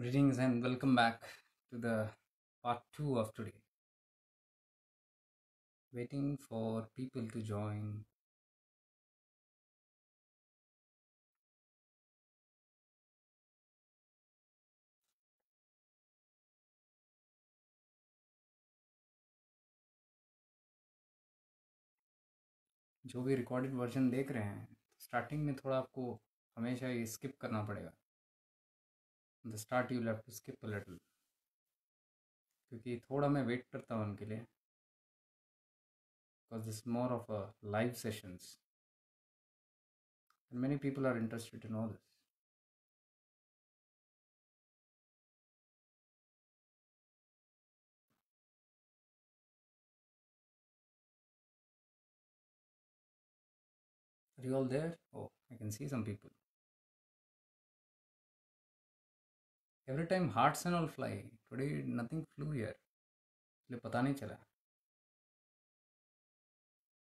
Greetings and welcome back to the part 2 of today. Waiting for people to join. जो भी recorded version देख रहे हैं starting में थोड़ा आपको हमेशा ये स्किप करना पड़ेगा the start you will have to skip a little क्योंकि थोड़ा मैं वेट करता हूँ because this is more of a live sessions and many people are interested in all this Are you all there? Oh, I can see some people. Every time hearts and all fly today nothing flu here इसलिए पता नहीं चला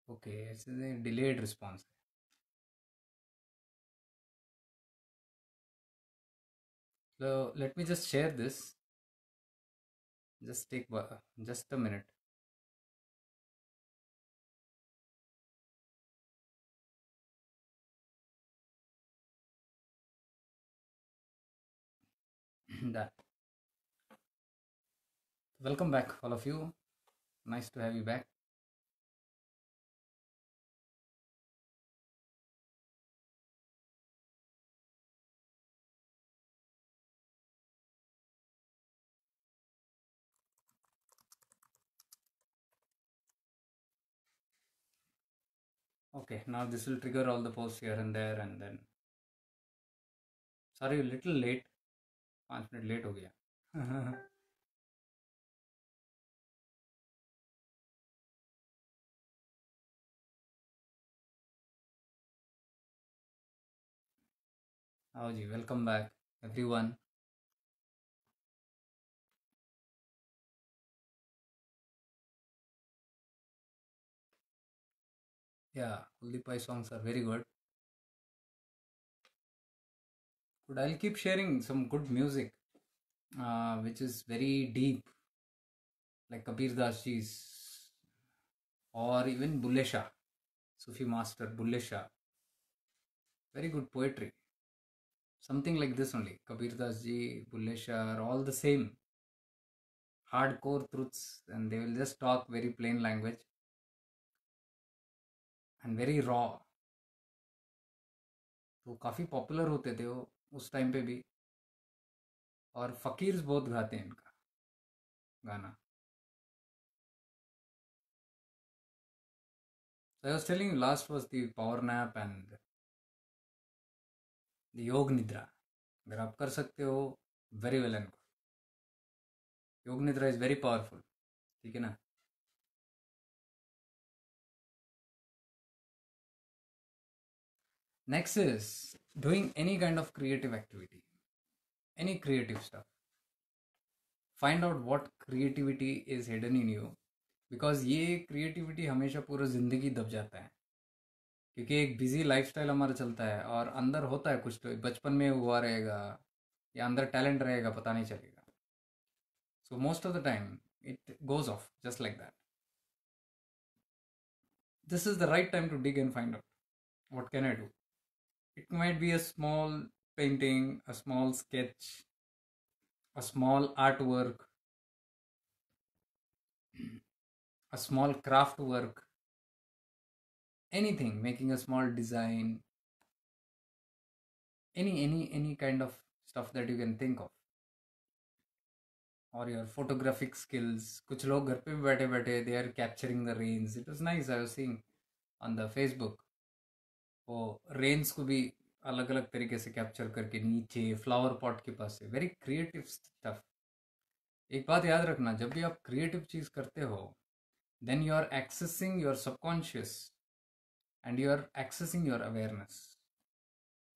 okay okay, delayed response है So let me just share this. Just take just a minute. that welcome back all of you nice to have you back okay now this will trigger all the posts here and there and then sorry a little late पाँच मिनट late हो गया आओ जी welcome back one या कुलदीप भाई songs are very good But I'll keep sharing some good music, uh, which is very deep, like Kabir Das or even Bullesha, Sufi master Bullesha. Very good poetry. Something like this only. Kabir Dasji, Ji, Bullesha are all the same. Hardcore truths, and they will just talk very plain language and very raw. तो काफ़ी popular होते थे वो उस time पे भी और फकीर बहुत गाते हैं इनका गाना So was was telling you last was the योग निद्रा अगर आप कर सकते हो वेरी वेल एंड योग निद्रा इज वेरी पावरफुल ठीक है ना next is doing any kind of creative activity, any creative stuff, find out what creativity is hidden in you because ये क्रिएटिविटी हमेशा पूरा ज़िंदगी दब जाता है क्योंकि एक बिजी लाइफस्टाइल हमारा चलता है और अंदर होता है कुछ तो बचपन में हुआ रहेगा या अंदर टैलेंट रहेगा पता नहीं चलेगा so most of the time it goes off just like that this is the right time to dig and find out what can I do it might be a small painting a small sketch a small artwork a small craft work anything making a small design any any any kind of stuff that you can think of or your photographic skills kuch log ghar pe bate bate, they are capturing the rains it was nice i was seeing on the facebook वो रेन्स को भी अलग अलग तरीके से capture करके नीचे फ्लावर पॉट के पास से वेरी क्रिएटिव स्टफ एक बात याद रखना जब भी आप क्रिएटिव चीज़ करते हो then you are accessing your subconscious and you are accessing your awareness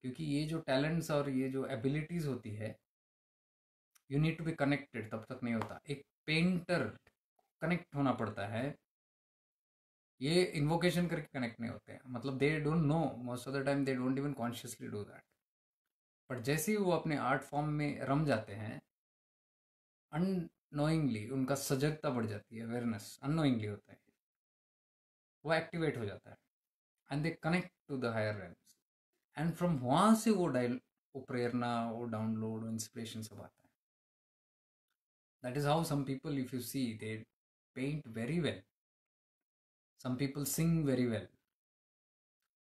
क्योंकि ये जो टैलेंट्स और ये जो एबिलिटीज़ होती है you need to be connected तब तक नहीं होता एक पेंटर कनेक्ट होना पड़ता है ये इन्वोकेशन करके कनेक्ट नहीं होते हैं मतलब they don't know most of the time they don't even consciously do that but जैसे ही वो अपने आर्ट फॉर्म में रम जाते हैं अनोइंगली उनका सजगता बढ़ जाती है अवेयरनेस अनोइंगली होता है वो एक्टिवेट हो जाता है and they connect to the higher realms and from वहाँ से वो डायल वो प्रेरणा वो डाउनलोड इंस्परेशन इंस्पिरेशन सब आता है that is how some people if you see they paint very well some people sing very well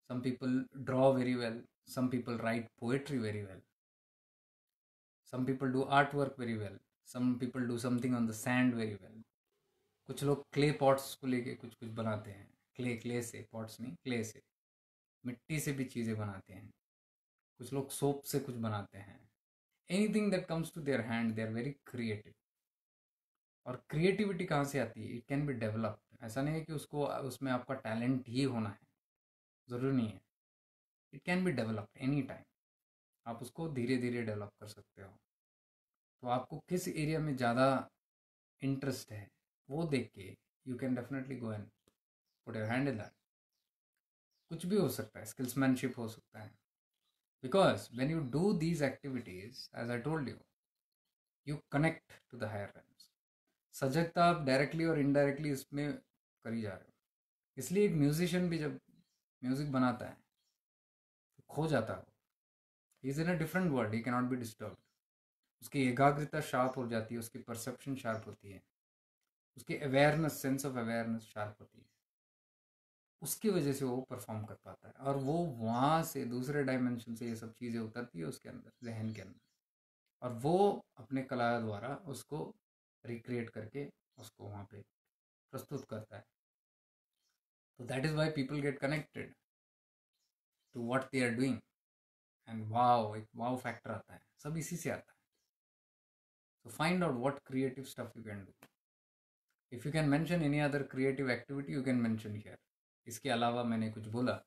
some people draw very well some people write poetry very well some people do artwork very well some people do something on the sand very well कुछ लोग clay pots को लेके कुछ कुछ बनाते हैं clay clay से pots नहीं क्ले से मिट्टी से भी चीज़ें बनाते हैं कुछ लोग सोप से कुछ बनाते हैं anything that comes to their hand they are very creative और क्रिएटिविटी कहाँ से आती है इट कैन बी डेवलप ऐसा नहीं है कि उसको उसमें आपका टैलेंट ही होना है ज़रूरी नहीं है it can be developed any time आप उसको धीरे धीरे डेवलप कर सकते हो तो आपको किस एरिया में ज़्यादा इंटरेस्ट है वो देख के you can definitely go and put your hand in that कुछ भी हो सकता है स्किल्समैनशिप हो सकता है because when you do these activities as I told you you connect to the higher rank सजगता आप डायरेक्टली और इनडायरेक्टली इसमें करी जा रहे हो इसलिए एक म्यूजिशियन भी जब म्यूजिक बनाता है तो खो जाता है is in a different world he cannot be disturb उसकी एकाग्रता शार्प हो जाती है उसकी परसेप्शन शार्प होती है उसकी awareness sense of awareness sharp होती है उसकी वजह से वो परफॉर्म कर पाता है और वो वहाँ से दूसरे डायमेंशन से ये सब चीज़ें उतरती है उसके अंदर जहन के अंदर और वो अपने कला द्वारा उसको रिक्रिएट करके उसको वहाँ पे प्रस्तुत करता है तो that is why people get connected to what they are doing and wow एक वाओ फैक्टर आता है सब इसी से आता है तो find out what creative stuff you can do if you can mention any other creative activity you can mention here इसके अलावा मैंने कुछ बोला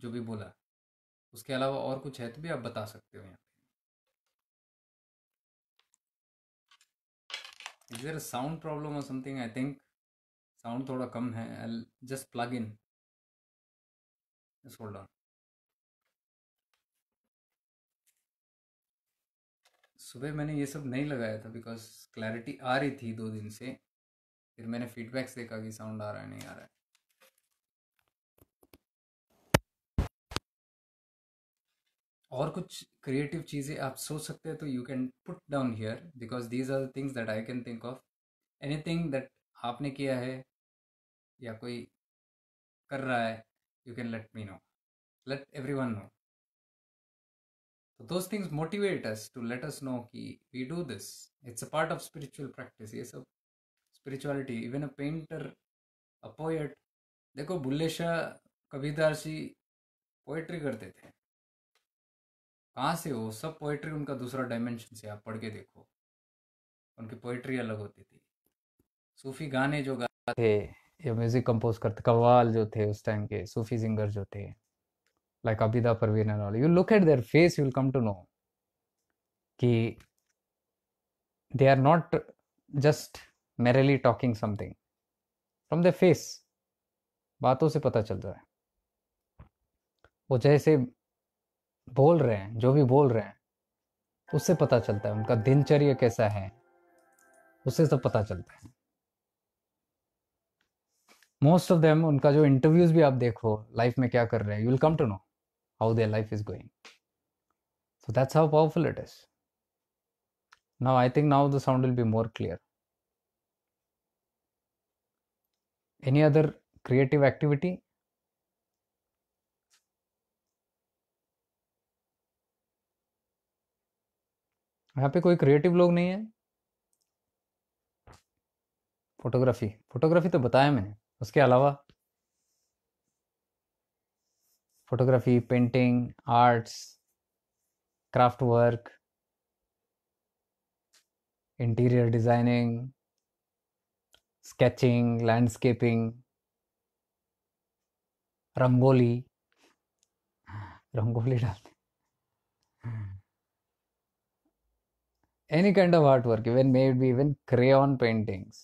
जो भी बोला उसके अलावा और कुछ है तो भी आप बता सकते हो यहाँ पे इज देर साउंड प्रॉब्लम और समथिंग आई थिंक साउंड थोड़ा कम है just plug in hold on सुबह मैंने ये सब नहीं लगाया था बिकॉज क्लैरिटी आ रही थी दो दिन से फिर मैंने फीडबैक्स देखा कि साउंड आ रहा है नहीं आ रहा है और कुछ क्रिएटिव चीज़ें आप सोच सकते हैं तो you can put down here because these are things that I can think of anything that आपने किया है या कोई कर रहा है you can let me know let everyone know तो those things motivate us to let us know कि we do this it's a part of spiritual practice ये सब spirituality even a painter a poet देखो बुल्ले शाह कबीरदास जी poetry करते थे कहाँ से हो सब पोइट्री उनका दूसरा डायमेंशन से आप पढ़ के देखो उनकी पोइट्री अलग होती थी सूफी गाने जो गाते थे या म्यूजिक कंपोज करते कवाल जो थे उस टाइम के सूफी सिंगर जो थे like Abida Parveen and all you look at their face you will come to know कि they are not just merely talking something from the face बातों से पता चल रहा है वो जैसे बोल रहे हैं जो भी बोल रहे हैं उससे पता चलता है उनका दिनचर्या कैसा है उससे सब पता चलता है मोस्ट ऑफ देम उनका जो इंटरव्यूज भी आप देखो लाइफ में क्या कर रहे हैं you will come to know how their life is going so that's how powerful it is now I think now the sound will be more clear any other creative activity यहाँ पे कोई creative लोग नहीं है photography photography तो बताया मैंने उसके अलावा photography painting arts craft work interior designing sketching landscaping rangoli rangoli डालते any kind of artwork even maybe even crayon paintings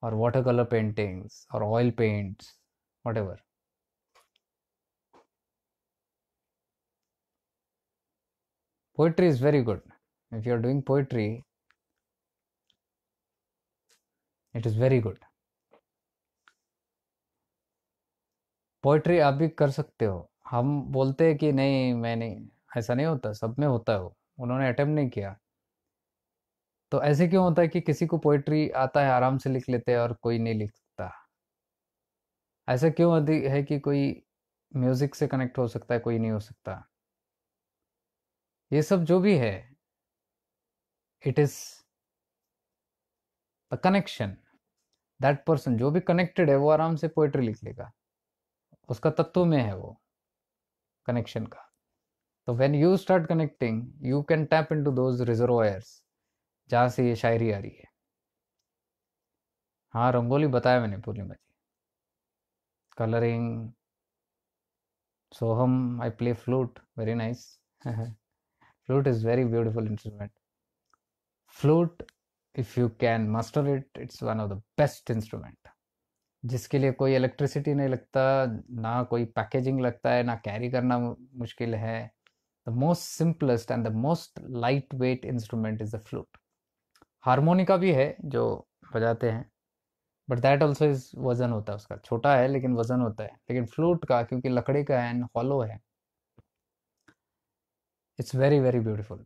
or watercolor paintings or oil paints whatever poetry is very good if you are doing poetry it is very good poetry आप भी कर सकते हो हम बोलते हैं कि नहीं मैं नहीं ऐसा नहीं होता सब में होता है वो उन्होंने अटेम्प्ट नहीं किया तो ऐसे क्यों होता है कि किसी को पोइट्री आता है आराम से लिख लेते हैं और कोई नहीं लिखता ऐसा क्यों है कि कोई म्यूजिक से कनेक्ट हो सकता है कोई नहीं हो सकता ये सब जो भी है it is the connection that person जो भी कनेक्टेड है वो आराम से पोइट्री लिख लेगा उसका तत्व में है वो कनेक्शन का तो when you start connecting you can tap to those reservoirs जहाँ से ये शायरी आ रही है हाँ रंगोली बताया मैंने Purnima ji colouring Soham I play flute very nice flute is very beautiful instrument flute if you can master it it's one of the best instrument जिसके लिए कोई इलेक्ट्रिसिटी नहीं लगता ना कोई पैकेजिंग लगता है ना कैरी करना मुश्किल है The most simplest and the most lightweight instrument is the flute. harmonica भी है जो बजाते हैं बट दैट ऑल्सो इज वज़न होता है उसका छोटा है लेकिन वज़न होता है लेकिन फ्लूट का क्योंकि लकड़ी का है एंड हॉलो है it's very very beautiful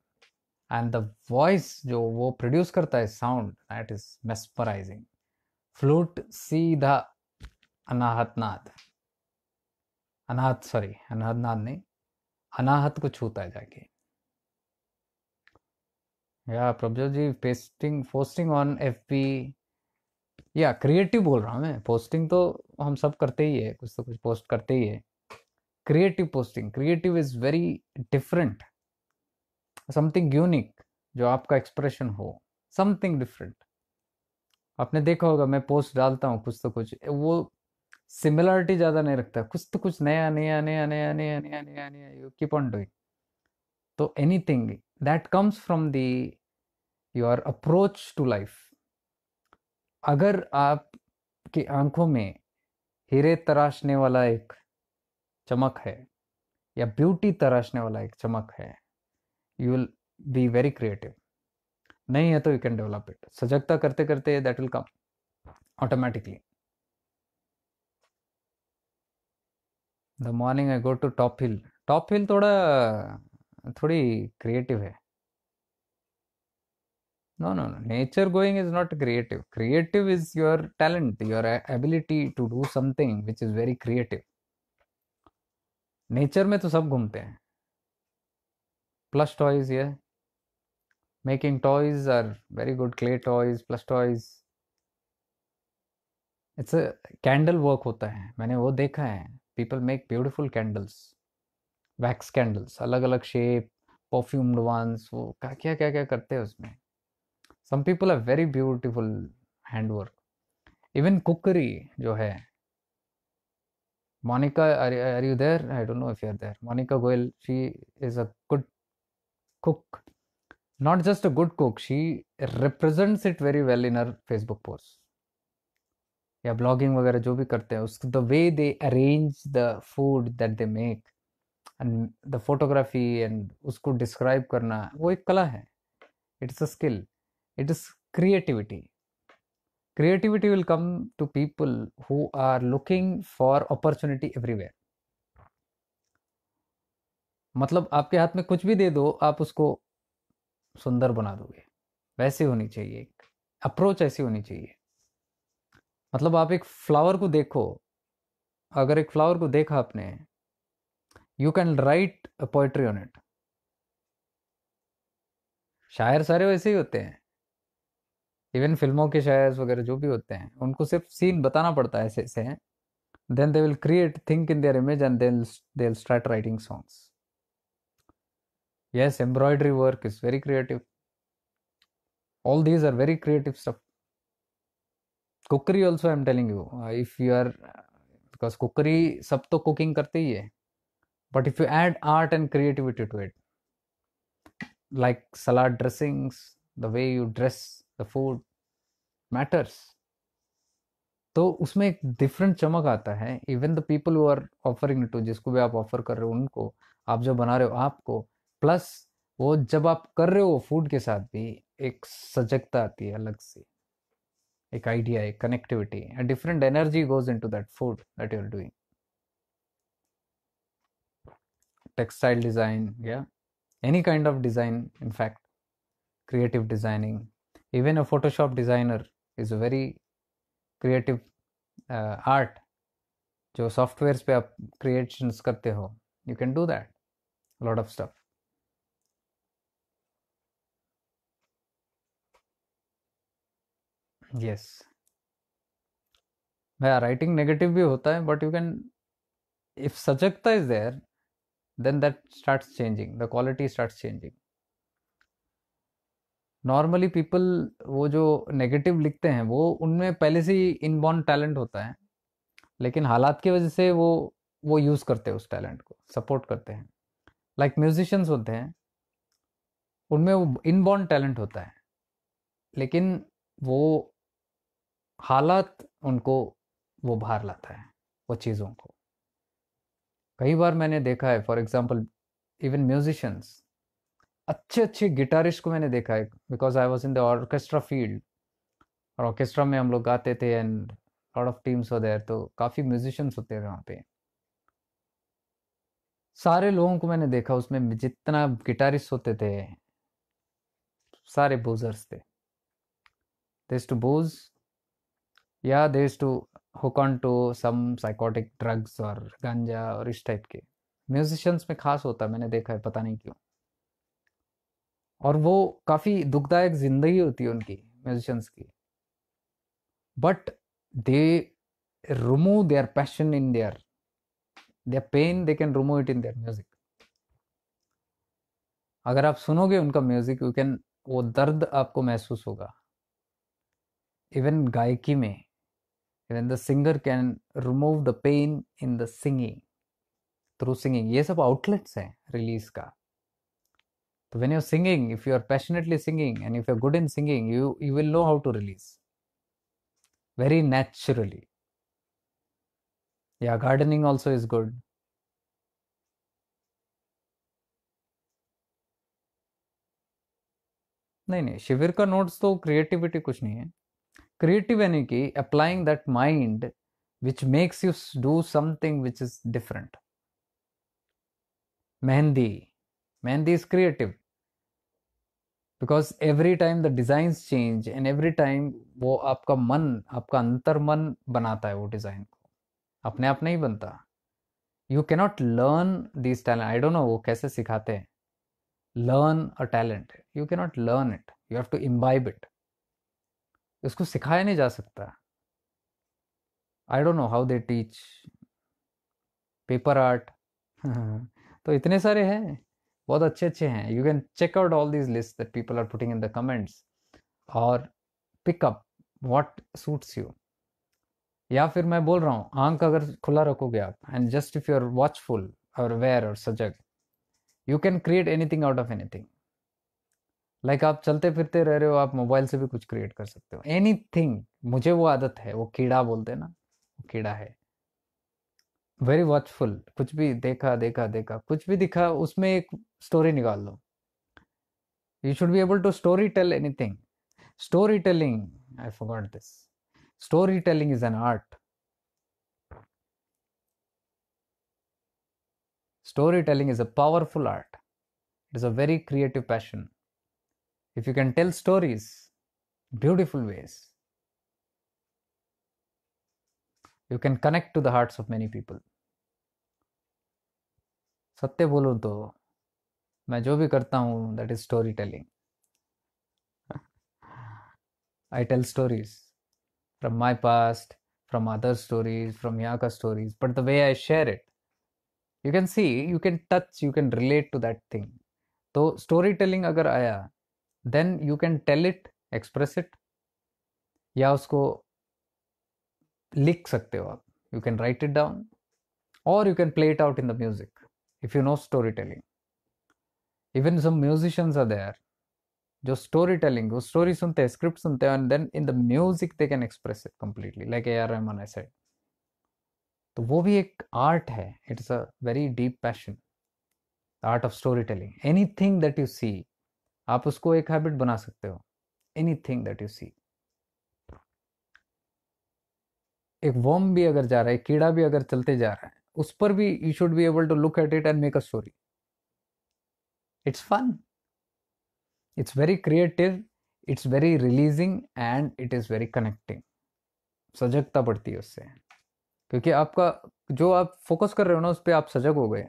and the voice जो वो प्रोड्यूस करता है sound that is mesmerising flute सीधा अनाहतनाद अनाहत सॉरी अनाहतनाद नहीं अनाहत को छूता है जाके या Prabhjot ji pasting posting on F P या क्रिएटिव बोल रहा हूँ मैं पोस्टिंग तो हम सब करते ही है कुछ तो कुछ पोस्ट करते ही है creative posting creative is very different something unique जो आपका एक्सप्रेशन हो समथिंग डिफरेंट आपने देखा होगा मैं पोस्ट डालता हूँ कुछ तो कुछ वो सिमिलरिटी ज़्यादा नहीं रखता कुछ तो कुछ नया नया नया नया नया नया नया नया यू कीप ऑन डूइंग तो anything that comes from the your approach to life अगर आपकी आंखों में हीरे तराशने वाला एक चमक है या ब्यूटी तराशने वाला एक चमक है you will be very creative नहीं है तो यू कैन डेवलप इट सजगता करते करते that will come automatically the morning I go to top hill top hill थोड़ा थोड़ी क्रिएटिव है no no no nature going is not creative creative is your talent your ability to do something which is very creative nature में तो सब घूमते हैं plush toys ये making toys are very good clay toys plush toys it's a candle work होता है मैंने वो देखा है people make beautiful candles wax candles अलग अलग शेप परफ्यूम्ड वंस वो क्या क्या क्या क्या करते हैं उसमें some people are very beautiful handwork even cookery जो है Monica are you there I don't know if you are there Monica Goyal she is a good cook not just a good cook she represents it very well in her Facebook post या blogging वगैरह जो भी करते हैं उस the way they arrange the food that they make and the photography and उसको describe करना वो एक कला है it's a skill it is creativity creativity will come to people who are looking for opportunity everywhere मतलब आपके हाथ में कुछ भी दे दो आप उसको सुंदर बना दोगे वैसे होनी चाहिए अप्रोच ऐसी होनी चाहिए मतलब आप एक फ्लावर को देखो अगर एक फ्लावर को देखा आपने you can write a poetry on it शायर सारे वैसे ही होते हैं इवन फिल्मों के शायर वगैरह जो भी होते हैं उनको सिर्फ सीन बताना पड़ता है ऐसे ऐसे then they will create think in their image and they will start writing songs yes embroidery work is very creative all these are very creative stuff cookery also I am telling you if you are because cookery सब तो cooking करते ही है but if you add art and creativity to it like salad dressings the way you dress the food matters तो उसमें एक different चमक आता है इवन द पीपल वो आर ऑफरिंग टू जिसको भी आप ऑफर कर रहे हो उनको आप जो बना रहे हो आपको प्लस वो जब आप कर रहे हो फूड के साथ भी एक सजगता आती है अलग सी like IDI, connectivity, a different energy goes into that food that you're doing. Textile design, yeah, any kind of design, in fact, creative designing, even a Photoshop designer is a very creative uh, art. जो softwares पे आप creations करते हो you can do that lot of stuff yes writing negative भी होता है but you can if सजगता is there then that start changing the quality starts changing normally people वो जो नेगेटिव लिखते हैं वो उनमें पहले से ही इनबॉर्न टैलेंट होता है लेकिन हालात की वजह से वो वो यूज़ करते हैं उस टैलेंट को सपोर्ट करते हैं लाइक like म्यूजिशियंस होते हैं उनमें वो इनबॉर्न टैलेंट होता है लेकिन वो हालात उनको वो बाहर लाता है वो चीज़ों को कई बार मैंने देखा है फॉर एग्जाम्पल इवन म्यूजिशंस अच्छे अच्छे गिटारिस्ट को मैंने देखा है because I was in the orchestra field और ऑर्केस्ट्रा में हम लोग गाते थे एंड लॉट ऑफ टीम्स होते हैं तो काफ़ी म्यूजिशंस होते थे वहाँ पे सारे लोगों को मैंने देखा उसमें जितना गिटारिस्ट होते थे सारे बोजर्स थे दिस टू बोज या they to hook on to some psychotic drugs और गांजा और इस टाइप के म्यूजिशियंस में खास होता है मैंने देखा है पता नहीं क्यों और वो काफ़ी दुखदायक जिंदगी होती है उनकी म्यूजिशंस की but they remove their passion in their their pain they can remove it in their music अगर आप सुनोगे उनका म्यूजिक यू कैन वो दर्द आपको महसूस होगा इवन गायकी में even the singer can remove the pain in the singing through singing ये सब आउटलेट्स हैं रिलीज का तो when you singing if you are passionately singing and if you good in singing you you will know how to release very naturally. Yeah, gardening also is good. नहीं नहीं शिविर का notes तो creativity कुछ नहीं है क्रिएटिव यानी कि applying that mind which makes you do something which is different mehndi mehndi is creative because every time the design change and every time वो आपका मन आपका अंतर मन बनाता है वो डिज़ाइन को अपने आप नहीं बनता you cannot learn this talent I don't know वो कैसे सिखाते हैं learn a talent you cannot learn it you have to imbibe it इसको सिखाया नहीं जा सकता I don't know how they teach paper art तो इतने सारे हैं बहुत अच्छे अच्छे हैं you can check out all these list that people are putting in the comments और पिकअप वॉट सूट्स यू या फिर मैं बोल रहा हूँ आंख अगर खुला रखोगे आप and just if you are watchful और अवेयर और सजग you can create anything out of anything like like आप चलते फिरते रह रहे हो आप मोबाइल से भी कुछ क्रिएट कर सकते हो एनी थिंग मुझे वो आदत है वो कीड़ा बोलते ना वो कीड़ा है वेरी वॉचफुल कुछ भी देखा देखा देखा कुछ भी दिखा उसमें एक स्टोरी निकाल लो you should be able to story tell anything storytelling I forgot this storytelling is an art storytelling is a powerful art it is a very creative passion if you can tell stories beautiful ways you can connect to the hearts of many people सत्य बोलूँ तो मैं जो भी करता हूं that is storytelling I tell stories from my past from other stories from यहाँ का stories but the way I share it you can see you can touch you can relate to that thing तो storytelling अगर आया then you can tell it express it या उसको लिख सकते हो आप you can write it down और you can play it out in the music if you know storytelling even some musicians are there जो स्टोरी टेलिंग वो story सुनते हैं स्क्रिप्ट सुनते हैं and then in the music they can express it completely like A R Rahman आई तो वो भी एक आर्ट है it's a very deep passion art of storytelling anything that you see आप उसको एक हैबिट बना सकते हो anything that you see एक वॉम भी अगर जा रहा है कीड़ा भी अगर चलते जा रहा है उस पर भी you should be able to look at it and make a story it's fun it's very creative it's very releasing and it is very connecting सजगता बढ़ती है उससे क्योंकि आपका जो आप फोकस कर रहे हो ना उस पर आप सजग हो गए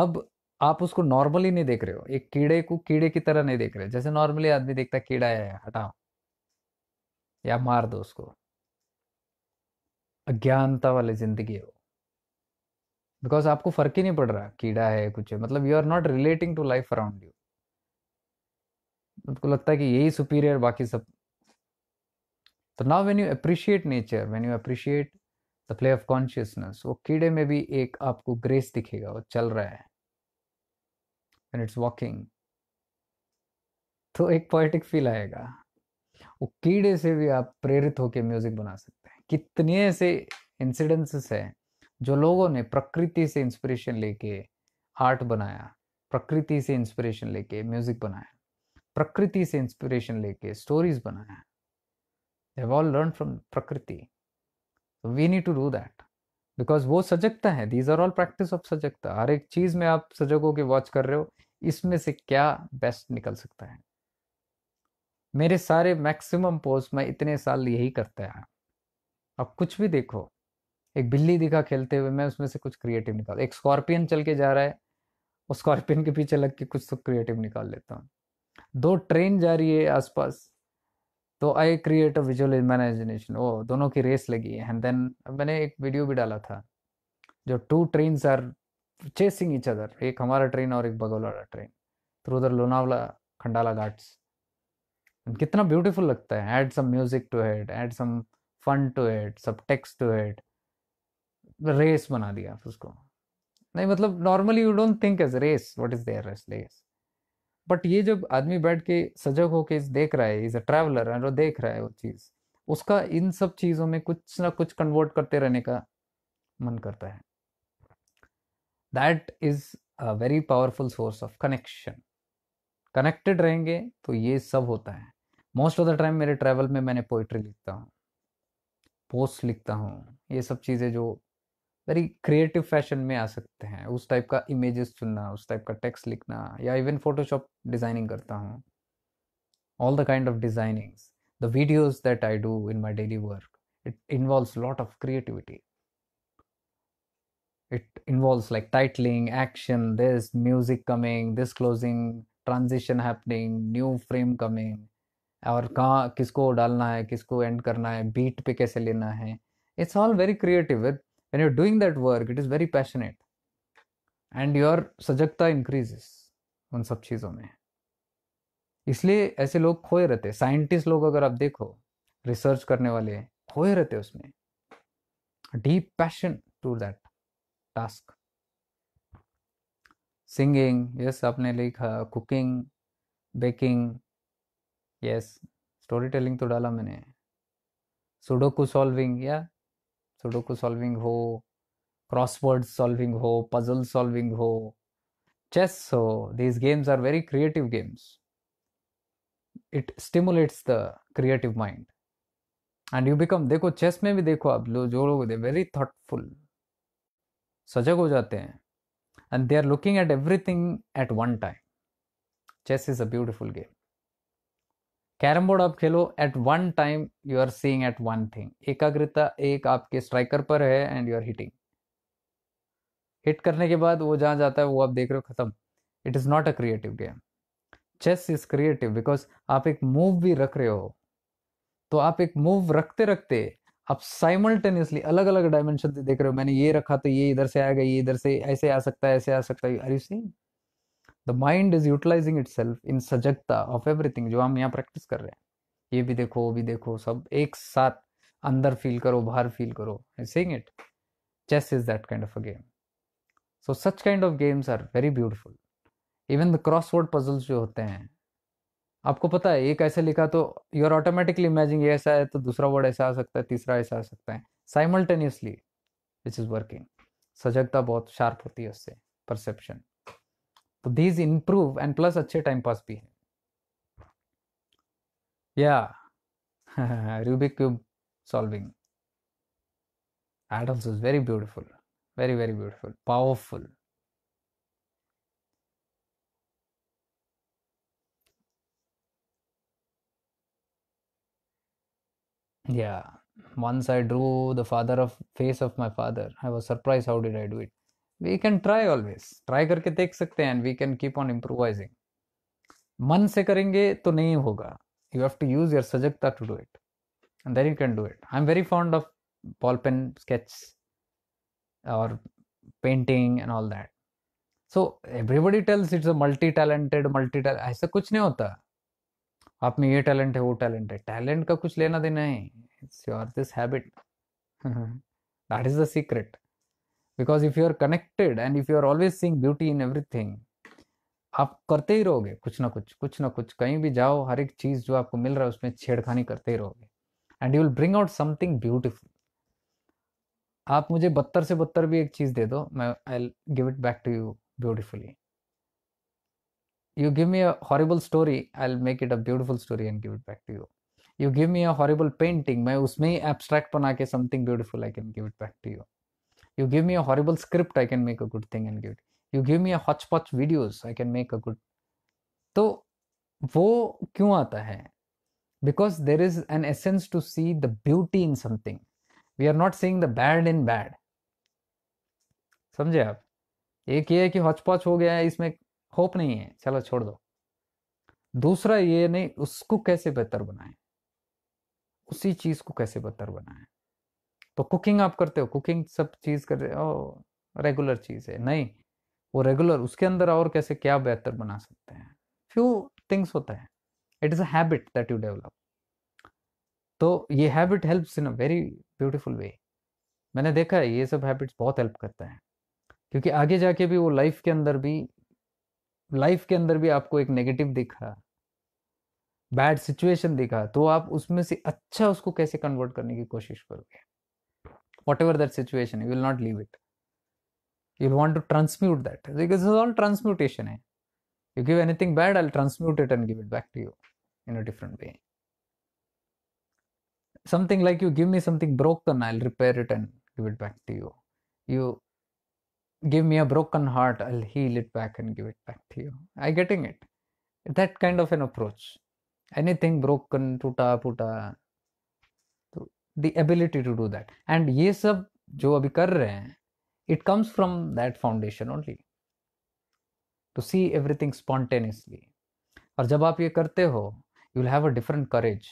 अब आप उसको नॉर्मली नहीं देख रहे हो एक कीड़े को कीड़े की तरह नहीं देख रहे जैसे नॉर्मली आदमी देखता है कीड़ा है हटाओ या मार दो उसको अज्ञानता वाली जिंदगी है बिकॉज आपको फर्क ही नहीं पड़ रहा कीड़ा है कुछ है मतलब you are not relating to life around you आपको लगता है कि यही सुपीरियर बाकी सब तो now when you appreciate nature when you appreciate the play of consciousness वो कीड़े में भी एक आपको ग्रेस दिखेगा वो चल रहा है एंड इट्स वॉकिंग तो एक पोएटिक फील आएगा वो कीड़े से भी आप प्रेरित होकर म्यूजिक बना सकते हैं कितने ऐसे इंसिडेंसेस हैं जो लोगों ने प्रकृति से इंस्पिरेशन लेके आर्ट बनाया प्रकृति से इंस्पिरेशन लेके म्यूजिक बनाया प्रकृति से इंस्पिरेशन लेके स्टोरीज बनाया ऑल लर्न फ्रॉम प्रकृति we need to do that because वो सजगता है these are all practice of सजगता हर एक चीज में आप सजग होकर वॉच कर रहे हो इसमें से क्या बेस्ट निकल सकता है मेरे सारे मैक्सिमम पोस्ट मैं इतने साल यही करता है अब कुछ भी देखो एक बिल्ली दिखा खेलते हुए मैं उसमें से कुछ क्रिएटिव निकाल एक स्कॉर्पियन चल के जा रहा है और स्कॉर्पियन के पीछे लग के कुछ तो क्रिएटिव निकाल लेता हूँ दो ट्रेन जा रही है आसपास तो I create a visual imagination ओ दोनों की रेस लगी है एंड देन मैंने एक वीडियो भी डाला था जो two train are chasing each other एक हमारा ट्रेन और एक बगल ट्रेन थ्रू उधर लोनावला खंडाला घाट्स कितना ब्यूटीफुल लगता है add some music to head add some fun to head subtext to head race बना दिया उसको नहीं मतलब normally you don't think as race what is there race race but ये जब आदमी बैठ के सजग होके देख रहा है इज अ ट्रैवलर एंड देख रहा है वो चीज़ उसका इन सब चीज़ों में कुछ ना कुछ कन्वर्ट करते रहने का मन करता है that is a very powerful source of connection connected रहेंगे तो ये सब होता है मोस्ट ऑफ द टाइम मेरे ट्रैवल में मैंने पोइट्री लिखता हूँ पोस्ट लिखता हूँ ये सब चीज़ें जो वेरी क्रिएटिव फैशन में आ सकते हैं उस टाइप का इमेजेस चुनना उस टाइप का टेक्स्ट लिखना या इवन फोटोशॉप डिज़ाइनिंग करता हूँ all the kind of designing the videos that I do in my daily work it involve lot of creativity it involve like titling action this music coming this closing transition happening new frame coming और कहाँ किसको डालना है किसको and करना है beat पे कैसे लेना है it's all very creative it when you're doing that work it is very passionate and your सजगता इंक्रीजेस उन सब चीज़ों में इसलिए ऐसे लोग खोए रहते साइंटिस्ट लोग अगर आप देखो रिसर्च करने वाले खोए रहते उसमें deep passion to that task singing yes आपने लिखा cooking baking yes storytelling तो डाला मैंने सुडोकू सॉल्विंग या सुडोको सॉल्विंग हो क्रॉसवर्ड सॉल्विंग हो पजल सॉल्विंग हो चेस हो these games are very creative games it stimulates the creative mind and you become देखो चेस में भी देखो आप लोग जो लोग वेरी थॉटफुल सजग हो जाते हैं and they are looking at everything at one time chess is a beautiful game carrom board आप खेलो at one time you are seeing at one thing एकाग्रता एक आपके स्ट्राइकर पर है and you are hitting hit करने के बाद वो जहाँ जाता है वो आप देख रहे हो खत्म it is not a creative game chess is creative because आप एक मूव भी रख रहे हो तो आप एक मूव रखते रखते आप साइमल्टेनियसली अलग अलग डायमेंशन देख रहे हो मैंने ये रखा तो ये इधर से आएगा ये इधर से ऐसे आ सकता है ऐसे आ सकता है अरे see the mind is utilizing itself in सजगता ऑफ एवरीथिंग जो हम यहाँ प्रैक्टिस कर रहे हैं ये भी देखो वो भी देखो सब एक साथ अंदर फील करो बाहर फील करो saying it chess is that kind of a game so such kind of games are very beautiful even the crossword puzzles जो होते हैं आपको पता है एक ऐसे लिखा तो यू आर ऑटोमेटिकली इमेजिंग ये ऐसा है तो दूसरा वर्ड ऐसा आ सकता है तीसरा ऐसा आ सकता है साइमल्टेनियसली विच इज़ वर्किंग सजगता बहुत शार्प होती है उससे परसेप्शन तो दीज and एंड प्लस अच्छे टाइम पास भी है या रूबिक क्यूब सॉल्विंग एडम्स is very beautiful very very beautiful powerful yeah once i drew the father of face of my father i was surprised how did i do it we can try always try करके देख सकते हैं and we can keep on improvising मन से करेंगे तो नहीं होगा you have to use your सजगता to do it and then you can do it I am very fond of ball pen sketch और painting and all that so everybody tells it's a multi talented multi talent ऐसा कुछ नहीं होता आप में ये talent है वो टैलेंट है टैलेंट का कुछ लेना देना है it's your this habit that is the secret because if you are connected and if you are always seeing beauty in everything आप करते ही रहोगे कुछ ना कुछ कुछ ना कुछ कहीं भी जाओ हर एक चीज जो आपको मिल रहा है उसमें छेड़खानी करते ही रहोगे and you will bring out something beautiful आप मुझे बदतर से बदतर भी एक चीज दे दो मैं I give it back to you beautifully you give me a horrible story I make it a beautiful story and give it back to you you give me a horrible painting मैं उसमें ही abstract बना के something beautiful I can give it back to you you give me a horrible script i can make a good thing and give it you give me a hodgepodge videos i can make a good तो वो क्यों आता है because there is an essence to see the beauty in something we are not seeing the bad in bad समझे आप एक ये है कि हॉचपॉच हो गया है इसमें होप नहीं है चलो छोड़ दो दूसरा ये नहीं उसको कैसे बेहतर बनाए उसी चीज को कैसे बेहतर बनाए तो कुकिंग आप करते हो कुकिंग सब चीज़ कर रहे हो रेगुलर चीज़ है नहीं वो रेगुलर उसके अंदर और कैसे क्या बेहतर बना सकते हैं फ्यू थिंग्स होता है it is a habit that you develop तो ये habit helps in a very beautiful way मैंने देखा है ये सब हैबिट्स बहुत हेल्प करता है क्योंकि आगे जाके भी वो लाइफ के अंदर भी लाइफ के अंदर भी आपको एक नेगेटिव दिखा बैड सिचुएशन दिखा तो आप उसमें से अच्छा उसको कैसे कन्वर्ट करने की कोशिश करोगे whatever that situation you will not leave it you'll want to transmute that because it's all transmutation hai. Eh? you give anything bad i'll transmute it and give it back to you in a different way something like you give me something broken i'll repair it and give it back to you you give me a broken heart i'll heal it back and give it back to you i getting it that kind of an approach anything broken tuta puta the ability to do that and ये सब जो अभी कर रहे हैं it comes from that foundation only to see everything spontaneously और जब आप ये करते हो you will have a different courage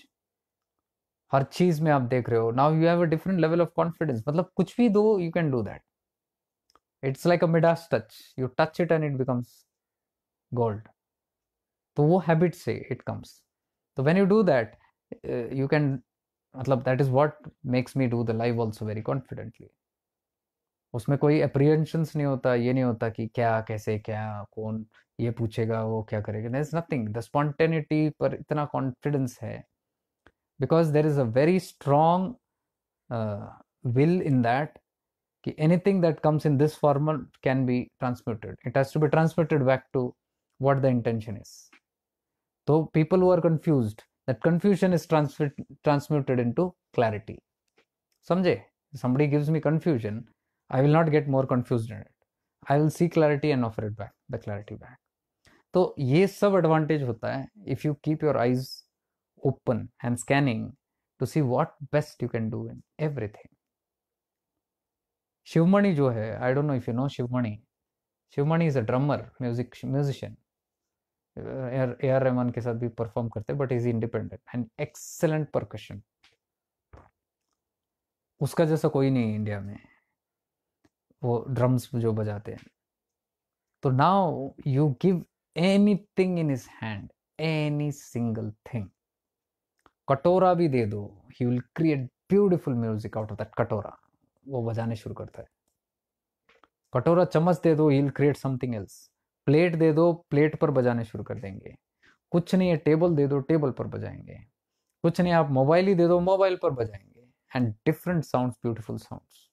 हर चीज में आप देख रहे हो now you have a different level of confidence मतलब कुछ भी दो you can do that it's like a Midas touch you touch it and it becomes gold तो वो हैबिट से इट कम्स तो when you do that you can मतलब that is what makes me do the live also very confidently उसमें कोई apprehension नहीं होता ये नहीं होता कि क्या कैसे क्या कौन ये पूछेगा वो क्या करेगा there is nothing the spontaneity पर इतना कॉन्फिडेंस है because there is a very strong will in that कि anything that comes in this formal can be transmitted it has to be transmitted back to what the intention is तो people वो are confuse that confusion is transmuted into clarity. Samjhe, somebody gives me confusion, I will not get more confused in it. I will see clarity and offer it back, the clarity back. So, yes, advantage hota hai if you keep your eyes open and scanning to see what best you can do in everything. Shivmani jo hai, I don't know if you know Shivmani. Shivmani is a drummer, music musician. A R Rahman के साथ भी perform करते but is independent and excellent percussion उसका जैसा कोई नहीं India में वो ड्रम्स जो बजाते हैं तो now you give anything in is hand any single thing कटोरा भी दे दो he will create beautiful music out of that कटोरा वो बजाने शुरू करता है कटोरा चम्मच दे दो he will create something else plate दे दो प्लेट पर बजाने शुरू कर देंगे कुछ नहीं है टेबल दे दो टेबल पर बजाएंगे कुछ नहीं आप मोबाइल ही दे दो मोबाइल पर बजाएंगे and different sounds beautiful sounds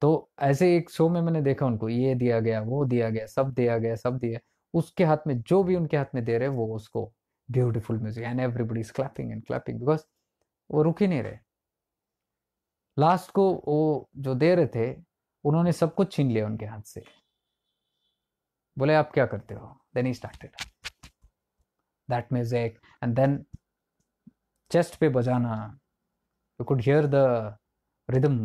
तो ऐसे एक शो में मैंने देखा उनको ये दिया गया वो दिया गया सब दिया गया सब दिया उसके हाथ में जो भी उनके हाथ में दे रहे वो उसको beautiful music and everybody is clapping and clapping because वो रुक ही नहीं रहे लास्ट को वो जो दे रहे थे उन्होंने सब कुछ छीन लिया उनके हाथ से बोले आप क्या करते हो देन ही स्टार्टेड दैट एक एंड देन चेस्ट पे बजाना you could hear the rhythm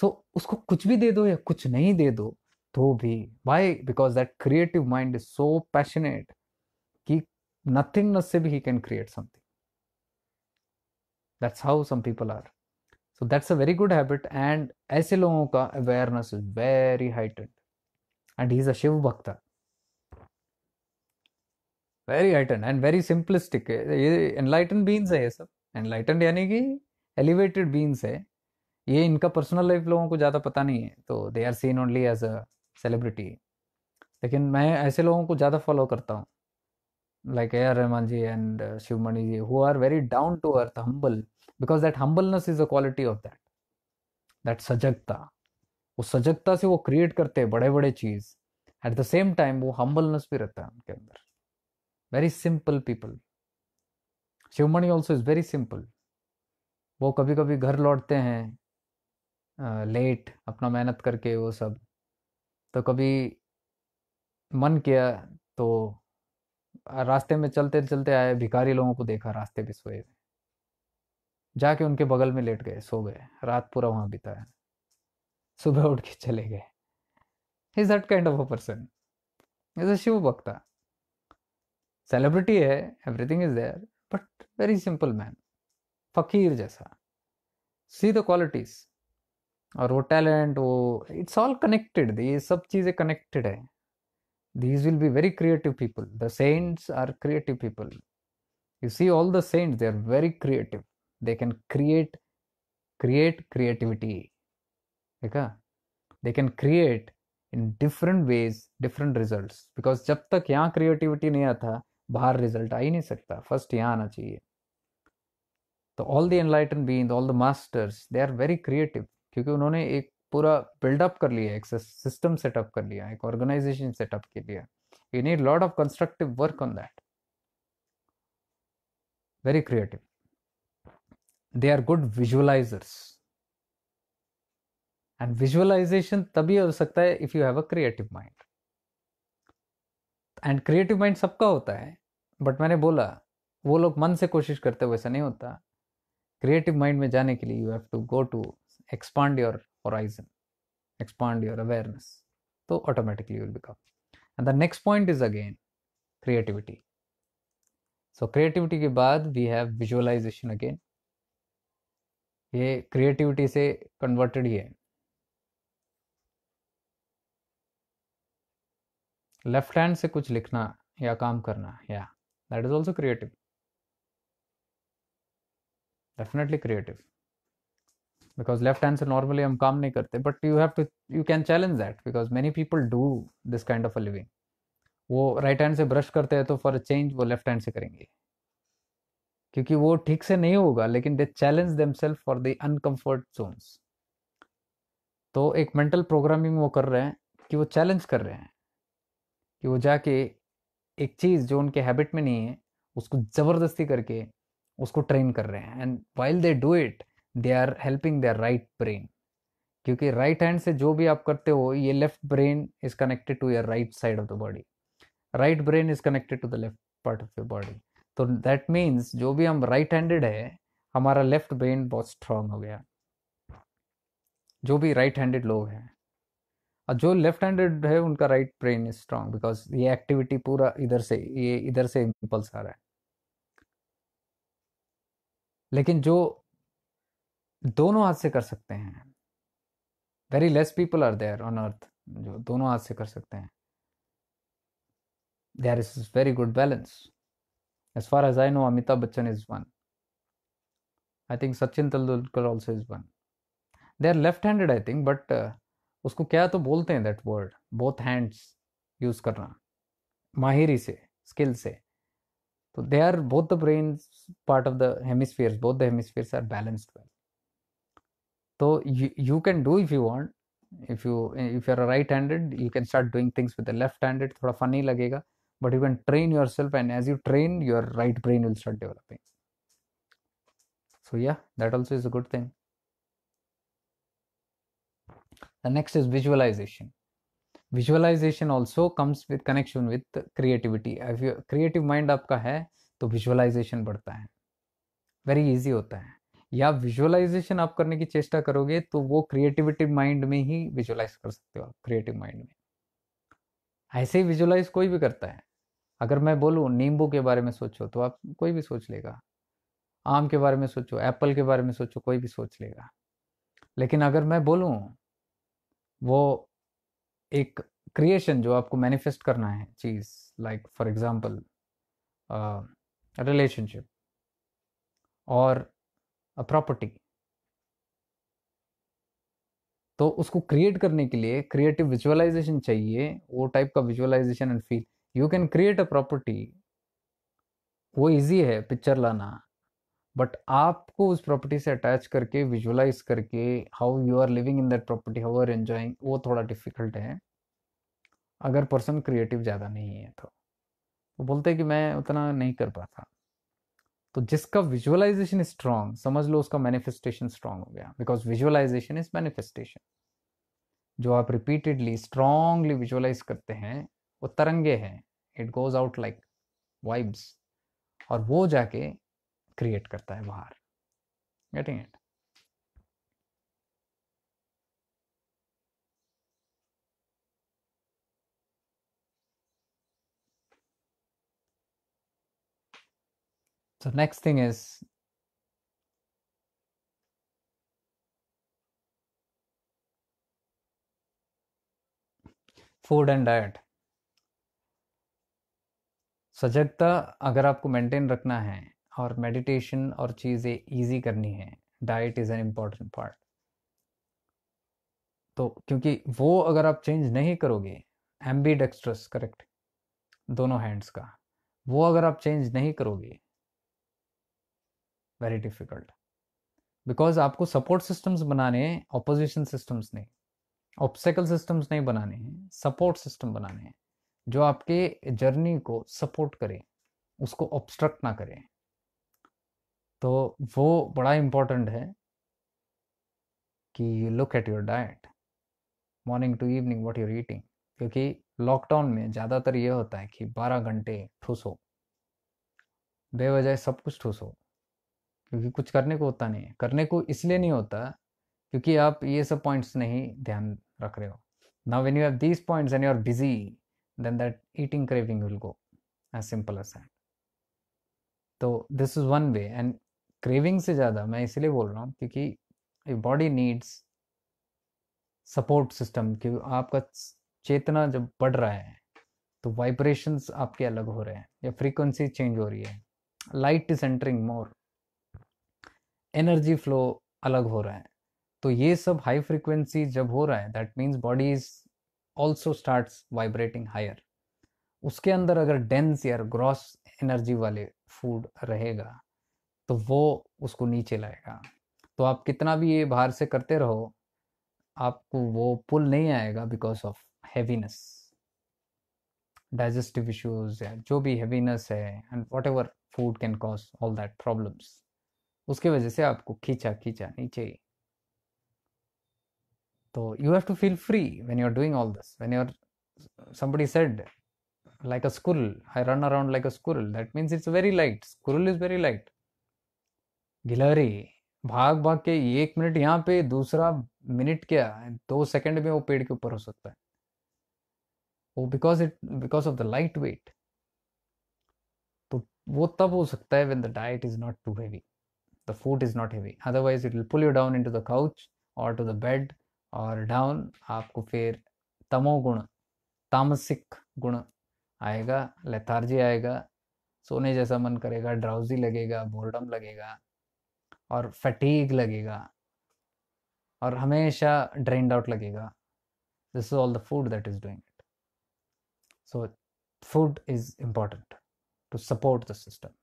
so उसको कुछ भी दे दो या कुछ नहीं दे दो तो भी why because that creative mind is so passionate कि नथिंग नस से भी he can create something that's how some people are so that's a very good habit and ऐसे लोगों का अवेयरनेस इज वेरी हाइटेड and he is a Shiv भक्त very हाइटेड एंड वेरी सिंपलिस्टिक ये एनलाइटन बींस है ये सब एनलाइटन यानी कि एलिवेटेड बींस है ये इनका पर्सनल लाइफ लोगों को ज़्यादा पता नहीं है तो they are seen only as a celebrity लेकिन मैं ऐसे लोगों को ज़्यादा फॉलो करता हूँ like A R Rahman ji and Shivamani ji who are very down to earth humble because that humbleness is a quality of that that सजगता वो सजगता से वो क्रिएट करते हैं बड़े बड़े चीज एट द सेम टाइम वो हम्बलनेस भी रहता है उनके अंदर very simple people Shivamani also is very simple वो कभी कभी घर लौटते हैं लेट अपना मेहनत करके वो सब तो कभी मन किया तो रास्ते में चलते चलते आए भिखारी लोगों को देखा रास्ते पे सोए हुए जाके उनके बगल में लेट गए सो गए रात पूरा वहाँ बिताया सुबह उठ के चले गए is that kind of a person is a Shiv भक्ता सेलिब्रिटी है everything is there but very simple man फकीर जैसा सी द क्वालिटीज और वो टैलेंट वो इट्स ऑल कनेक्टेड ये सब चीज़ें कनेक्टेड है these will be very creative people the saints are creative people you see all the saints they are very creative they can create create creativity ठीक है they can create in different ways different result because जब तक यहाँ creativity नहीं आता बाहर result आ ही नहीं सकता फर्स्ट यहाँ आना चाहिए तो all the enlighten being all the masters they are very creative क्योंकि उन्होंने एक पूरा बिल्डअप कर लिया एक सिस्टम सेटअप कर लिया एक ऑर्गेनाइजेशन सेटअप के लिए you need lot of constructive work on that very creative they are good visualisers and visualisation तभी हो सकता है if you have a creative mind and creative mind सबका होता है बट मैंने बोला वो लोग मन से कोशिश करते हो वैसा नहीं होता क्रिएटिव माइंड में जाने के लिए you have to go to expand your horizon expand your awareness तो automatically will become and the next point is again creativity so creativity के बाद वी हैव विजुअलाइजेशन अगेन ये क्रिएटिविटी से कन्वर्टेड ही है लेफ्ट हैंड से कुछ लिखना या काम करना या that is also creative definitely creative because left hand से नॉर्मली हम काम नहीं करते but you have to you can challenge that because many people do this kind of a living वो राइट right हैंड से ब्रश करते हैं तो फॉर अ चेंज वो लेफ्ट हैंड से करेंगे क्योंकि वो ठीक से नहीं होगा लेकिन they challenge them self for the uncomfort zones तो एक मेंटल प्रोग्रामिंग वो कर रहे हैं कि वो चैलेंज कर रहे हैं कि वो जाके एक चीज़ जो उनके हैबिट में नहीं है उसको ज़बरदस्ती करके उसको ट्रेन कर रहे हैं and while they do it they are helping their right brain क्योंकि राइट हैंड से जो भी आप करते हो ये left brain is connected to your right side of the body right brain is connected to the left part of your body तो that means जो भी हम राइट हैंडेड है हमारा लेफ्ट ब्रेन बहुत स्ट्रांग हो गया जो भी राइट हैंडेड लोग हैं और जो लेफ्ट हैंडेड है उनका right brain is strong because ये एक्टिविटी पूरा इधर से ये इधर से इम्पल्स आ रहा है लेकिन जो दोनों हाथ से कर सकते हैं very less people are there on earth जो दोनों हाथ से कर सकते हैं there is very good balance As far as I know, Amitabh Bachchan is one. I think Sachin Tendulkar also is one. They are left-handed, I think, but uh, उसको क्या तो बोलते हैं that word both hands use करना माहिरी से skill से तो they are both the brain part of the hemispheres both the hemispheres are balanced well तो you can do if you want if you if you are right handed you can start doing things with the left handed थोड़ा funny लगेगा but you can train yourself and as you train your right brain will start developing so yeah that also is a good thing the next is visualization visualization also comes with connection with creativity if your creative mind आपका hai to visualization badhta hai very easy hota hai या visualisation आप करने की चेष्टा करोगे तो वो creativity mind में ही विजुअलाइज कर सकते हो आप क्रिएटिव माइंड में ऐसे ही विजुलाइज कोई भी करता है अगर मैं बोलूँ नींबू के बारे में सोचो तो आप कोई भी सोच लेगा आम के बारे में सोचो एप्पल के बारे में सोचो कोई भी सोच लेगा लेकिन अगर मैं बोलूँ वो एक क्रिएशन जो आपको मैनिफेस्ट करना है चीज़ लाइक फॉर एग्जाम्पल रिलेशनशिप और प्रॉपर्टी तो उसको क्रिएट करने के लिए क्रिएटिव विजुअलाइजेशन चाहिए वो टाइप का visualisation and feel you can create a property वो इजी है पिक्चर लाना बट आपको उस प्रॉपर्टी से अटैच करके विजुअलाइज करके how you are living in that property how are enjoying वो थोड़ा डिफिकल्ट है अगर पर्सन क्रिएटिव ज़्यादा नहीं है तो वो बोलते हैं कि मैं उतना नहीं कर पाता तो जिसका विजुअलाइजेशन स्ट्रांग समझ लो उसका मैनिफेस्टेशन स्ट्रांग हो गया बिकॉज विजुअलाइजेशन इज मैनिफेस्टेशन जो आप रिपीटेडली स्ट्रांगली विजुअलाइज करते हैं वो तरंगे हैं it goes out like vibes और वो जाके क्रिएट करता है बाहर getting it So next thing is food and diet सजगता अगर आपको मेंटेन रखना है और मेडिटेशन और चीज़ें इजी करनी है diet is an important part तो क्योंकि वो अगर आप चेंज नहीं करोगे एम्बी डेक्स्ट्रस करेक्ट दोनों हैंड्स का वो अगर आप चेंज नहीं करोगे वेरी डिफिकल्ट बिकॉज आपको सपोर्ट सिस्टम्स बनाने हैं ऑपोजिशन सिस्टम्स नहीं ऑब्सेकल सिस्टम्स नहीं बनाने हैं सपोर्ट सिस्टम बनाने हैं जो आपके जर्नी को सपोर्ट करें उसको ऑब्स्ट्रक्ट ना करें तो वो बड़ा इम्पोर्टेंट है कि you look at your diet morning to evening what you're eating क्योंकि लॉकडाउन में ज़्यादातर ये होता है कि 12 घंटे ठूसो बेवजह सब कुछ ठूसो क्योंकि कुछ करने को होता नहीं है करने को इसलिए नहीं होता क्योंकि आप ये सब पॉइंट्स नहीं ध्यान रख रहे हो now when you have these points and you are busy then that eating craving will go as simple as that तो this is one way and craving से ज़्यादा मैं इसलिए बोल रहा हूँ क्योंकि बॉडी नीड्स सपोर्ट सिस्टम क्योंकि आपका चेतना जब बढ़ रहा है तो वाइब्रेशंस आपके अलग हो रहे हैं या फ्रीक्वेंसी चेंज हो रही है light is entering more energy flow अलग हो रहा है तो ये सब हाई फ्रिक्वेंसी जब हो रहा है that means body is also start vibrating higher उसके अंदर अगर डेंस या ग्रॉस एनर्जी वाले फूड रहेगा तो वो उसको नीचे लाएगा तो आप कितना भी ये बाहर से करते रहो आपको वो पुल नहीं आएगा because of heaviness digestive issues या जो भी हैवीनेस है and whatever food can cause all that problems उसके वजह से आपको खींचा खींचा नहीं चाहिए तो you have to feel free when you are doing all this when you're are said like a squirrel I run around like a squirrel that means it's very light squirrel is very light गिलहरी भाग भाग के एक minute यहाँ पे दूसरा minute क्या दो सेकंड में वो पेड़ के ऊपर हो सकता है वो because it because of the light weight तो वो तब हो सकता है when the diet is not too heavy the foot is not heavy otherwise it will pull you down into the couch or to the bed और down आपको फिर तमोगुण तामसिक गुण आएगा लेथार्जी आएगा सोने जैसा मन करेगा ड्राउजी लगेगा बोर्डम लगेगा और फटीग लगेगा और हमेशा ड्रेन्ड आउट लगेगा this is all the food that is doing it so food is important to support the system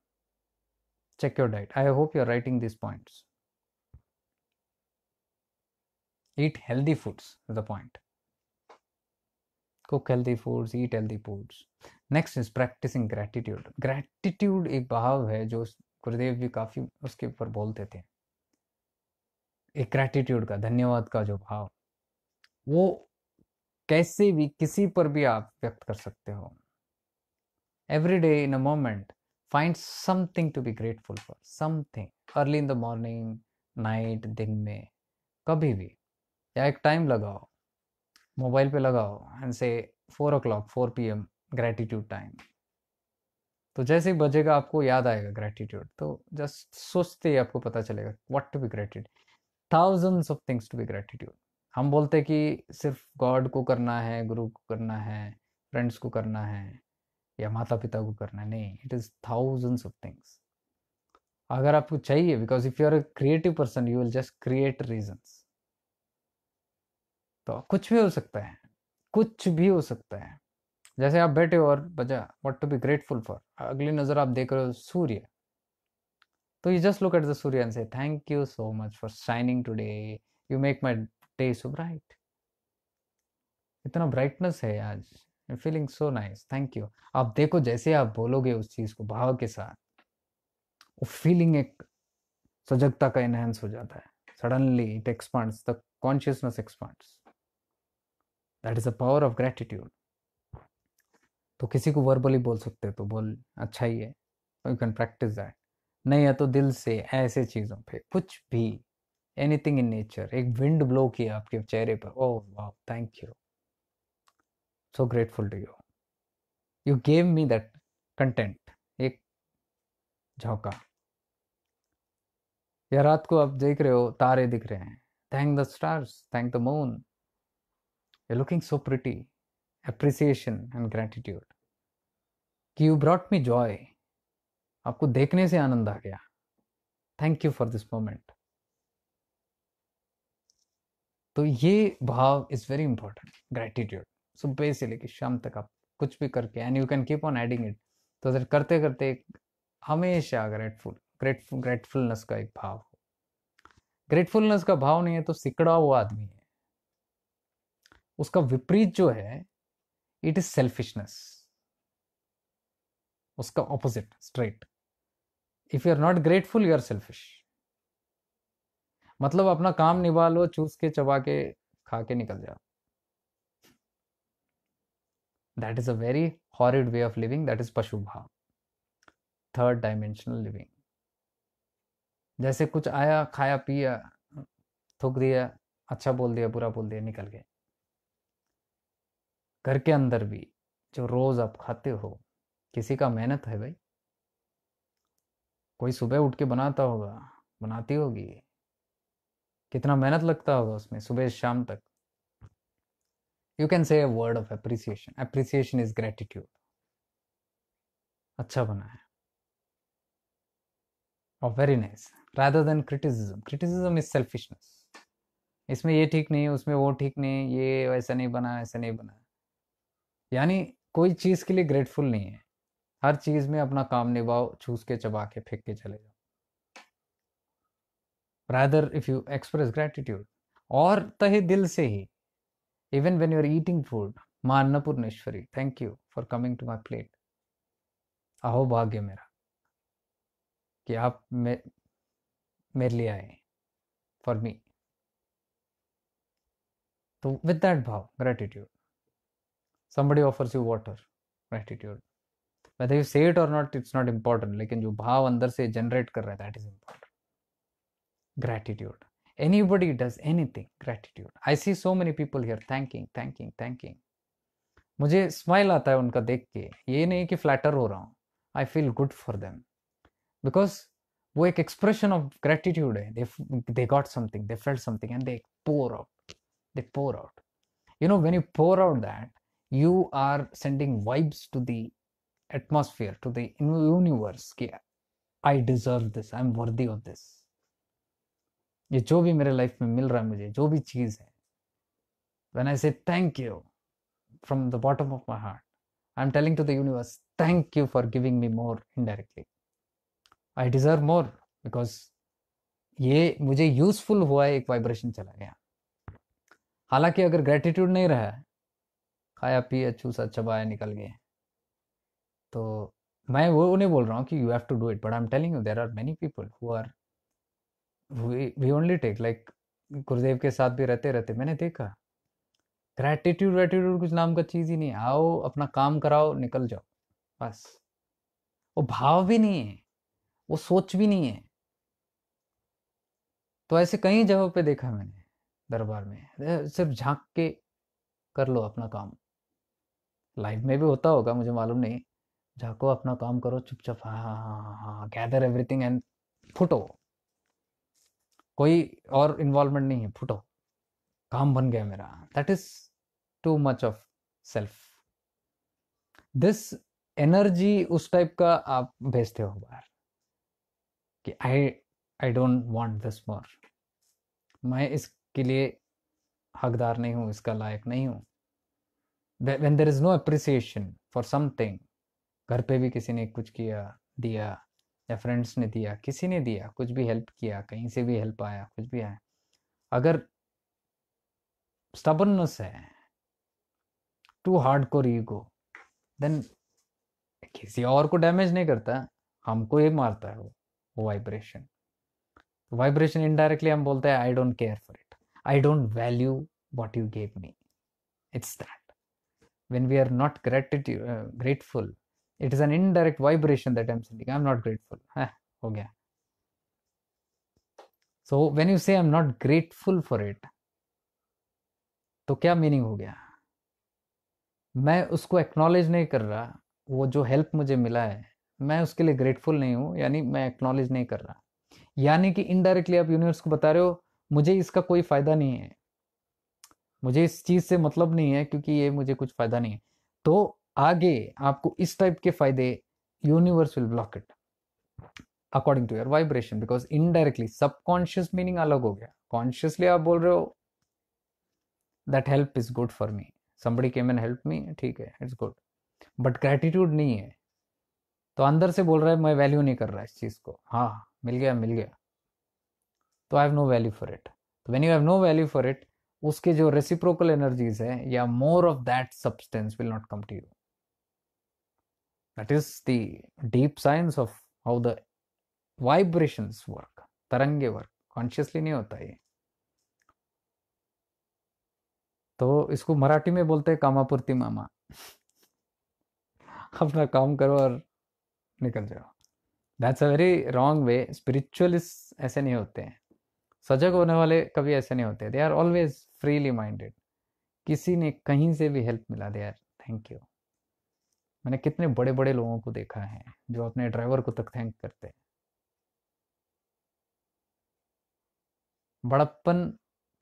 check your diet i hope you are writing these points eat healthy foods is the point cook healthy foods eat healthy foods next is practicing gratitude gratitude ek bhav hai jo gurudev ji kafi uske upar bolte the एक gratitude का धन्यवाद का जो भाव वो कैसे भी किसी पर भी आप व्यक्त कर सकते हो every day in a moment find something to be grateful for something early in the morning night दिन में कभी भी या एक टाइम लगाओ मोबाइल पे लगाओ एंड से four o'clock four P M gratitude time तो जैसे ही बजेगा आपको याद आएगा ग्रेटिट्यूड तो जस्ट सोचते ही आपको पता चलेगा what to be grateful thousands of things to be gratitude हम बोलते कि सिर्फ गॉड को करना है गुरु को करना है फ्रेंड्स को करना है या माता पिता को करना है नहीं it is thousands of things अगर आपको चाहिए because if you are a creative person you will just create reasons तो कुछ भी हो सकता है कुछ भी हो सकता है जैसे आप बैठे हो और बजा what to be grateful for अगली नज़र आप देख रहे हो सूर्य तो you just look at the सूर्य and say thank you so much for shining today you make my day so bright इतना ब्राइटनेस है आज feeling so nice thank you आप देखो जैसे आप बोलोगे उस चीज को भाव के साथ वो फीलिंग एक सजगता का एनहेंस हो जाता है suddenly it expands the consciousness expands that is the power of gratitude तो किसी को वर्बली बोल सकते हो तो बोल अच्छा ही है यू कैन प्रैक्टिस दैट नहीं है तो दिल से ऐसे चीज़ों पे कुछ भी एनीथिंग इन नेचर एक विंड ब्लो किया आपके चेहरे पर ओह वाह thank you so grateful to you you gave me that content एक झोंका या रात को आप देख रहे हो तारे दिख रहे हैं thank the stars thank the moon you looking so pretty appreciation and gratitude कि यू ब्रॉट मी जॉय आपको देखने से आनंद आ गया thank you for this moment तो ये भाव इज वेरी इंपॉर्टेंट ग्रेटिट्यूड सुबह से लेके शाम तक आप कुछ भी करके and you can keep on adding it तो अगर करते करते एक हमेशा ग्रेटफुल ग्रेटफुल ग्रेटफुलनेस का एक भाव हो ग्रेटफुलनेस का भाव नहीं है तो सिकड़ा हुआ आदमी है उसका विपरीत जो है इट इज सेल्फिशनेस उसका opposite straight if you are not grateful you are selfish मतलब अपना काम निभा लो चूस के चबा के खा के निकल जाओ that is a very horrid way of living that is Pashubha. Third dimensional living जैसे कुछ आया खाया पिया थूक दिया अच्छा बोल दिया बुरा बोल दिया निकल गए घर के अंदर भी जो रोज आप खाते हो किसी का मेहनत है भाई कोई सुबह उठ के बनाता होगा बनाती होगी कितना मेहनत लगता होगा उसमें सुबह शाम तक you can say word of appreciation appreciation is gratitude अच्छा बना है और very nice rather than criticism criticism is selfishness इसमें ये ठीक नहीं उसमें वो ठीक नहीं ये वैसा नहीं बना ऐसा नहीं बना यानी कोई चीज़ के लिए ग्रेटफुल नहीं है हर चीज़ में अपना काम निभाओ छूस के चबा के फेंक के चले जाओ rather if you express gratitude और तहे दिल से ही even when you're eating food माँ Annapurneshwari thank you for coming to my plate अहो भाग्य मेरा कि आप मे मेरे लिए आए फॉर मी तो विद दैट भाव gratitude somebody offers you water gratitude whether you say it or not it's not important लेकिन जो भाव अंदर से जनरेट कर रहा है that is important gratitude anybody does anything gratitude i see so many people here thanking thanking thanking मुझे smile आता है उनका देख के ये नहीं कि फ्लैटर हो रहा हूँ I feel good for them because वो एक expression of gratitude they got something they felt something and they pour out they pour out you know when you pour out that you are sending vibes to the atmosphere to the universe i deserve this i'm worthy of this ये जो भी मेरे life में मिल रहा है मुझे जो भी चीज़ है I say thank you from the bottom of my heart I am telling to the universe thank you for giving me more indirectly I deserve more because ये मुझे यूजफुल हुआ है एक वाइब्रेशन चला गया हालांकि अगर ग्रेटिट्यूड नहीं रहा है खाया पिया चूसा चबाया निकल गए तो मैं वो उन्हें बोल रहा हूँ कि you have to do it but I am telling you there are many people who are we only take like Gurudev के साथ भी रहते रहते मैंने देखा ग्रैटिट्यूड वैटिट्यूड कुछ नाम का चीज़ ही नहीं आओ अपना काम कराओ निकल जाओ बस वो भाव भी नहीं है वो सोच भी नहीं है तो ऐसे कई जगहों पे देखा मैंने दरबार में सिर्फ झांक के कर लो अपना काम लाइफ में भी होता होगा मुझे मालूम नहीं झाको अपना काम करो चुपचाप हाँ हाँ हाँ गैदर एवरीथिंग एंड फुटो कोई और इन्वॉल्वमेंट नहीं है फुटो काम बन गया मेरा that is too much of self this energy उस टाइप का आप भेजते हो बाहर कि I I don't want this more मैं इसके लिए हकदार नहीं हूं इसका लायक नहीं हूँ when there is no appreciation for something घर पे भी किसी ने कुछ किया दिया या फ्रेंड्स ने दिया किसी ने दिया कुछ भी हेल्प किया कहीं से भी हेल्प आया कुछ भी आया अगर स्टबननेस है too hard core ego then किसी और को डैमेज नहीं करता हमको ये मारता है वो वाइब्रेशन वाइब्रेशन इनडायरेक्टली हम बोलते हैं I don't care for it I don't value what you gave me it's that when we are not gratitude grateful it is an indirect vibration that I am sending I am not grateful है हो गया so when you say I am not grateful for it तो क्या meaning हो गया मैं उसको acknowledge नहीं कर रहा वो जो हेल्प मुझे मिला है मैं उसके लिए ग्रेटफुल नहीं हूँ यानी मैं एक्नॉलेज नहीं कर रहा यानी कि इनडायरेक्टली आप यूनिवर्स को बता रहे हो मुझे इसका कोई फ़ायदा नहीं है मुझे इस चीज़ से मतलब नहीं है क्योंकि ये मुझे कुछ फ़ायदा नहीं है तो आगे आपको इस टाइप के फायदे universe will block it according to your vibration because indirectly subconscious meaning अलग हो गया कॉन्शियसली आप बोल रहे हो that help is good for me somebody came and help me ठीक है इट्स गुड बट ग्रेटिट्यूड नहीं है तो अंदर से बोल रहा है मैं वैल्यू नहीं कर रहा इस चीज़ को हाँ मिल गया मिल गया तो I have no value for it तो when you have no value for it उसके जो रेसिप्रोकल एनर्जीज है या more of that substance will not come to you that is the deep science of how the vibrations work तरंगे work consciously नहीं होता ये तो इसको मराठी में बोलते हैं कामापूर्ति मामा अपना काम करो और निकल जाओ that's a very wrong way spiritualist ऐसे नहीं होते हैं सजग होने वाले कभी ऐसे नहीं होते they are always freely minded किसी ने कहीं से भी हेल्प मिला दे आर थैंक यू मैंने कितने बड़े बड़े लोगों को देखा है जो अपने ड्राइवर को तक थैंक करते हैं बड़प्पन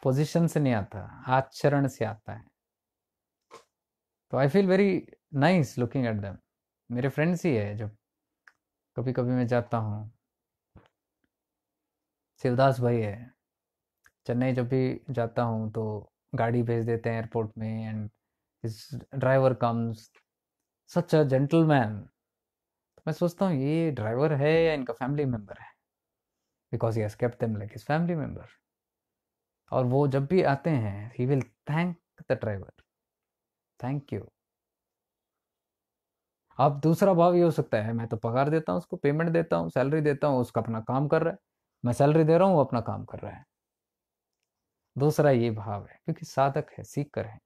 पोजीशन से नहीं आता आचरण से आता है तो I feel very nice looking at them मेरे फ्रेंड्स ही है जब कभी कभी मैं जाता हूँ शिवदास भाई है चेन्नई जब भी जाता हूँ तो गाड़ी भेज देते हैं एयरपोर्ट में and driver comes such a gentleman तो मैं सोचता हूँ ये ड्राइवर है या इनका फैमिली मेम्बर है because he has them like his family member और वो जब भी आते हैं he will thank the driver thank you अब दूसरा भाव ये हो सकता है मैं तो पगार देता हूँ उसको पेमेंट देता हूँ सैलरी देता हूँ उसका अपना काम कर रहा है मैं सैलरी दे रहा हूँ वो अपना काम कर रहा है दूसरा ये भाव है क्योंकि साधक है सीख कर है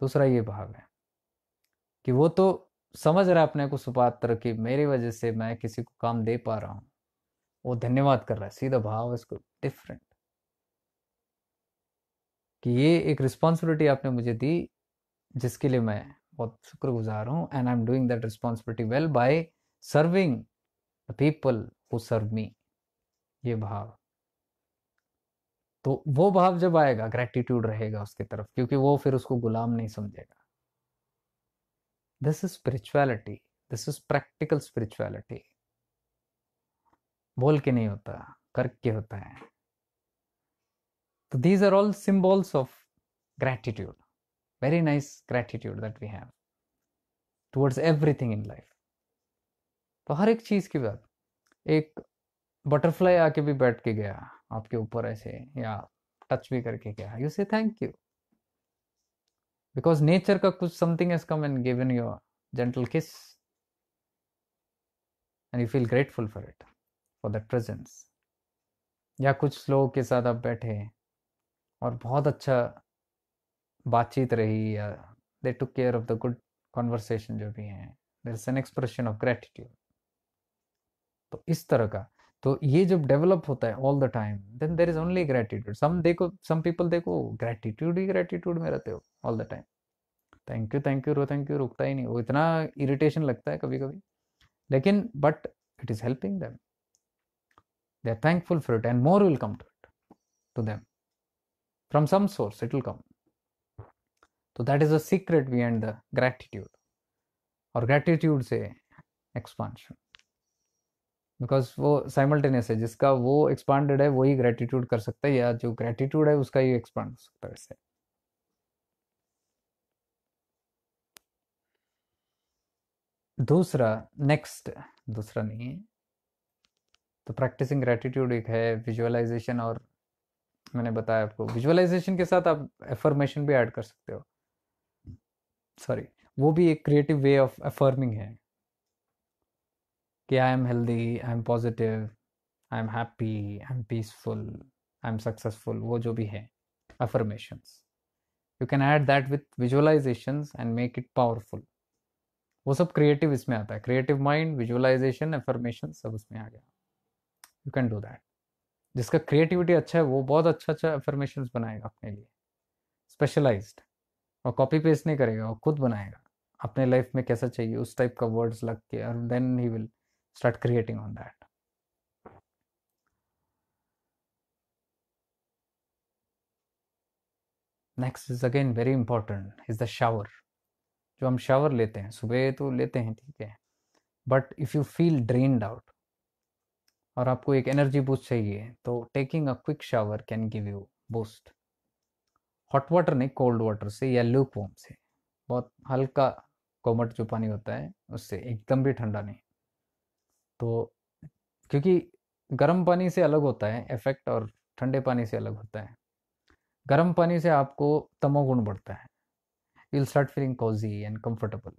दूसरा ये भाव है कि वो तो समझ रहा है अपने को सुपात्र कि मेरी वजह से मैं किसी को काम दे पा रहा हूं वो धन्यवाद कर रहा है सीधा भाव इसको डिफरेंट कि ये एक रिस्पॉन्सिबिलिटी आपने मुझे दी जिसके लिए मैं बहुत शुक्रगुजार हूँ and I am doing that responsibility well by serving the people who serve me ये भाव तो वो भाव जब आएगा ग्रेटिट्यूड रहेगा उसकी तरफ क्योंकि वो फिर उसको गुलाम नहीं समझेगा This is spirituality. This is practical spirituality. बोल के नहीं होता करके होता है तो these are all symbols of gratitude very nice gratitude that we have towards everything in life तो हर एक चीज की बात एक बटरफ्लाई आके भी बैठ के गया आपके ऊपर ऐसे या टच भी करके गया यू से थैंक यू बिकॉज नेचर का कुछ something has come and given you a gentle kiss and you feel grateful for it for that presence या कुछ लोगों के साथ आप बैठे और बहुत अच्छा बातचीत रही या they took care of the good conversation जो भी हैं there is an expression of gratitude तो इस तरह का तो ये जब डेवलप होता है all the time then there is only gratitude some देखो सम पीपल देखो ग्रेटिट्यूड ही ग्रेटिट्यूड में रहते हो all the time thank you thank you रो थैंक यू रुकता ही नहीं वो इतना इरिटेशन लगता है कभी कभी लेकिन but it is helping them they are thankful for it and more will come to it to them from some source it will come तो that is a secret beyond the gratitude और gratitude से expansion because वो simultaneous है जिसका वो expanded है वही gratitude कर सकता है या जो ग्रेटिट्यूड है उसका ही एक्सपांड हो सकता है इससे दूसरा नेक्स्ट दूसरा नहीं तो प्रैक्टिसिंग ग्रेटिट्यूड एक है विजुअलाइजेशन और मैंने बताया आपको विजुअलाइजेशन के साथ आप एफर्मेशन भी ऐड कर सकते हो सॉरी वो भी एक क्रिएटिव वे ऑफ एफर्मिंग है कि I am healthy I am positive I am happy I am peaceful I am successful वो जो भी है affirmations you can add that with visualization and make it powerful वो सब क्रिएटिव इसमें आता है क्रिएटिव माइंड विजुअलाइजेशन एफर्मेशन सब उसमें आ गया यू कैन डू दैट जिसका क्रिएटिविटी अच्छा है वो बहुत अच्छा अच्छा एफर्मेशन बनाएगा अपने लिए स्पेशलाइज और कॉपी पेस्ट नहीं करेगा वो खुद बनाएगा अपने लाइफ में कैसा चाहिए उस टाइप का वर्ड्स लग के और then he will start creating on that next is again very important is the shower जो हम शावर लेते हैं सुबह तो लेते हैं ठीक है but if you feel drained out और आपको एक एनर्जी बूस्ट चाहिए तो taking a quick shower can give you boost hot water नहीं कोल्ड वाटर से या लूप वॉम से बहुत हल्का कोमट जो पानी होता है उससे एकदम भी ठंडा नहीं तो क्योंकि गर्म पानी से अलग होता है इफेक्ट और ठंडे पानी से अलग होता है गर्म पानी से आपको तमोगुण बढ़ता है you start feeling cozy and comfortable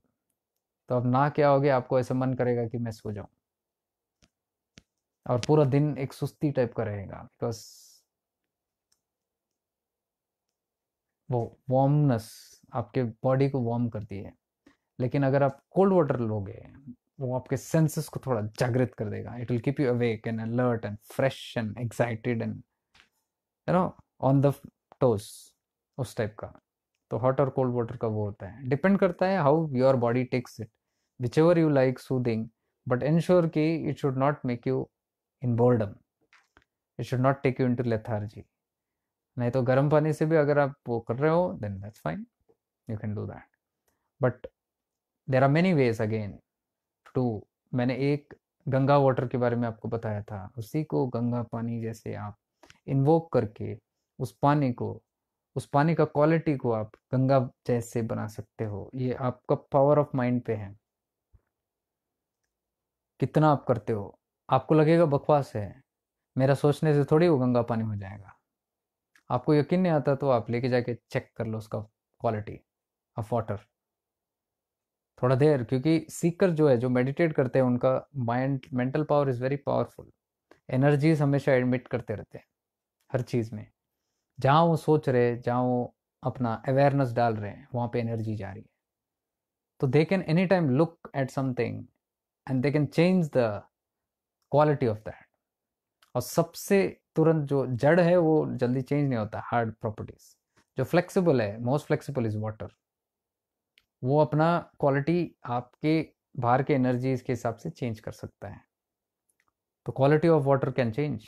तो अब ना क्या हो गया आपको ऐसा मन करेगा कि मैं सो जाऊं और पूरा दिन एक सुस्ती टाइप का रहेगा बिकॉज वो वार्मनेस आपके बॉडी को वार्म करती है लेकिन अगर आप कोल्ड वाटर लोगे वो आपके सेंसेस को थोड़ा जागृत कर देगा it will keep you awake and alert and fresh and excited and you know on the toes उस टाइप का तो हॉट और कोल्ड वाटर का वो होता है डिपेंड करता है how your body takes it whichever you like soothing but ensure कि it should not make you in boredom it should not take you into lethargy नहीं तो गर्म पानी से भी अगर आप वो कर रहे हो then that's fine you can do that but there are many ways again to मैंने एक गंगा वाटर के बारे में आपको बताया था उसी को गंगा पानी जैसे आप इन्वोक करके उस पानी को उस पानी का क्वालिटी को आप गंगा जैसे बना सकते हो ये आपका पावर ऑफ माइंड पे है कितना आप करते हो आपको लगेगा बकवास है मेरा सोचने से थोड़ी वो गंगा पानी हो जाएगा आपको यकीन नहीं आता तो आप लेके जाके चेक कर लो उसका क्वालिटी ऑफ वाटर थोड़ा देर क्योंकि सीकर जो है जो मेडिटेट करते हैं उनका mind mental power is very powerful energies हमेशा एडमिट करते रहते हैं हर चीज़ में जहाँ वो सोच रहे जहाँ वो अपना अवेयरनेस डाल रहे हैं वहाँ पे एनर्जी जा रही है तो they can any time look at something and they can change the quality of that और सबसे तुरंत जो जड़ है वो जल्दी चेंज नहीं होता हार्ड प्रॉपर्टीज जो फ्लेक्सिबल है मोस्ट फ्लेक्सिबल इज वाटर वो अपना क्वालिटी आपके बाहर के एनर्जीज के हिसाब से चेंज कर सकता है तो quality of water can change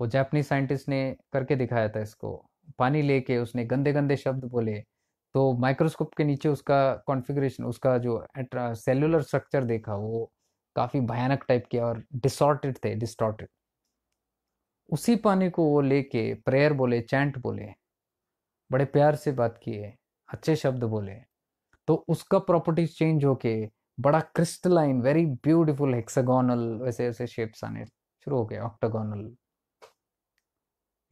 वो जापनीज साइंटिस्ट ने करके दिखाया था इसको पानी लेके उसने गंदे गंदे शब्द बोले तो माइक्रोस्कोप के नीचे उसका कॉन्फ़िगरेशन उसका जो सेलुलर स्ट्रक्चर देखा वो काफ़ी भयानक टाइप के और डिसॉर्टेड थे डिस्टॉर्टेड उसी पानी को वो लेके प्रेयर बोले चैंट बोले बड़े प्यार से बात किए अच्छे शब्द बोले तो उसका प्रॉपर्टीज चेंज होके बड़ा क्रिस्टलाइन वेरी ब्यूटीफुल हेक्सागोनल वैसे वैसे शेप्स आने शुरू हो गए ऑक्टागोनल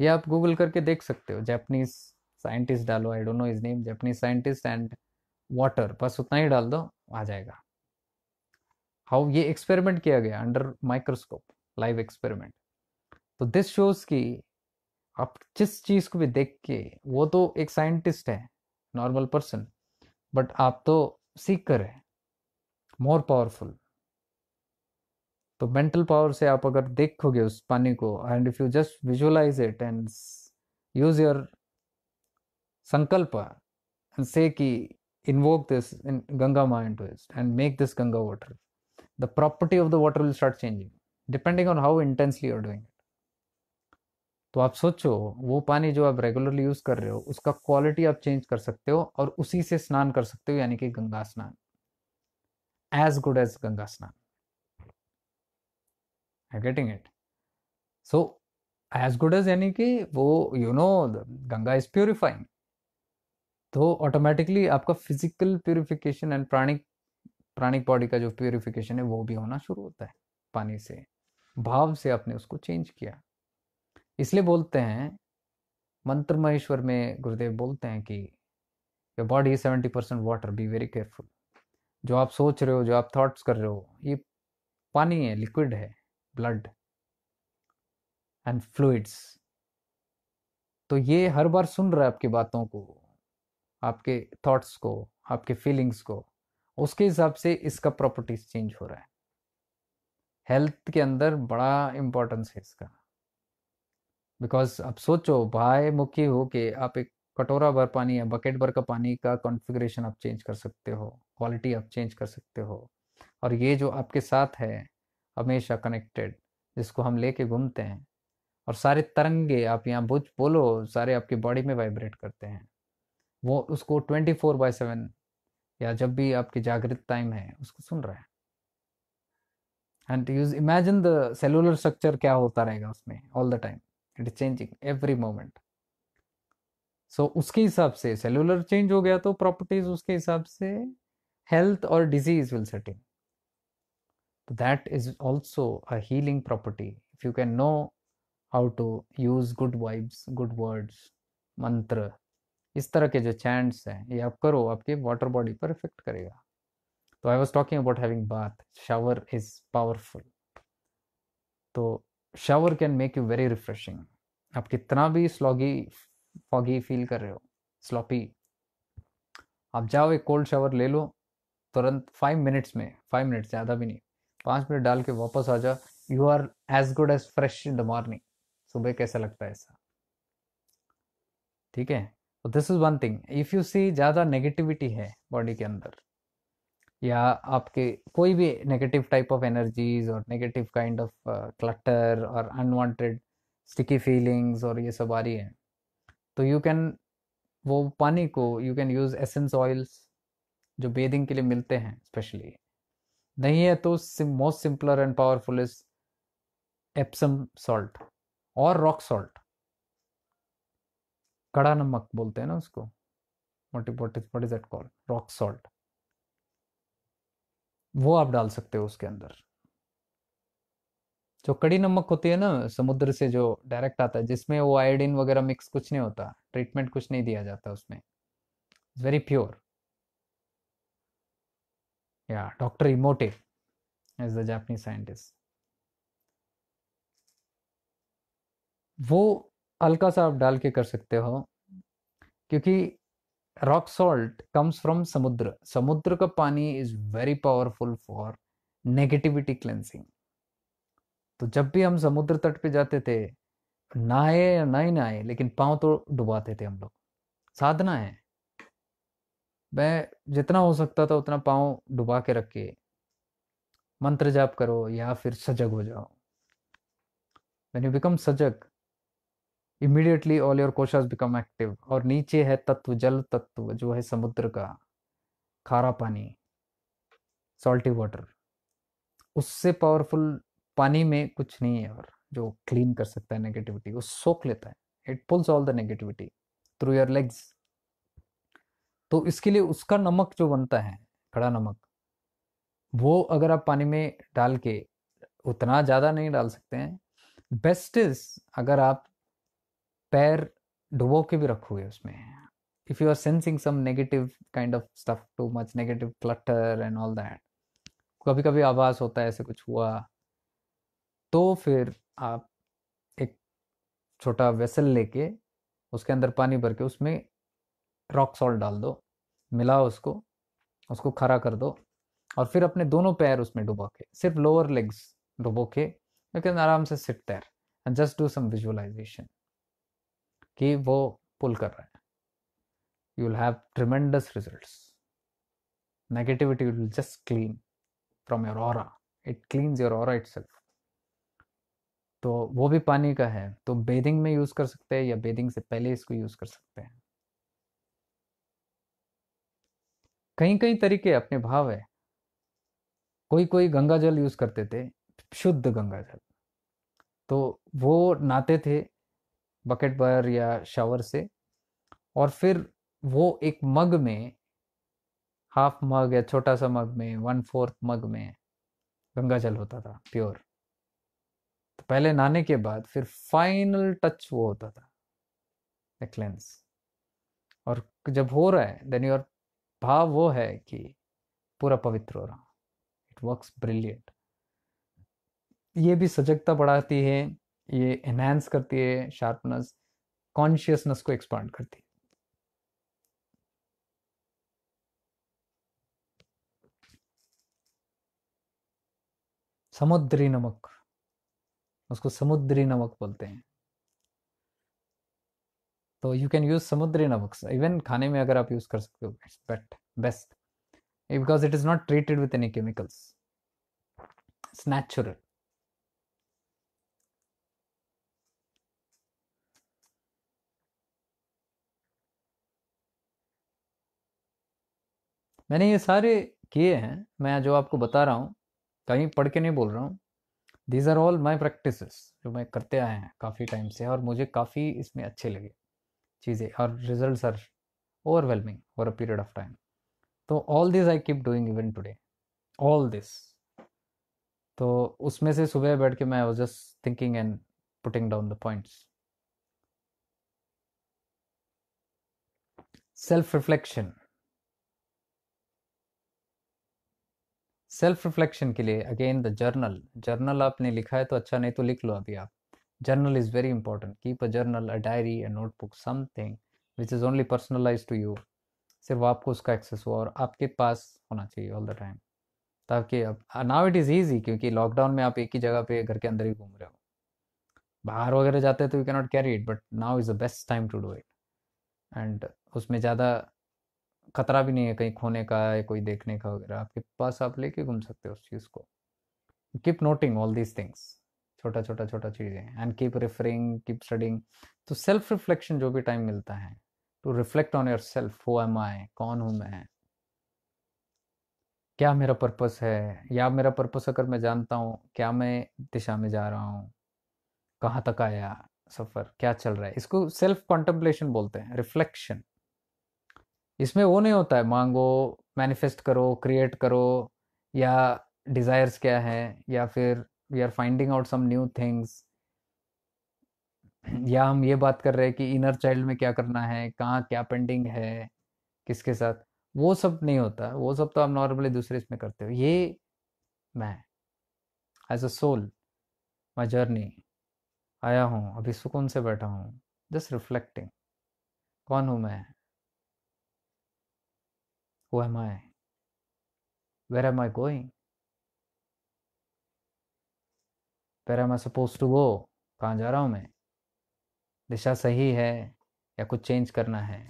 ये आप गूगल करके देख सकते हो जैपनीज साइंटिस्ट डालो I don't know his name Japanese scientist and water बस उतना ही डाल दो आ जाएगा हाउ ये एक्सपेरिमेंट किया गया अंडर माइक्रोस्कोप लाइव एक्सपेरिमेंट तो दिस शोज की आप जिस चीज़ को भी देख के वो तो एक साइंटिस्ट है नॉर्मल पर्सन बट आप तो सीकर हैं मोर पावरफुल तो मेंटल पावर से आप अगर देखोगे उस पानी को and if you just visualize it and use your संकल्प एंड से कि invoke this in Ganga mind to east and make this Ganga water the property of the water will start changing depending on how intensely you're doing तो आप सोचो वो पानी जो आप regularly use कर रहे हो उसका क्वालिटी आप चेंज कर सकते हो और उसी से स्नान कर सकते हो यानी कि गंगा स्नान एज गुड एज गंगा स्नान getting it so as good as यानी कि वो you know Ganga is purifying तो ऑटोमेटिकली आपका physical purification and pranic pranic body का जो प्योरिफिकेशन है वो भी होना शुरू होता है पानी से भाव से आपने उसको चेंज किया इसलिए बोलते हैं मंत्र महेश्वर में गुरुदेव बोलते हैं कि your body is seventy percent water be very careful जो आप सोच रहे हो जो आप थॉट्स कर रहे हो ये पानी है लिक्विड है ब्लड एंड फ्लूड्स तो ये हर बार सुन रहा है आपकी बातों को आपके थॉट्स को आपके फीलिंग्स को उसके हिसाब से इसका प्रॉपर्टीज चेंज हो रहा है हेल्थ के अंदर बड़ा इम्पोर्टेंस है इसका बिकॉज आप सोचो भाई मुखी हो के आप एक कटोरा भर पानी या बकेट भर का पानी का कॉन्फ़िगरेशन आप चेंज कर सकते हो क्वालिटी आप चेंज कर सकते हो और ये जो आपके साथ है हमेशा कनेक्टेड जिसको हम लेके घूमते हैं और सारे तरंगे आप यहाँ बुझ बोलो सारे आपकी बॉडी में वाइब्रेट करते हैं वो उसको ट्वेंटी फोर बाय सेवन या जब भी आपकी जागृत टाइम है उसको सुन रहे हैं and use imagine the cellular structure क्या होता रहेगा उसमें all the time it changing every moment so उसके हिसाब से सेलुलर चेंज हो गया तो प्रॉपर्टीज उसके हिसाब से हेल्थ और disease will set in that is also a healing property if you can know how to use good vibes good words mantra इस तरह के जो चैंट्स हैं ये आप करो आपके वाटर बॉडी पर इफेक्ट करेगा तो I was talking about having bath shower is powerful तो shower can make you very refreshing आप कितना भी स्लॉगी फॉगी फील कर रहे हो स्लॉपी आप जाओ एक कोल्ड शावर ले लो तुरंत फाइव मिनट्स में फाइव मिनट ज़्यादा भी नहीं पाँच मिनट डाल के वापस आ जाओ you are as good as fresh in the morning सुबह कैसा लगता है ऐसा ठीक है तो this is one thing if you see ज़्यादा नेगेटिविटी है बॉडी के अंदर या आपके कोई भी नेगेटिव टाइप ऑफ एनर्जीज और नेगेटिव काइंड ऑफ क्लटर और अनवांटेड स्टिकी फीलिंग्स और ये सब आ रही है तो यू कैन वो पानी को you can use essence oils जो बेदिंग के लिए मिलते हैं स्पेशली नहीं है तो most simpler and powerful is Epsom salt और रॉक सॉल्ट कड़ा नमक बोलते हैं ना उसको what is what is that called rock salt वो आप डाल सकते हो उसके अंदर जो कड़ी नमक होती है ना समुद्र से जो डायरेक्ट आता है जिसमें वो आयोडीन वगैरह मिक्स कुछ नहीं होता ट्रीटमेंट कुछ नहीं दिया जाता उसमें वेरी प्योर या doctor Emoto as the Japanese scientist वो हल्का सा आप डाल के कर सकते हो क्योंकि रॉक सॉल्ट कम्स फ्रॉम समुद्र समुद्र का पानी is very powerful for negativity cleansing तो जब भी हम समुद्र तट पे जाते थे नहाए या ना ही नहाए लेकिन पाँव तो डुबाते थे हम लोग साधना है मैं जितना हो सकता था उतना पांव डुबा के रखे मंत्र जाप करो या फिर सजग हो जाओ वेन यू बिकम सजग इमीडिएटली ऑल योर कोशाज बिकम एक्टिव और नीचे है तत्व जल तत्व जो है समुद्र का खारा पानी सॉल्टी वाटर उससे पावरफुल पानी में कुछ नहीं है और जो क्लीन कर सकता है नेगेटिविटी वो सोख लेता है it pulls all the negativity through your legs तो इसके लिए उसका नमक जो बनता है खड़ा नमक वो अगर आप पानी में डाल के उतना ज़्यादा नहीं डाल सकते हैं बेस्ट इज अगर आप पैर डुबो के भी रखोगे उसमें if you are sensing some negative kind of stuff too much negative clutter and all that कभी कभी आवाज़ होता है ऐसे कुछ हुआ तो फिर आप एक छोटा वेसल लेके उसके अंदर पानी भर के उसमें रॉक सॉल्ट डाल दो मिलाओ उसको उसको खरा कर दो और फिर अपने दोनों पैर उसमें डुबो के सिर्फ लोअर लेग्स डुबो के लेकिन आराम से sit there and just do some visualization कि वो पुल कर रहा है you will have tremendous result negativity will just clean from your aura it cleans your aura itself तो वो भी पानी का है तो बेदिंग में यूज़ कर सकते हैं या बेदिंग से पहले इसको यूज़ कर सकते हैं कई कई तरीके अपने भाव है कोई कोई गंगा जल यूज़ करते थे शुद्ध गंगा जल तो वो नहाते थे बकेट बर या शावर से और फिर वो एक मग में हाफ मग या छोटा सा मग में वन फोर्थ मग में गंगा जल होता था प्योर तो पहले नहाने के बाद फिर फाइनल टच वो होता था क्लेंस और जब हो रहा है देन योर भाव वो है कि पूरा पवित्र हो रहा इट वर्क्स ब्रिलियंट ये भी सजगता बढ़ाती है ये एनहेंस करती है शार्पनेस कॉन्शियसनेस को एक्सपांड करती है समुद्री नमक उसको समुद्री नमक बोलते हैं तो यू कैन यूज समुद्री नमक इवन खाने में अगर आप यूज कर सकते हो it's bet best because it is not treated with any chemicals it's natural मैंने ये सारे किए हैं मैं जो आपको बता रहा हूँ कहीं पढ़ के नहीं बोल रहा हूँ these are all my practice जो मैं करते आए हैं काफ़ी टाइम से और मुझे काफ़ी इसमें अच्छे लगे चीज़ें और result are overwhelming for a period of time तो all this I keep doing even today all this तो उसमें से सुबह बैठ के मैं was just thinking and putting down the points self reflection self reflection के लिए अगेन द जर्नल जर्नल आपने लिखा है तो अच्छा नहीं तो लिख लो अभी आप journal is very important keep a journal a diary a notebook something which is only personalize to you सिर्फ आपको उसका एक्सेस हो और आपके पास होना चाहिए ऑल द टाइम ताकि अब नाउ इट इज़ ईजी क्योंकि लॉकडाउन में आप एक ही जगह पे घर के अंदर ही घूम रहे हो बाहर वगैरह जाते हैं तो you cannot carry it but now is the best time to do it and उसमें ज़्यादा खतरा भी नहीं है कहीं खोने का या कोई देखने का वगैरह आपके पास आप लेके घूम सकते हो उस चीज़ को keep noting all these things छोटा छोटा छोटा चीज़ें and keep referring keep studing तो सेल्फ रिफ्लेक्शन जो भी टाइम मिलता है to reflect on your self who am I कौन हूँ मैं क्या मेरा पर्पस है या मेरा पर्पस अगर मैं जानता हूँ क्या मैं दिशा में जा रहा हूँ कहाँ तक आया सफ़र क्या चल रहा है इसको सेल्फ कॉन्टम्पलेशन बोलते हैं रिफ्लेक्शन इसमें वो नहीं होता है मांगो मैनिफेस्ट करो क्रिएट करो या डिज़ायर्स क्या है या फिर we are finding out some new things या हम ये बात कर रहे हैं कि इनर चाइल्ड में क्या करना है कहाँ क्या पेंडिंग है किसके साथ वो सब नहीं होता वो सब तो आप नॉर्मली दूसरे इसमें करते हो ये मैं as a soul my journey आया हूँ अभी सुकून से बैठा हूँ जस्ट रिफ्लेक्टिंग कौन हूँ मैं Who am I? Where am I going? Where am I supposed to go? कहाँ जा रहा हूँ मैं दिशा सही है या कुछ चेंज करना है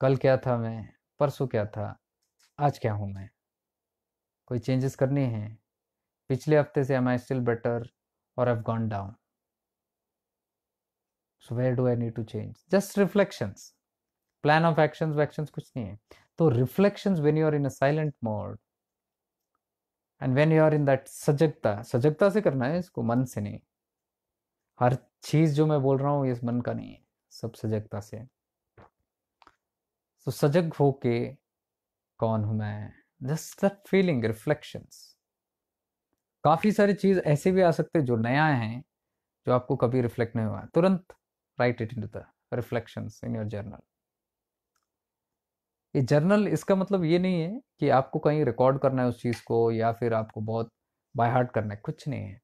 कल क्या था मैं परसों क्या था आज क्या हूँ मैं कोई चेंजेस करने हैं पिछले हफ्ते से एम आई स्टिल बेटर और have gone down so where do I need to change just reflections plan of actions वैक्शंस कुछ नहीं है तो reflections when you are in a silent mode and when you are in that सजगता सजगता से करना है इसको मन से नहीं हर चीज जो मैं बोल रहा हूँ ये मन का नहीं है सब सजगता से तो सजग हो के कौन हूं मैं जस्ट दैट फीलिंग रिफ्लेक्शंस काफी सारी चीज ऐसे भी आ सकते जो नया है जो आपको कभी रिफ्लेक्ट नहीं हुआ तुरंत write it in the reflections in your journal ये जर्नल इसका मतलब ये नहीं है कि आपको कहीं रिकॉर्ड करना है उस चीज़ को या फिर आपको बहुत बाय हार्ट करना है कुछ नहीं है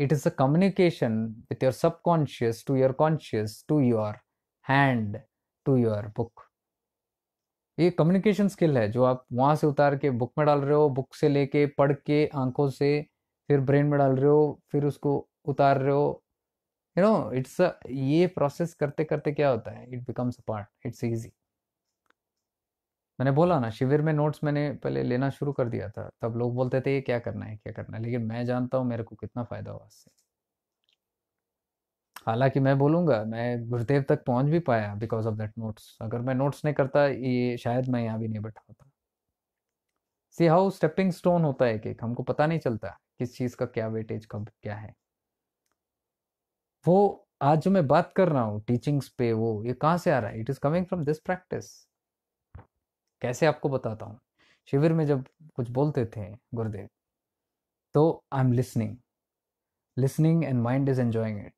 it is a communication with your subconscious to your conscious to your hand to your book ये कम्युनिकेशन स्किल है जो आप वहाँ से उतार के बुक में डाल रहे हो बुक से लेके पढ़ के आंखों से फिर ब्रेन में डाल रहे हो फिर उसको उतार रहे हो यू नो इट्स ये प्रोसेस करते करते क्या होता है it becomes a part it's easy मैंने बोला ना शिविर में नोट्स मैंने पहले लेना शुरू कर दिया था तब लोग बोलते थे ये क्या करना है क्या करना है लेकिन मैं जानता हूँ मेरे को कितना फ़ायदा हुआ इससे हालांकि मैं बोलूंगा मैं गुरुदेव तक पहुंच भी पाया बिकॉज ऑफ दैट नोट्स अगर मैं नोट्स नहीं करता ये शायद मैं यहाँ भी नहीं बैठा होता सी हाउ स्टेपिंग स्टोन होता है एक हमको पता नहीं चलता किस चीज़ का क्या वेटेज कब क्या है वो आज जो मैं बात कर रहा हूँ टीचिंग्स पे वो ये कहाँ से आ रहा है it is coming from this practice कैसे आपको बताता हूँ शिविर में जब कुछ बोलते थे गुरुदेव तो I am listening listening and mind is enjoying it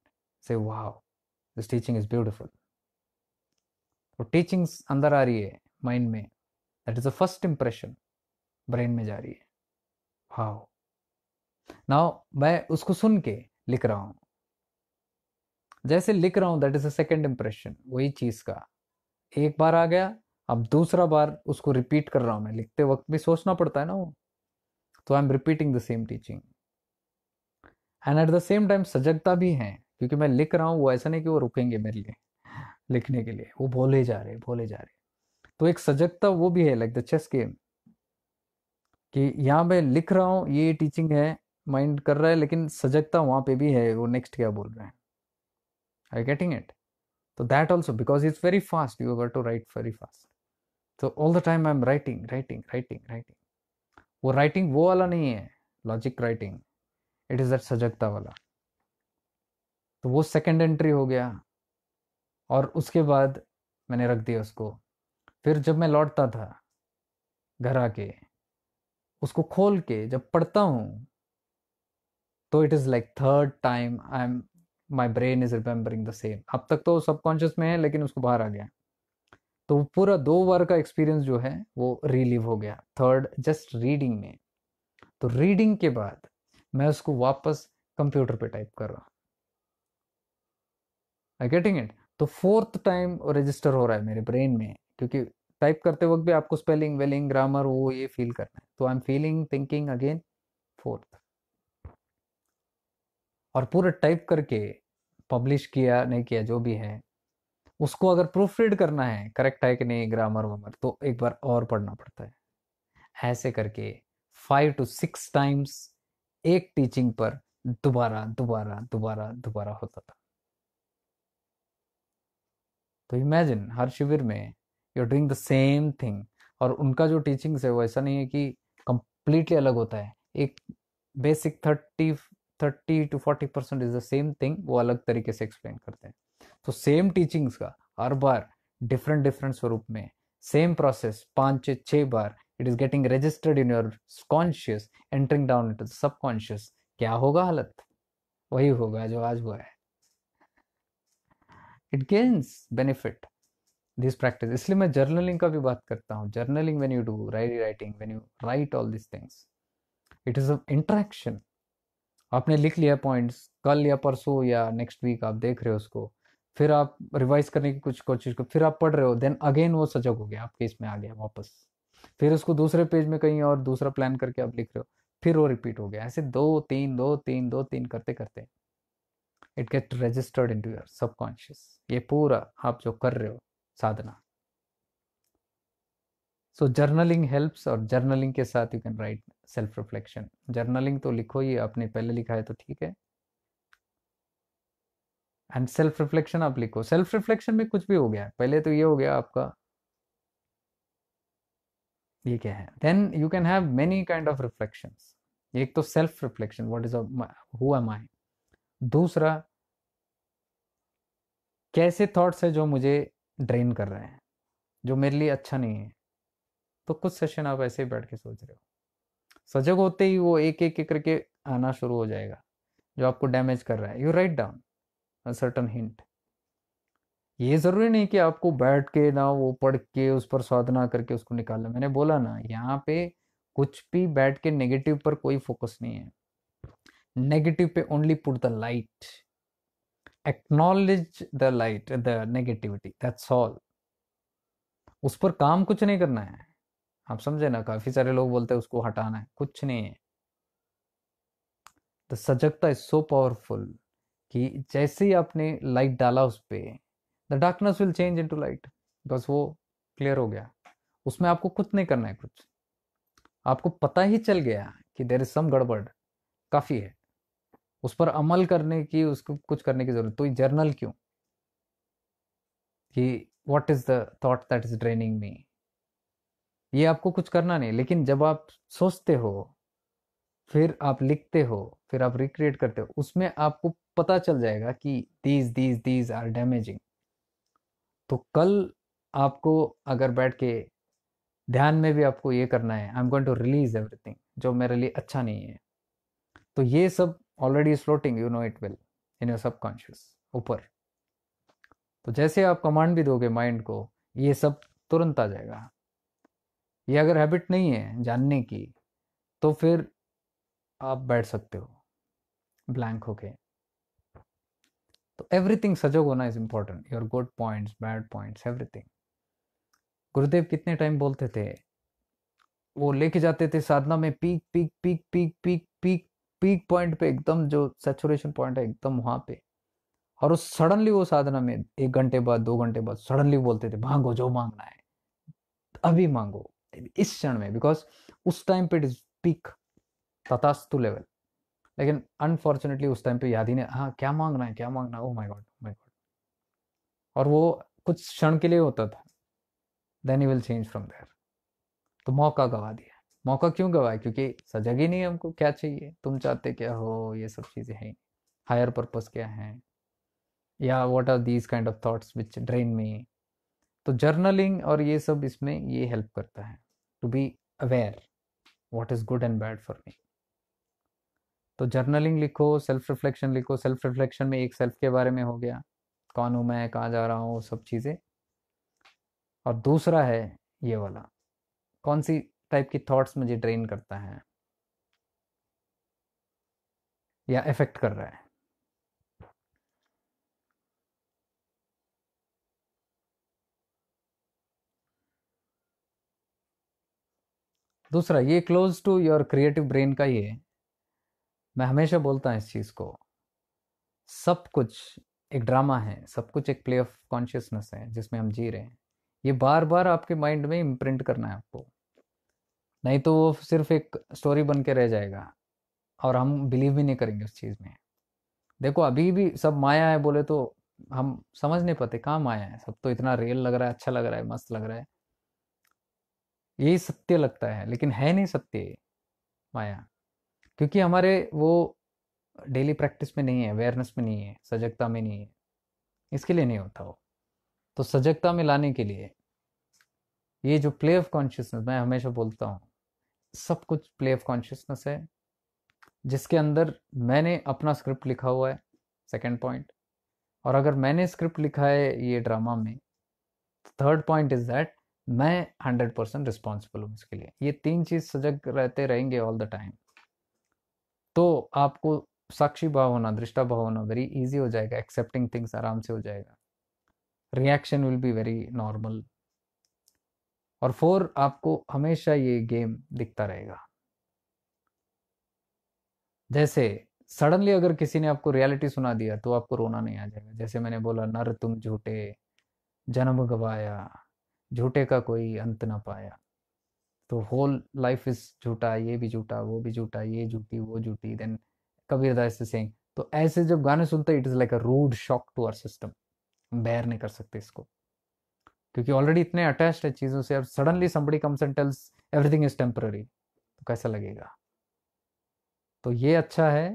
से वाह दिस टीचिंग इज ब्यूटिफुल तो टीचिंग्स अंदर आ रही है माइंड में that is the first impression brain में जा रही है वाह नाउ मैं उसको सुन के लिख रहा हूँ जैसे लिख रहा हूँ that is the second impression वही चीज़ का एक बार आ गया अब दूसरा बार उसको रिपीट कर रहा हूं मैं लिखते वक्त भी सोचना पड़ता है ना वो तो I am repeating the same teaching and at the same time सजगता भी है क्योंकि मैं लिख रहा हूँ वो ऐसा नहीं कि वो रुकेंगे मेरे लिए लिखने के लिए वो बोले जा रहे भोले जा रहे तो एक सजगता वो भी है लाइक द चेस गेम कि यहाँ मैं लिख रहा हूँ ये टीचिंग है माइंड कर रहा है लेकिन सजगता वहाँ पे भी है वो नेक्स्ट क्या बोल रहे हैं आई गेटिंग इट तो that also because it's very fast you have to write very fast तो all the time I am writing writing writing writing वो राइटिंग वो वाला नहीं है logic writing it is that सजगता वाला तो वो सेकेंड एंट्री हो गया और उसके बाद मैंने रख दिया उसको फिर जब मैं लौटता था घर आके उसको खोल के जब पढ़ता हूँ तो it is like third time I am my brain is remembering the same अब तक तो सबकॉन्शियस में है लेकिन उसको बाहर आ गया तो पूरा दो बार का एक्सपीरियंस जो है वो रिलीव हो गया थर्ड जस्ट रीडिंग में तो रीडिंग के बाद मैं उसको वापस कंप्यूटर पे टाइप कर रहा आई गेटिंग इट तो फोर्थ टाइम रजिस्टर हो रहा है मेरे ब्रेन में क्योंकि टाइप करते वक्त भी आपको स्पेलिंग वेलिंग ग्रामर वो ये फील करना है तो I am feeling thinking again fourth और पूरा टाइप करके पब्लिश किया नहीं किया जो भी है उसको अगर प्रूफ रीड करना है करेक्ट है कि नहीं ग्रामर वामर तो एक बार और पढ़ना पड़ता है ऐसे करके फाइव टू सिक्स टाइम्स एक टीचिंग पर दोबारा दोबारा दोबारा दोबारा होता था तो इमेजिन हर शिविर में you are doing the same thing और उनका जो टीचिंग्स है वो ऐसा नहीं है कि कंप्लीटली अलग होता है एक basic thirty thirty to forty percent is the same thing वो अलग तरीके से एक्सप्लेन करते हैं तो सेम टीचिंग्स का हर बार डिफरेंट डिफरेंट स्वरूप में सेम प्रोसेस पाँच छह बार it is getting registered in your conscious entering down to subconscious क्या होगा हालत वही होगा जो आज हुआ है it gains benefit this practice इसलिए मैं जर्नलिंग का भी बात करता हूँ journaling when you do write writing when you write all this things it is a interaction आपने लिख लिया पॉइंट्स कल या परसों या नेक्स्ट वीक आप देख रहे हो उसको फिर आप रिवाइज करने की कुछ कोशिश करो फिर आप पढ़ रहे हो देन अगेन वो सजग हो गया आपके इसमें आ गया वापस फिर उसको दूसरे पेज में कहीं और दूसरा प्लान करके आप लिख रहे हो फिर वो रिपीट हो गया ऐसे दो तीन दो तीन दो तीन करते करते it get registered into your subconscious ये पूरा आप जो कर रहे हो साधना सो जर्नलिंग हेल्प्स और जर्नलिंग के साथ you can write self reflection journaling तो लिखो ही आपने पहले लिखा है तो ठीक है एंड सेल्फ रिफ्लेक्शन आप लिखो सेल्फ रिफ्लेक्शन में कुछ भी हो गया पहले तो ये हो गया आपका ये क्या है then you can have many kind of reflection एक तो self reflection what is who am I दूसरा कैसे थॉट्स है जो मुझे ड्रेन कर रहे हैं जो मेरे लिए अच्छा नहीं है तो कुछ सेशन आप ऐसे ही बैठ के सोच रहे हो सजग होते ही वो एक एक करके आना शुरू हो जाएगा जो आपको डैमेज कर रहा है you write down certain hint ये ज़रूरी नहीं कि आपको बैठ के ना वो पढ़ के उस पर साधना करके उसको निकालना मैंने बोला ना यहाँ पे कुछ भी बैठ के नेगेटिव पर कोई फोकस नहीं है नेगेटिव पे only put the light acknowledge the light the negativity that's all उस पर काम कुछ नहीं करना है आप समझे ना काफी सारे लोग बोलते हैं उसको हटाना है कुछ नहीं है द सजगता इज सो पावरफुल कि जैसे ही आपने लाइट डाला उस पर the darkness will change in to light because वो क्लियर हो गया उसमें आपको कुछ नहीं करना है कुछ आपको पता ही चल गया कि देर इज सम गड़बड़ काफ़ी है उस पर अमल करने की उसको कुछ करने की जरूरत तो जर्नल क्यों कि what is the thought that is draining me ये आपको कुछ करना नहीं लेकिन जब आप सोचते हो फिर आप लिखते हो फिर आप रिक्रिएट करते हो उसमें आपको पता चल जाएगा कि these these these are damaging तो कल आपको अगर बैठ के ध्यान में भी आपको ये करना है I am going to release everything जो मेरे लिए अच्छा नहीं है तो ये सब already floating you know it will in your subconscious ऊपर तो जैसे आप कमांड भी दोगे माइंड को ये सब तुरंत आ जाएगा ये अगर हैबिट नहीं है जानने की तो फिर आप बैठ सकते हो ब्लैंक होके तो एवरीथिंग सजग होना is important your good points bad points everything Gurudev कितने टाइम बोलते थे वो लेके जाते थे साधना में peak peak peak peak peak peak peak point पे एकदम जो सेचुरेशन पॉइंट है एकदम वहां पे और उस सडनली वो साधना में एक घंटे बाद दो घंटे बाद सडनली बोलते थे मांगो जो मांगना है अभी मांगो इस क्षण में बिकॉज उस टाइम पे इट इज पीक तथास्तु लेवल लेकिन अनफॉर्चुनेटली उस टाइम पे याद ही नहीं हाँ क्या मांगना है क्या मांगना oh my god my god और वो कुछ क्षण के लिए होता था then you will change from there तो मौका गवा दिया मौका क्यों गवाया क्योंकि सजग ही नहीं हमको क्या चाहिए तुम चाहते क्या हो ये सब चीज़ें हैं हायर पर्पज़ क्या हैं या what are these kind of thoughts which drain me तो जर्नलिंग और ये सब इसमें ये हेल्प करता है to be aware what is good and bad for me तो जर्नलिंग लिखो सेल्फ रिफ्लेक्शन लिखो सेल्फ रिफ्लेक्शन में एक सेल्फ के बारे में हो गया कौन हूँ मैं कहाँ जा रहा हूँ सब चीज़ें और दूसरा है ये वाला कौन सी टाइप की थॉट्स मुझे ड्रेन करता है या इफेक्ट कर रहा है दूसरा ये close to your creative brain का ही है मैं हमेशा बोलता हूँ इस चीज़ को सब कुछ एक ड्रामा है सब कुछ एक प्ले ऑफ कॉन्शियसनेस है जिसमें हम जी रहे हैं ये बार बार आपके माइंड में इम्प्रिंट करना है आपको नहीं तो वो सिर्फ एक स्टोरी बन के रह जाएगा और हम बिलीव भी नहीं करेंगे उस चीज़ में देखो अभी भी सब माया है बोले तो हम समझ नहीं पाते कहाँ माया है सब तो इतना रियल लग रहा है अच्छा लग रहा है मस्त लग रहा है यही सत्य लगता है लेकिन है नहीं सत्य माया क्योंकि हमारे वो डेली प्रैक्टिस में नहीं है अवेयरनेस में नहीं है सजगता में नहीं है इसके लिए नहीं होता वो तो सजगता में लाने के लिए ये जो प्ले ऑफ कॉन्शियसनेस मैं हमेशा बोलता हूँ सब कुछ प्ले ऑफ कॉन्शियसनेस है जिसके अंदर मैंने अपना स्क्रिप्ट लिखा हुआ है सेकेंड पॉइंट और अगर मैंने स्क्रिप्ट लिखा है ये ड्रामा में थर्ड पॉइंट इज दैट मैं हंड्रेड परसेंट रिस्पॉन्सिबल हूँ इसके लिए ये तीन चीज़ सजग रहते रहेंगे ऑल द टाइम तो आपको साक्षी भाव होना दृष्टा भाव होना वेरी इजी हो जाएगा एक्सेप्टिंग थिंग्स आराम से हो जाएगा reaction will be very normal और फोर आपको हमेशा ये गेम दिखता रहेगा जैसे सडनली अगर किसी ने आपको रियलिटी सुना दिया तो आपको रोना नहीं आ जाएगा जैसे मैंने बोला नर तुम झूठे जन्म गवाया झूठे का कोई अंत ना पाया तो होल लाइफ इज झूठा ये भी झूठा वो भी झूठा ये झूठी वो झूठी देन कबीर दास सिंह तो ऐसे जब गाने सुनते it is like a rude shock to our system बैर नहीं कर सकते इसको क्योंकि ऑलरेडी इतने अटैच है चीज़ों से अब suddenly somebody comes and tells everything is temporary तो कैसा लगेगा तो ये अच्छा है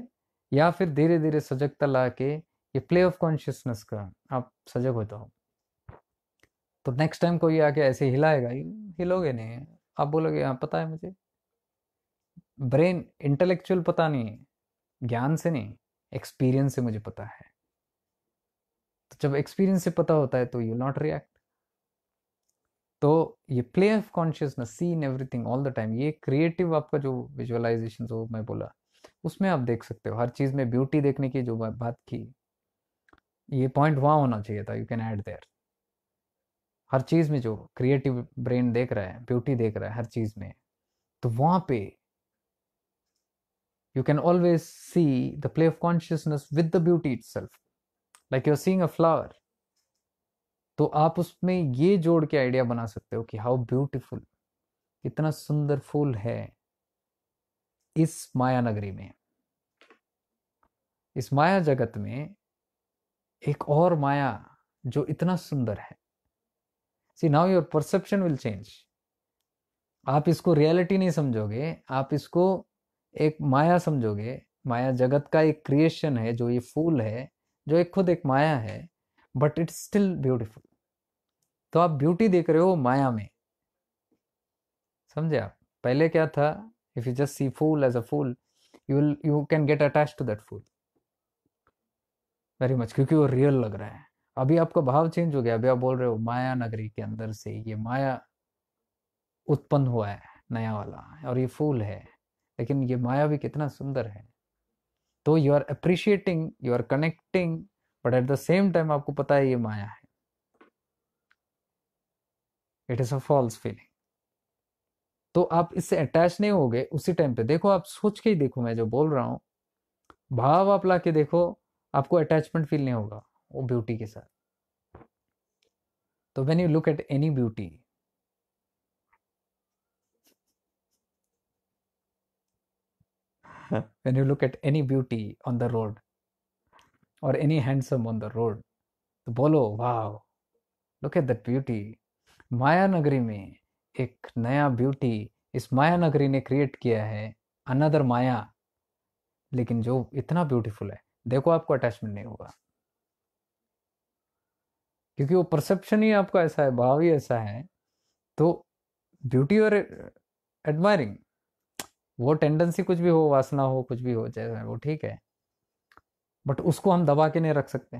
या फिर धीरे धीरे सजगता ला के ये प्ले ऑफ कॉन्शियसनेस का आप सजग होता हो तो नेक्स्ट टाइम कोई आके ऐसे हिलाएगा हिलोगे नहीं आप बोलोगे हाँ पता है मुझे ब्रेन इंटेलेक्चुअल पता नहीं है ज्ञान से नहीं एक्सपीरियंस से मुझे पता है तो जब एक्सपीरियंस से पता होता है तो यू नॉट रिएक्ट तो ये play of consciousness seen everything all the time ये क्रिएटिव आपका जो विजुअलाइजेशन जो मैं बोला उसमें आप देख सकते हो हर चीज़ में ब्यूटी देखने की जो बात की ये पॉइंट वहां होना चाहिए था यू कैन ऐड देयर हर चीज़ में जो क्रिएटिव ब्रेन देख रहा है ब्यूटी देख रहा है हर चीज़ में तो वहाँ पे always see the play of consciousness with the beauty the self like you are seeing a flower तो आप उसमें ये जोड़ के आइडिया बना सकते हो कि हाउ ब्यूटीफुल कितना सुंदर फूल है इस माया नगरी में इस माया जगत में एक और माया जो इतना सुंदर है see now your perception will change आप इसको रियलिटी नहीं समझोगे आप इसको एक माया समझोगे माया जगत का एक क्रिएशन है जो ये फूल है जो एक खुद एक माया है बट इट्स स्टिल ब्यूटीफुल तो आप ब्यूटी देख रहे हो माया में समझे आप पहले क्या था इफ यू जस्ट सी फूल एज अ फूल you will you can get attach to that फूल वेरी मच क्योंकि वो रियल लग रहा है अभी आपका भाव चेंज हो गया अभी आप बोल रहे हो माया नगरी के अंदर से ये माया उत्पन्न हुआ है नया वाला और ये फूल है लेकिन ये माया भी कितना सुंदर है तो you are appreciating you are connecting but at the same time आपको पता है ये माया है it is a false feeling तो आप इससे अटैच नहीं हो गए उसी टाइम पे देखो आप सोच के ही देखो मैं जो बोल रहा हूं भाव आप लाके देखो आपको अटैचमेंट फील नहीं होगा वो ब्यूटी के साथ तो when you look at any beauty when you look at any beauty on the road और any handsome on the road तो बोलो वाह लुक एट दैट ब्यूटी माया नगरी में एक नया ब्यूटी इस माया नगरी ने क्रिएट किया है अनदर माया लेकिन जो इतना ब्यूटीफुल है देखो आपको अटैचमेंट नहीं होगा क्योंकि वो परसेप्शन ही आपका ऐसा है भाव ही ऐसा है तो ब्यूटी और एडमायरिंग वो टेंडेंसी कुछ भी हो वासना हो कुछ भी हो चाहे वो ठीक है बट उसको हम दबा के नहीं रख सकते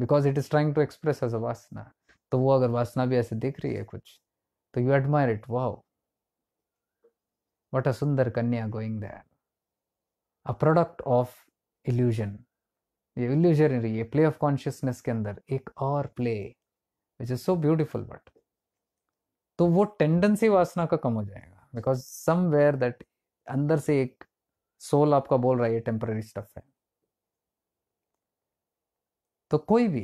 because it is trying to express as a vasana तो वो अगर वासना भी ऐसे दिख रही है कुछ तो यू एडमायर इट वाह वट अ सुंदर कन्या going there a product of illusion ये इल्यूजनरी ये प्ले ऑफ कॉन्शियसनेस के अंदर एक और play which is so beautiful but तो वो टेंडेंसी वासना का कम हो जाएगा बिकॉज समवेयर दैट अंदर से एक सोल आपका बोल रहा है ये टेम्पररी स्टफ है तो कोई भी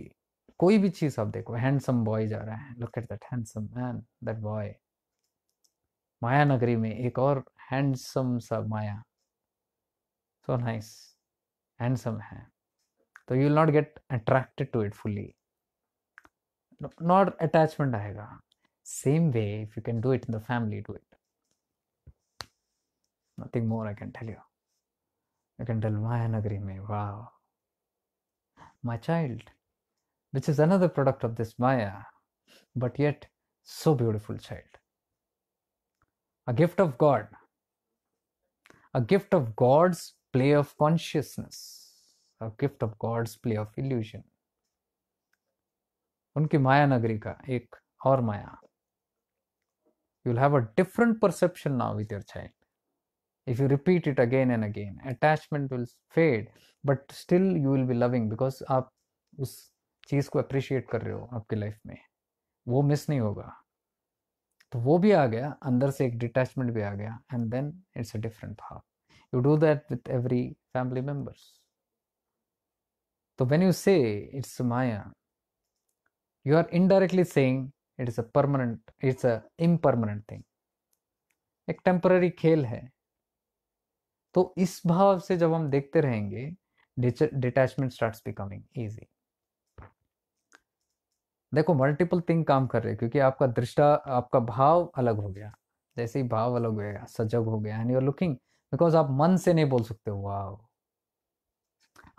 कोई भी चीज आप देखो हैंडसम बॉय जा रहा है look at that handsome man that boy माया नगरी में एक और हैंडसम सा माया सो नाइस हैंडसम है so you will not get attracted to it fully not attachment aayega same way if you can do it in the family do it nothing more i can tell you i can tell mayanagari me wow my child which is another product of this maya but yet so beautiful child a gift of god a gift of god's play of consciousness a gift of god's play of illusion उनकी माया नगरी का एक और माया you have a different perception now with your child if you repeat it again and again attachment will fade but still you will be loving because आप उस चीज को अप्रिशिएट कर रहे हो आपके लाइफ में वो मिस नहीं होगा तो वो भी आ गया अंदर से एक डिटैचमेंट भी आ गया and then it's a different bhava you do that with every family members तो when you say it's maya you are indirectly saying it is a permanent, it's a impermanent एक टेम्पररी खेल है तो इस भाव से जब हम देखते रहेंगे डिटैचमेंट स्टार्ट बिकमिंग इजी देखो मल्टीपल थिंग काम कर रहे क्योंकि आपका दृष्टा आपका भाव अलग हो गया जैसे ही भाव अलग हो गया सजग हो गया and you are looking because आप मन से नहीं बोल सकते हो वाह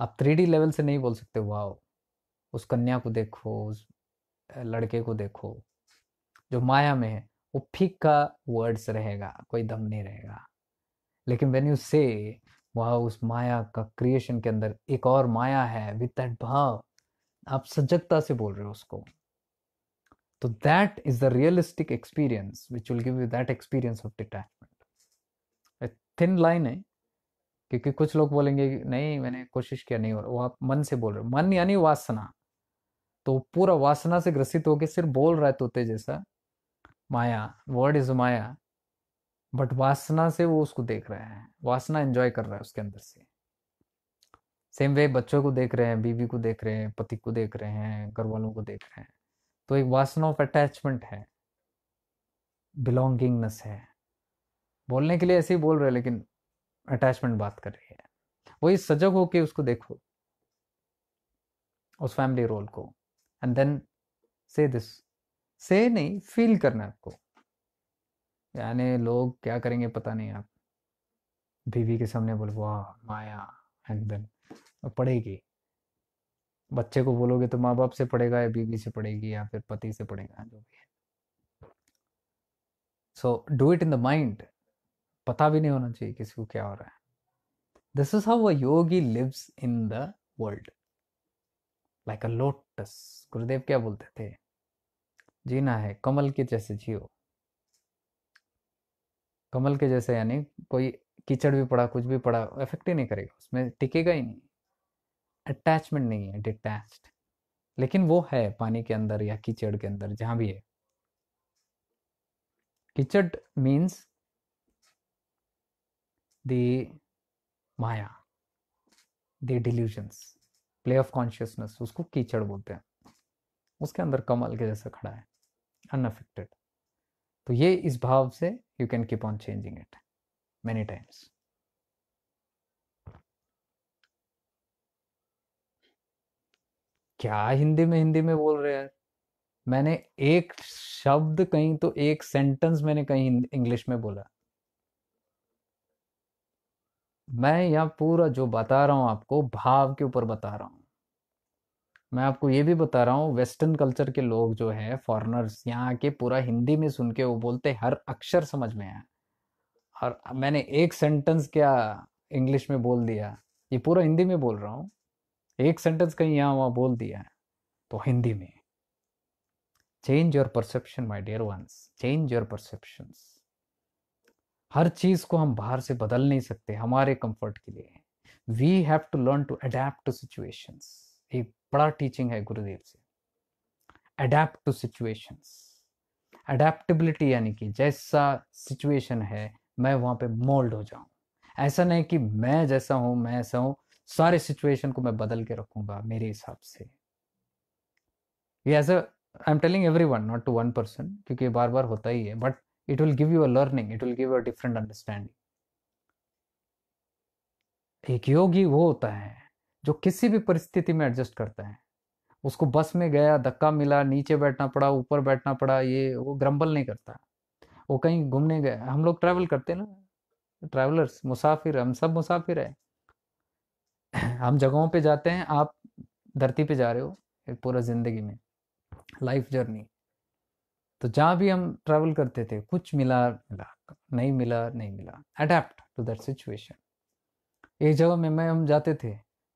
आप थ्री लेवल से नहीं बोल सकते वाह उस कन्या को देखो उस लड़के को देखो जो माया में है वो फीका वर्ड्स रहेगा कोई दम नहीं रहेगा लेकिन वेन यू से वह उस माया का क्रिएशन के अंदर एक और माया है विद दैट भाव आप सजगता से बोल रहे हो उसको तो that is the realistic experience which will give you that experience of detachment thin line है क्योंकि कुछ लोग बोलेंगे नहीं मैंने कोशिश किया नहीं हो रहा वो आप मन से बोल रहे हो मन यानी वासना तो पूरा वासना से ग्रसित होकर सिर्फ बोल रहा है तोते जैसा maya word is maya but वासना से वो उसको देख रहे हैं वासना एंजॉय कर रहा है उसके अंदर से सेम वे बच्चों को देख रहे हैं बीवी को देख रहे हैं पति को देख रहे हैं घर वालों को देख रहे हैं तो एक वासना ऑफ अटैचमेंट है बिलोंगिंगनेस है बोलने के लिए ऐसे ही बोल रहे हैं लेकिन अटैचमेंट बात कर रही है वही सजग होके उसको देखो उस फैमिली रोल को and then say this say नहीं फील करना आपको यानी लोग क्या करेंगे पता नहीं आप बीवी के सामने बोल वाह माया एंड देन पढ़ेगी बच्चे को बोलोगे तो माँ बाप से पढ़ेगा या बीवी से पढ़ेगी या फिर पति से पढ़ेगा जो भी है so do it in the mind पता भी नहीं होना चाहिए किसी को क्या हो रहा है this is how a yogi lives in the world like a lotus Gurudev क्या बोलते थे जीना है कमल के जैसे जियो कमल के जैसे यानी कोई कीचड़ भी पड़ा कुछ भी पड़ा इफेक्ट ही नहीं करेगा उसमें टिकेगा ही नहीं अटैचमेंट नहीं है डिटैच्ड लेकिन वो है पानी के अंदर या कीचड़ के अंदर जहां भी है कीचड़ means the maya the delusions play of consciousness उसको कीचड़ बोलते हैं उसके अंदर कमल के जैसा खड़ा है अनअफेक्टेड तो ये इस भाव से you can keep on changing it many times क्या हिंदी में हिंदी में बोल रहे हैं मैंने एक शब्द कहीं तो एक सेंटेंस मैंने कहीं इंग्लिश में बोला मैं यहाँ पूरा जो बता रहा हूँ आपको भाव के ऊपर बता रहा हूँ मैं आपको ये भी बता रहा हूँ वेस्टर्न कल्चर के लोग जो है फॉरनर्स यहाँ के पूरा हिंदी में सुन के वो बोलते हर अक्षर समझ में आया और मैंने एक सेंटेंस क्या इंग्लिश में बोल दिया ये पूरा हिंदी में बोल रहा हूँ एक सेंटेंस कहीं यहाँ वहाँ बोल दिया है तो हिंदी में change your perception my dear once change your perceptions हर चीज़ को हम बाहर से बदल नहीं सकते हमारे कंफर्ट के लिए we have to learn to adapt to situations एक बड़ा टीचिंग है गुरुदेव से अडेप्ट टू सिचुएशंस अडेप्टेबिलिटी यानी कि जैसा सिचुएशन है मैं वहां पे मोल्ड हो जाऊं ऐसा नहीं कि मैं जैसा हूं मैं ऐसा हूं सारे सिचुएशन को मैं बदल के रखूंगा मेरे हिसाब से ये as a I am telling every one not to one person क्योंकि बार बार होता ही है but it will give you a learning it will give you a different understanding एक योगी वो होता है जो किसी भी परिस्थिति में एडजस्ट करता है उसको बस में गया धक्का मिला नीचे बैठना पड़ा ऊपर बैठना पड़ा ये वो ग्रम्बल नहीं करता वो कहीं घूमने गए हम लोग ट्रैवल करते हैं ना ट्रैवलर्स मुसाफिर हम सब मुसाफिर है हम जगहों पे जाते हैं आप धरती पे जा रहे हो एक पूरा जिंदगी में लाइफ जर्नी तो जहाँ भी हम ट्रैवल करते थे कुछ मिला मिला नहीं मिला नहीं मिला अडेप्ट टू दैट सिचुएशन एक जगह में मैं हम जाते थे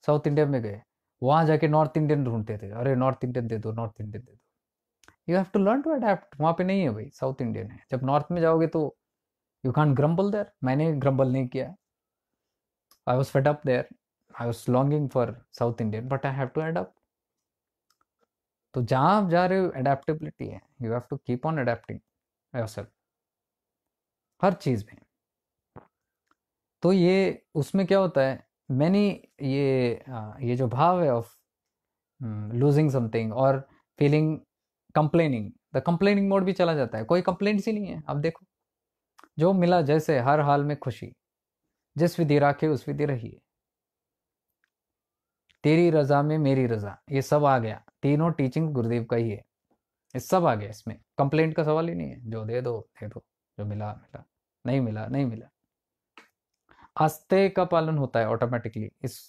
साउथ इंडिया में गए वहाँ जाके नॉर्थ इंडियन ढूंढते थे अरे नॉर्थ इंडियन दे दो नॉर्थ इंडियन दे दो you have to learn to adapt वहाँ पे नहीं है भाई साउथ इंडियन है जब नॉर्थ में जाओगे तो यू कान ग्रम्बल देर मैंने ग्रम्बल नहीं किया I was fed up there I was longing for South Indian but I have to add तो जहां आप जा रहे हो अडेप्टेबिलिटी है you have to keep on adapting हर चीज़ में तो ये उसमें क्या होता है मैनी ये ये जो भाव है ऑफ लूजिंग समथिंग और feeling complaining the complaining mode भी चला जाता है कोई कंप्लेन ही नहीं है आप देखो जो मिला जैसे हर हाल में खुशी जिस विधि राखे उस विधि रहिए तेरी रजा में मेरी रजा ये सब आ गया तीनों टीचिंग गुरुदेव का ही है ये सब आ गया इसमें कंप्लेंट का सवाल ही नहीं है जो दे दो दे दो जो मिला मिला नहीं मिला नहीं मिला आस्ते का पालन होता है ऑटोमेटिकली इस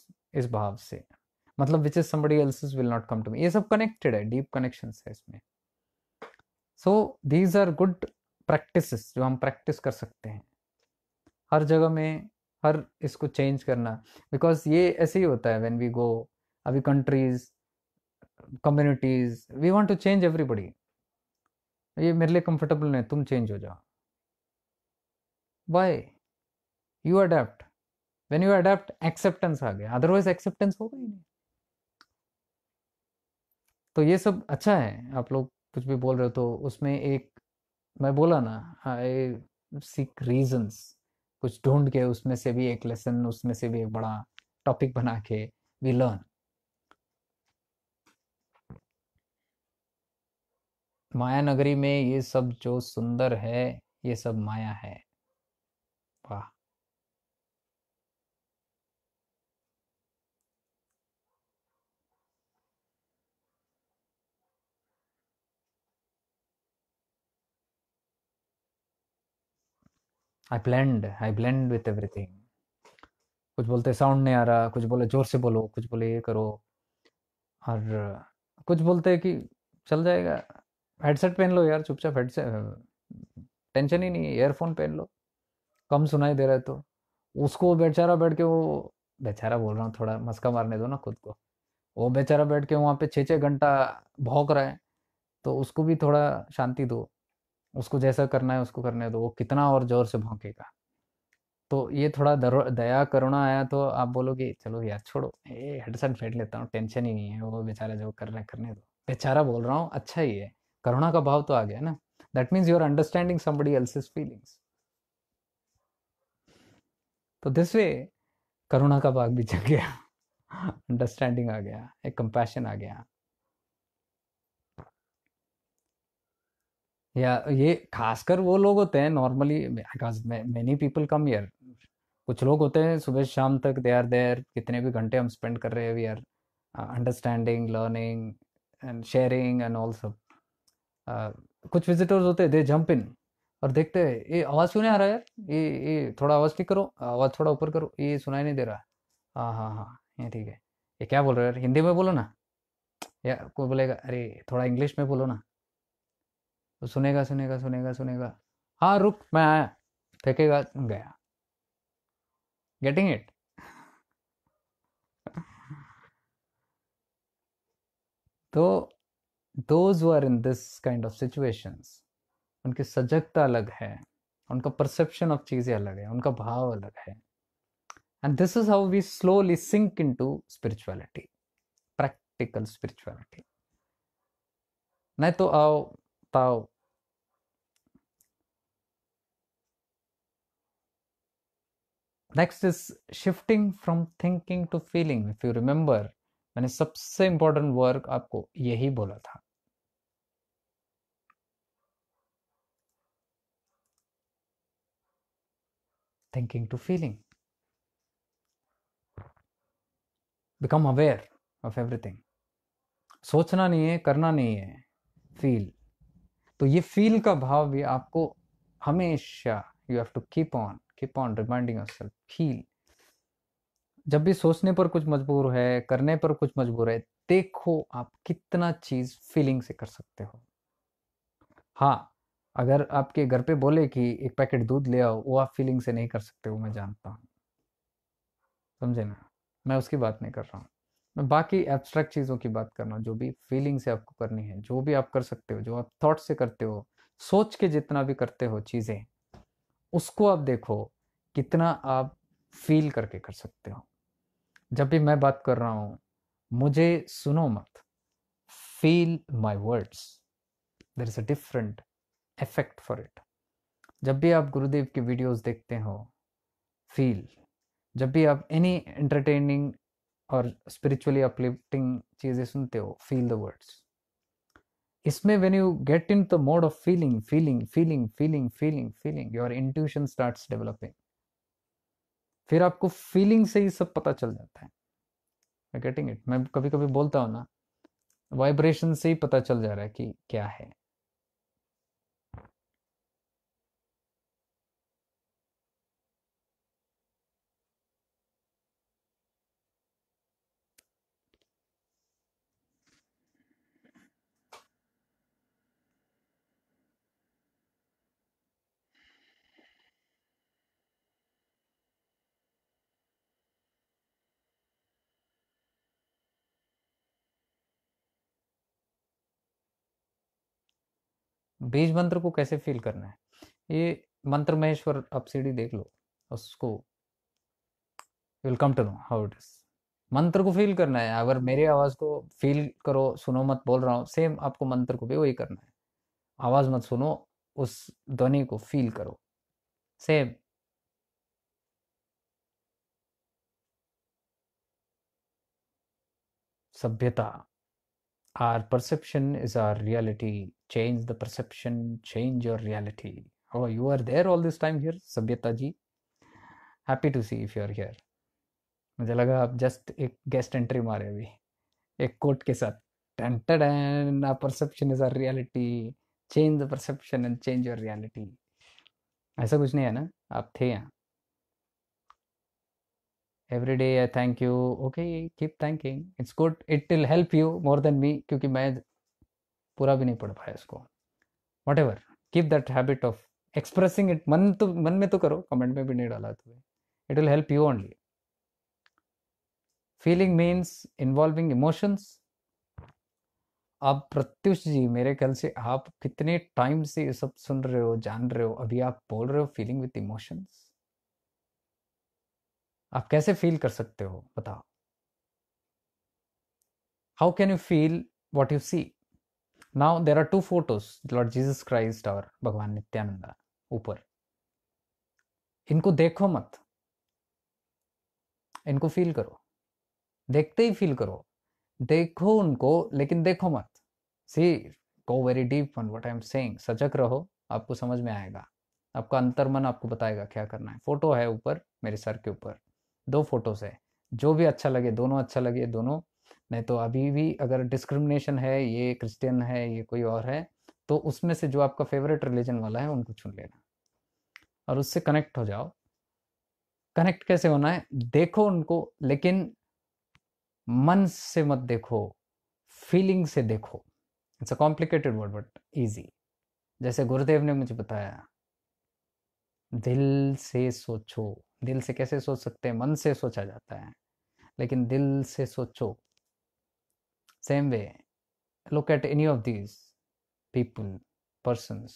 इस भाव से मतलब which is somebody else will not come to me ये सब कनेक्टेड है डीप कनेक्शन है इसमें so these are good practice जो हम प्रैक्टिस कर सकते हैं हर जगह में हर इसको चेंज करना बिकॉज ये ऐसे ही होता है वेन वी गो अभी countries communities we want to change everybody ये मेरे लिए कंफर्टेबल नहीं तुम चेंज हो जाओ by you adapt when you adapt acceptance आ गया अदरवाइज एक्सेप्टेंस होगा ही नहीं तो ये सब अच्छा है आप लोग कुछ भी बोल रहे हो तो उसमें एक मैं बोला ना आई सीक रीजन्स कुछ ढूंढ के उसमें से भी एक लेसन उसमें से भी एक बड़ा टॉपिक बना के वी लर्न माया नगरी में ये सब जो सुंदर है ये सब माया है वाह I blend I blend with everything कुछ बोलते साउंड नहीं आ रहा कुछ बोले जोर से बोलो कुछ बोले ये करो और कुछ बोलते कि चल जाएगा हेडसेट पहन लो यार चुपचाप हेडसेट टेंशन ही नहीं है एयरफोन पहन लो कम सुनाई दे रहा है तो उसको बेचारा बैठ के वो बेचारा बोल रहा हूँ थोड़ा मस्का मारने दो ना खुद को वो बेचारा बैठ के वहाँ पे छः छः घंटा भौंक रहा है तो उसको भी थोड़ा शांति दो उसको जैसा करना है उसको करने दो वो कितना और जोर से भोंकेगा तो ये थोड़ा दया करुणा आया तो आप बोलोगे चलो यार छोड़ो ये हेडसेट फेंट लेता हूँ टेंशन ही नहीं है वो बेचारा जो कर रहे हैं करने दो बेचारा बोल रहा हूँ अच्छा ही है करुणा का भाव तो आ गया ना that means you are understanding somebody else's feelings तो दिस वे करुणा का भाग भी जग गया अंडरस्टैंडिंग आ गया एक कंपैशन आ गया या ये खासकर वो लोग होते हैं normally because many people come here कुछ लोग होते हैं सुबह शाम तक दे आर देयर कितने भी घंटे हम स्पेंड कर रहे हैं we are understanding learning and sharing and all सब कुछ विजिटर्स होते हैं दे जंप इन और देखते हैं ये आवाज़ क्यों नहीं आ रहा है यार ये ये थोड़ा आवाज़ ठीक करो आवाज़ थोड़ा ऊपर करो ये सुनाई नहीं दे रहा हाँ हाँ हाँ ये ठीक है ये क्या बोल रहे हो यार हिंदी में बोलो ना या कोई बोलेगा अरे थोड़ा इंग्लिश में बोलो ना तो सुनेगा सुनेगा सुनेगा सुनेगा हाँ रुक मैं आया फेंकेगा गया गेटिंग इट तो those are in this kind of situations उनकी सजगता अलग है उनका परसेप्शन ऑफ चीज़ें अलग है उनका भाव अलग है and this is how we slowly sink into spirituality practical spirituality नहीं तो आओ tahu next is shifting from thinking to feeling if you remember मैंने सबसे इंपॉर्टेंट वर्क आपको यही बोला था thinking to feeling become aware of everything सोचना नहीं है करना नहीं है फील तो ये फील का भाव भी आपको हमेशा you have to keep on keep on reminding yourself feel जब भी सोचने पर कुछ मजबूर है करने पर कुछ मजबूर है देखो आप कितना चीज फीलिंग से कर सकते हो हाँ अगर आपके घर पे बोले कि एक पैकेट दूध ले आओ वो आप फीलिंग से नहीं कर सकते वो मैं जानता हूँ समझे ना मैं उसकी बात नहीं कर रहा हूँ मैं बाकी एब्स्ट्रैक्ट चीज़ों की बात करना जो भी फीलिंग से आपको करनी है जो भी आप कर सकते हो जो आप थॉट से करते हो सोच के जितना भी करते हो चीज़ें उसको आप देखो कितना आप फील करके कर सकते हो जब भी मैं बात कर रहा हूँ मुझे सुनो मत feel my words there is a different effect for it जब भी आप गुरुदेव की वीडियोस देखते हो फील जब भी आप एनी एंटरटेनिंग और स्पिरिचुअली अपलिफ्टिंग चीज़ें सुनते हो फील द वर्ड्स इसमें when you get in the mode of feeling feeling feeling feeling feeling feeling your intuition start developing फिर आपको फीलिंग से ही सब पता चल जाता है गेटिंग इट मैं कभी कभी बोलता हूँ ना वाइब्रेशन से ही पता चल जा रहा है कि क्या है बीज मंत्र को कैसे फील करना है ये मंत्र महेश्वर आप सीढ़ी देख लो उसको welcome to know how it is मंत्र को फील करना है अगर मेरी आवाज़ को फील करो सुनो मत बोल रहा हूँ सेम आपको मंत्र को भी वही करना है आवाज़ मत सुनो उस ध्वनि को फील करो सेम सभ्यता our perception is our reality change the perception, change your reality. Oh, you are there all this time here, Sabyata ji. Happy to see if you are here. मुझे लगा आप जस्ट एक guest entry मारे अभी एक quote के साथ tainted and perception is our reality change the perception and change your reality ऐसा कुछ नहीं है ना आप थे यहाँ every day I thank you okay keep thanking it's good it will help you more than me क्योंकि मैं पूरा भी नहीं पढ़ पाया इसको whatever keep that habit of expressing it मन तो मन में तो करो कमेंट में भी नहीं डाला तुम्हें it will help you only feeling means involving emotions आप प्रत्युष जी मेरे ख्याल से आप कितने टाइम से ये सब सुन रहे हो जान रहे हो अभी आप बोल रहे हो फीलिंग विथ इमोशंस आप कैसे फील कर सकते हो बताओ how can you feel what you see now there are two photos Lord Jesus Christ और भगवान नित्यानंद ऊपर इनको देखो मत इनको फील करो देखते ही फील करो देखो उनको लेकिन देखो मत see go very deep on what I am saying सजग रहो आपको समझ में आएगा आपका अंतर्मन आपको बताएगा क्या करना है फोटो है ऊपर मेरे सर के ऊपर दो फोटोज है जो भी अच्छा लगे दोनों अच्छा लगे दोनों नहीं तो अभी भी अगर डिस्क्रिमिनेशन है ये क्रिश्चियन है ये कोई और है तो उसमें से जो आपका फेवरेट रिलीजन वाला है उनको चुन लेना और उससे कनेक्ट हो जाओ कनेक्ट कैसे होना है देखो उनको लेकिन मन से मत देखो फीलिंग से देखो it's a complicated word but easy जैसे गुरुदेव ने मुझे बताया दिल से सोचो दिल से कैसे सोच सकते हैं मन से सोचा जाता है लेकिन दिल से सोचो Same way, look at any of these people, persons,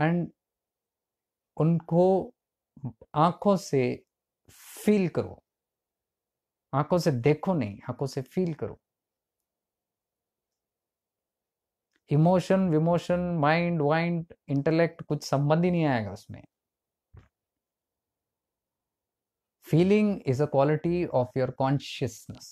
and उनको आंखों से फील करो आंखों से देखो नहीं आंखों से फील करो इमोशन विमोशन माइंड वाइंड इंटेलेक्ट कुछ संबंध ही नहीं आएगा उसमें feeling is a quality of your consciousness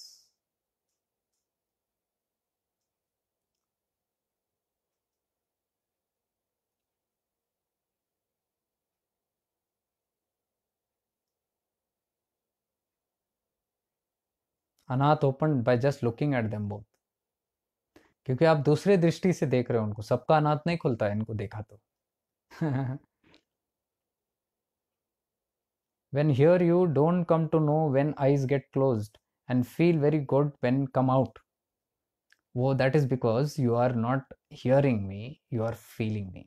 अनाथ open by just looking at them both क्योंकि आप दूसरे दृष्टि से देख रहे हो उनको सबका अनाथ नहीं खुलता है इनको देखा तो when here you don't come to know when eyes get close and feel very good when come out वो that is because you are not hearing me you are feeling me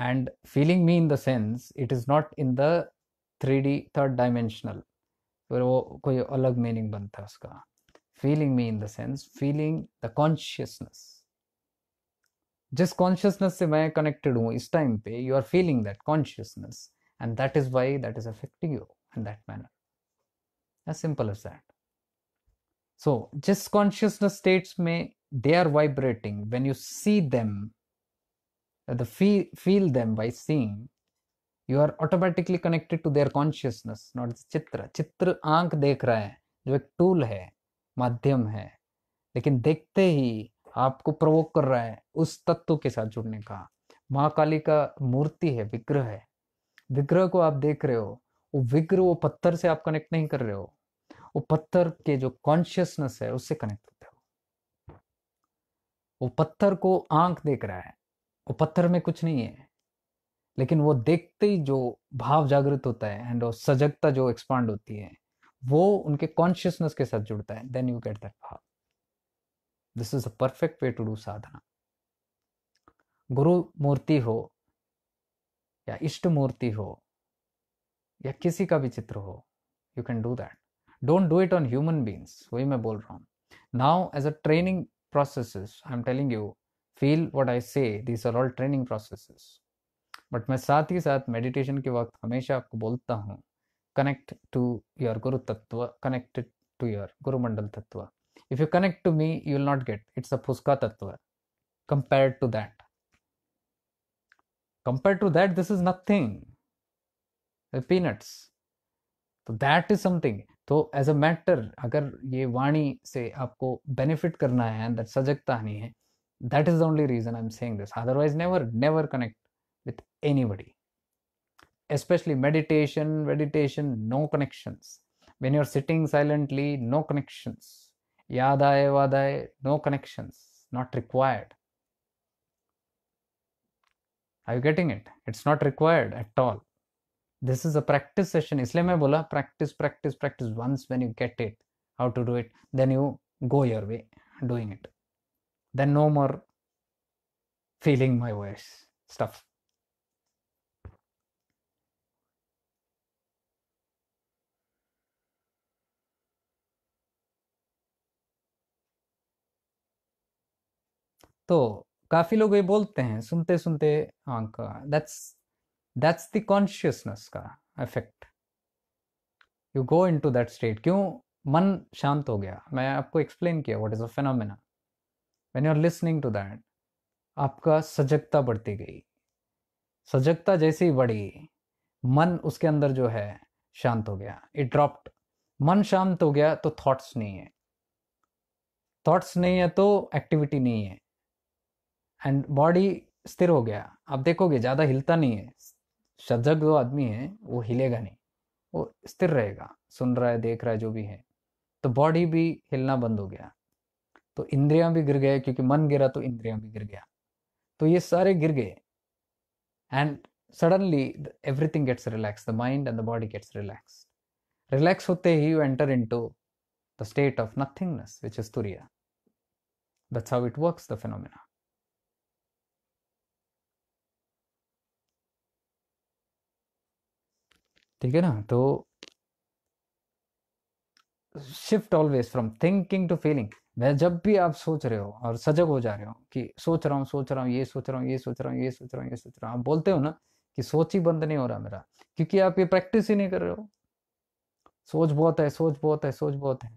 and feeling me in the sense it is not in the three D third dimensional फिर वो कोई अलग meaning बनता है उसका feeling me in the sense feeling the consciousness जिस consciousness से मैं कनेक्टेड हूँ इस टाइम पे you are feeling that consciousness and that is why that is affecting you in that manner as simple as that so जिस consciousness states में they are vibrating when you see them feel feel, by them you are automatically connected to their consciousness not चित्र चित्र आंख देख रहा है जो एक टूल है माध्यम है लेकिन देखते ही आपको प्रवोक कर रहा है उस तत्व के साथ जुड़ने का महाकाली का मूर्ति है विग्रह है विग्रह को आप देख रहे हो वो विग्रह वो पत्थर से आप कनेक्ट नहीं कर रहे हो वो पत्थर के जो कॉन्शियसनेस है उससे कनेक्ट होते हो वो पत्थर को आंख देख रहा है वो पत्थर में कुछ नहीं है लेकिन वो देखते ही जो भाव जागृत होता है एंड सजगता जो एक्सपांड होती है वो उनके कॉन्शियसनेस के साथ जुड़ता है then you get that bhava this is a perfect way to do sadhana गुरु मूर्ति हो या इष्ट मूर्ति हो या किसी का भी चित्र हो you can do that don't do it on human beings वही मैं बोल रहा हूँ now as a training process I am telling you feel what I say these are all training processes but मैं साथ ही साथ मेडिटेशन के वक्त हमेशा आपको बोलता हूँ कनेक्ट टू योर गुरु तत्व कनेक्टेड टू योर गुरुमंडल तत्व if you connect to me you will not get it's a फुस्का तत्व compare to that compare to that this is nothing peanuts तो दैट इज समथिंग तो एज अ मैटर अगर ये वाणी से आपको बेनिफिट करना है अंदर सजगता नहीं है that is the only reason I am saying this otherwise never never connect with anybody especially meditation meditation no connections when you're sitting silently no connections yadaye vadaye no connections not required are you getting it it's not required at all this is a practice session islam मैं बोला practice practice practice once when you get it how to do it then you go your way doing it then no more feeling my voice stuff तो काफ़ी लोग ये बोलते हैं सुनते सुनते आंक दैट्स दैट्स द कॉन्शियसनेस का effect you go into that state क्यों मन शांत हो गया मैं आपको एक्सप्लेन किया what is a phenomena when you are listening to that आपका सजगता बढ़ती गई सजगता जैसे ही बढ़ी मन उसके अंदर जो है शांत हो गया इट ड्रॉप्ड मन शांत हो गया तो थॉट्स नहीं है थॉट्स नहीं है तो एक्टिविटी नहीं है एंड बॉडी स्थिर हो गया आप देखोगे ज़्यादा हिलता नहीं है सजग जो आदमी है वो हिलेगा नहीं वो स्थिर रहेगा सुन रहा है देख रहा है जो भी है तो बॉडी भी हिलना बंद हो गया तो इंद्रियां भी गिर गए क्योंकि मन गिरा तो इंद्रियां भी गिर गया तो ये सारे गिर गए and suddenly everything gets relax the mind and the body gets relax relax होते ही you enter into the state of nothingness which is तुरिया that's how it works the phenomena ठीक है ना तो shift always from thinking to feeling मैं जब भी आप सोच रहे हो और सजग हो जा रहे हो कि सोच रहा हूँ सोच रहा हूँ ये सोच रहा हूँ ये सोच रहा हूँ ये सोच रहा हूँ ये सोच रहा हूँ आप बोलते हो ना कि सोच ही बंद नहीं हो रहा मेरा क्योंकि आप ये प्रैक्टिस ही नहीं कर रहे हो सोच बहुत है सोच बहुत है सोच बहुत है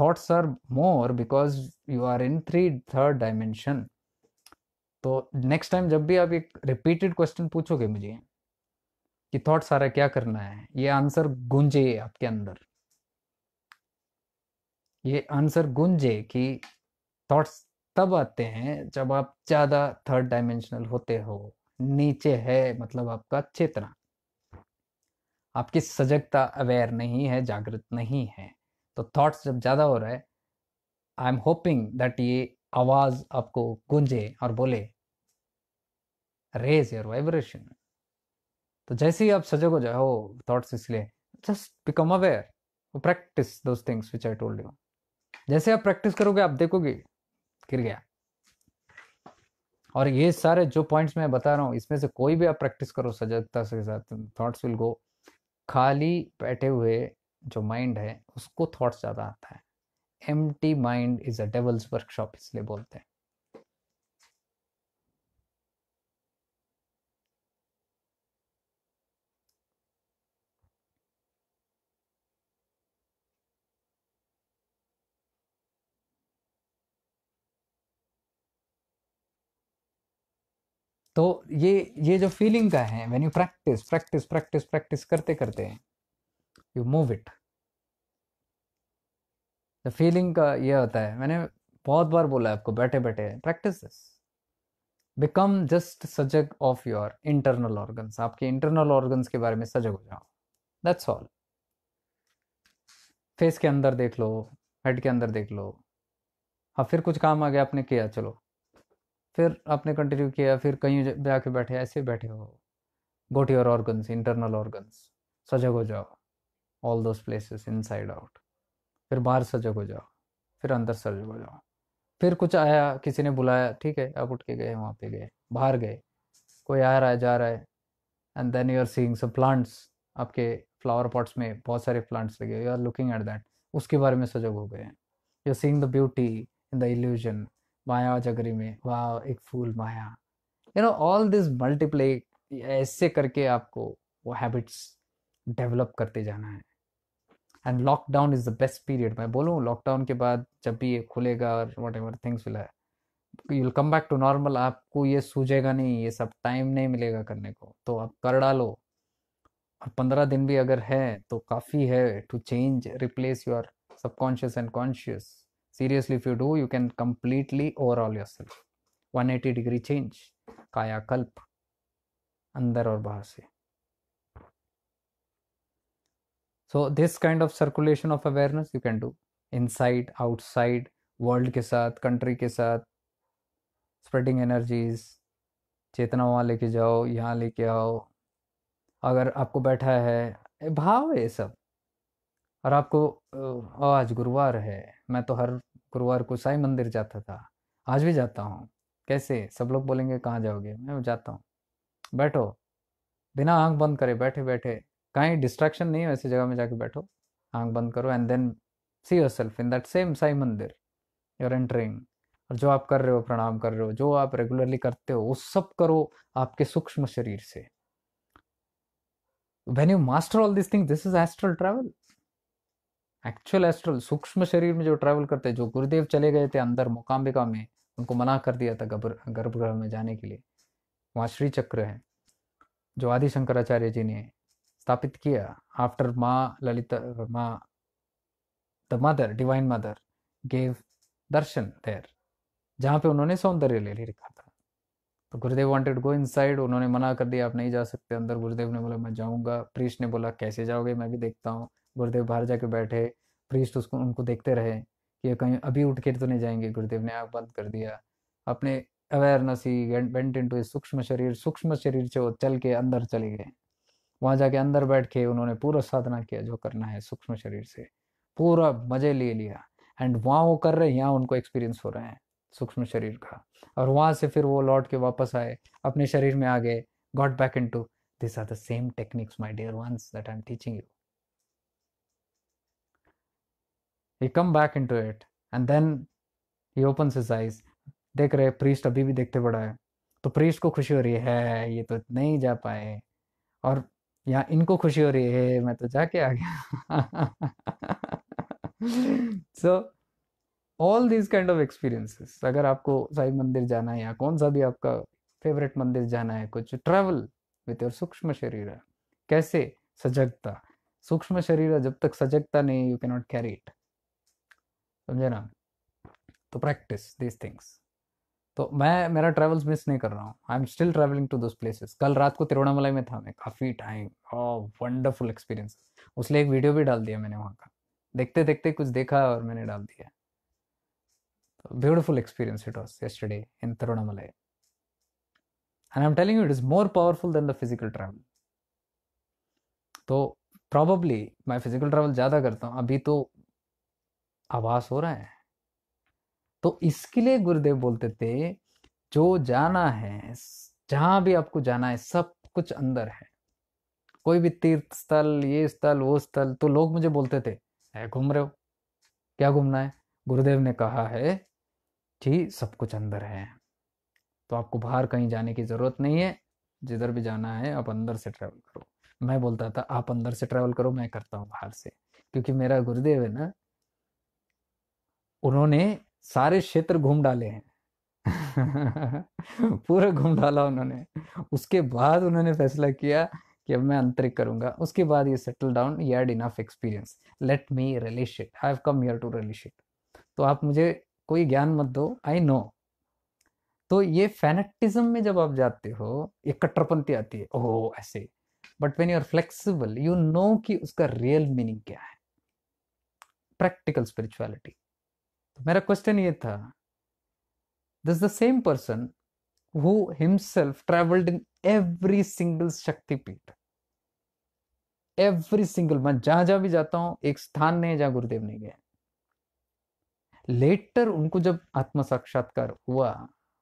thoughts are more because you are in three third dimension तो नेक्स्ट टाइम जब भी आप एक रिपीटेड क्वेश्चन पूछोगे मुझे कि थॉट सारा क्या करना है ये आंसर गुंजे आपके अंदर ये आंसर गुंजे कि थॉट्स तब आते हैं जब आप ज्यादा थर्ड डायमेंशनल होते हो नीचे है मतलब आपका चेतना आपकी सजगता अवेयर नहीं है जागृत नहीं है तो थॉट्स जब ज्यादा हो रहा है आई एम होपिंग दैट ये आवाज आपको गूंजे और बोले रेज योर वाइब्रेशन तो जैसे ही आप सजग हो जाए थॉट्स इसलिए just become aware practice those things which I told you जैसे आप प्रैक्टिस करोगे आप देखोगे गिर गया और ये सारे जो पॉइंट्स मैं बता रहा हूँ इसमें से कोई भी आप प्रैक्टिस करो सजगता के साथ थॉट्स विल गो खाली बैठे हुए जो माइंड है उसको थॉट्स ज़्यादा आता है एम mind is a devil's workshop इसलिए बोलते हैं तो ये ये जो फीलिंग का है when you practice practice practice practice करते करते you move it the feeling का ये होता है मैंने बहुत बार बोला आपको बैठे बैठे प्रैक्टिस दिस बिकम जस्ट सजग ऑफ योर इंटरनल ऑर्गन्स आपके इंटरनल ऑर्गन्स के बारे में सजग हो जाओ दैट्स ऑल फेस के अंदर देख लो हेड के अंदर देख लो हाँ फिर कुछ काम आ गया आपने किया चलो फिर आपने कंटिन्यू किया फिर कहीं जाके बैठे ऐसे बैठे हो got your organs internal organs सजग हो जाओ all those places inside out फिर बाहर सजग हो जाओ फिर अंदर सजग हो जाओ फिर कुछ आया किसी ने बुलाया ठीक है आप उठ के गए वहाँ पे गए बाहर गए कोई आ रहा है जा रहा है and then you are seeing some plants आपके फ्लावर पॉट्स में बहुत सारे प्लांट्स लगे you are looking at that उसके बारे में सजग हो गए हैं you are seeing the beauty in the illusion माया जगरी में वाह एक फूल माया you know all this multiply ऐसे करके आपको वो हैबिट्स डेवलप करते जाना है and lockdown is the best period मैं बोलूँ लॉकडाउन के बाद जब भी ये खुलेगा और वट एवर थिंग्स विल है you will come back to normal आपको ये सूझेगा नहीं ये सब टाइम नहीं मिलेगा करने को तो आप कर डालो और पंद्रह दिन भी अगर है तो काफ़ी है to change replace your subconscious and conscious seriously if you do you can completely overhaul yourself 180 degree change काया कल्प अंदर और बाहर से so this kind of circulation of awareness you can do inside outside world के साथ country के साथ स्प्रेडिंग एनर्जीज चेतना वहाँ लेके जाओ यहाँ लेके आओ अगर आपको बैठा है भाव है ये सब और आपको आज गुरुवार है मैं तो हर गुरुवार को साई मंदिर जाता था आज भी जाता हूँ कैसे सब लोग बोलेंगे कहाँ जाओगे मैं जाता हूँ बैठो बिना आंख बंद करे बैठे बैठे कहीं डिस्ट्रैक्शन नहीं हो ऐसी जगह में जाके बैठो आंख बंद करो and then see yourself in that same Sai मंदिर यूर एंटरिंग और जो आप कर रहे हो प्रणाम कर रहे हो जो आप रेगुलरली करते हो वो सब करो आपके सूक्ष्म शरीर से when you master all this thing this is astral travel actual astral सूक्ष्म शरीर में जो ट्रैवल करते जो गुरुदेव चले गए थे अंदर मोकाम्बिका में उनको मना कर दिया था गर्भगृह में जाने के लिए वहाँ श्री चक्र है जो आदि शंकराचार्य जी ने स्थापित किया आफ्टर माँ ललिता माँ the mother divine mother gave दर्शन देर जहाँ पे उन्होंने सौंदर्य ले लिखा था तो गुरुदेव वांटेड गो इनसाइड उन्होंने मना कर दिया आप नहीं जा सकते अंदर गुरुदेव ने बोला मैं जाऊँगा प्रीस ने बोला कैसे जाओगे मैं भी देखता हूँ गुरुदेव बाहर जाके बैठे प्रीस्ट उसको उनको देखते रहे कि कहीं अभी उठ के तो नहीं जाएंगे गुरुदेव ने आग बंद कर दिया अपने अवेयरनेस ही वेंट इन टू सूक्ष्म शरीर सूक्ष्म शरीर से वो चल के अंदर चले गए वहाँ जाके अंदर बैठ के उन्होंने पूरा साधना किया जो करना है सूक्ष्म शरीर से पूरा मजे ले लिया एंड वहाँ वो कर रहे हैं यहाँ उनको एक्सपीरियंस हो रहे हैं सूक्ष्म शरीर का और वहाँ से फिर वो लौट के वापस आए अपने शरीर में आ गए got back into this are the same techniques my dear ones that I am teaching you he'll come back into it and then he opens his eyes देख रहे प्रीस्ट अभी भी देखते बड़ा है तो प्रीस्ट को खुशी हो रही है ये तो नहीं जा पाए और यहाँ इनको खुशी हो रही है मैं तो जाके आ गया so all these kind of experiences अगर आपको साई मंदिर जाना है या कौन सा भी आपका फेवरेट मंदिर जाना है कुछ ट्रेवल विथ योर सूक्ष्म शरीर कैसे सजगता सूक्ष्म शरीर जब तक सजगता नहीं यू कैनॉट कैरी इट समझे ना तो प्रैक्टिस दीज थिंग्स तो मैं मेरा ट्रेवल्स मिस नहीं कर रहा हूँ I am still travelling to this places कल रात को तिरुवणामलाई में था मैं काफ़ी टाइम और वंडरफुल एक्सपीरियंस उसलिए एक वीडियो भी डाल दिया मैंने वहाँ का देखते देखते कुछ देखा और मैंने डाल दिया beautiful experience it was yesterday in Tiruvannamalai and I am telling you it is more powerful than the physical travel. तो प्रॉबली मैं फिजिकल ट्रैवल ज़्यादा करता हूँ अभी तो आवास हो रहा है तो इसके लिए गुरुदेव बोलते थे जो जाना है जहां भी आपको जाना है सब कुछ अंदर है कोई भी तीर्थ स्थल ये स्थल वो स्थल तो लोग मुझे बोलते थे घूम रहे हो क्या घूमना है गुरुदेव ने कहा है कि सब कुछ अंदर है तो आपको बाहर कहीं जाने की ज़रूरत नहीं है जिधर भी जाना है आप अंदर से ट्रेवल करो मैं बोलता था आप अंदर से ट्रेवल करो मैं करता हूँ बाहर से क्योंकि मेरा गुरुदेव है ना उन्होंने सारे क्षेत्र घूम डाले हैं पूरा घूम डाला उन्होंने उसके बाद उन्होंने फैसला किया कि अब मैं अंतरिक करूंगा उसके बाद ये सेटल डाउन यड enough experience let me relish it I have come here to relish it तो आप मुझे कोई ज्ञान मत दो आई नो तो ये फैनेटिज्म में जब आप जाते हो ये कट्टरपंथी आती है ओह ऐसे but when you are flexible you know कि उसका रियल मीनिंग क्या है प्रैक्टिकल स्पिरिचुअलिटी मेरा क्वेश्चन ये था this the same person who himself travelled in every single शक्तिपीठ एवरी सिंगल मैं जहां जहां भी जाता हूं एक स्थान नहीं जहां गुरुदेव नहीं गए लेटर उनको जब आत्म साक्षात्कार हुआ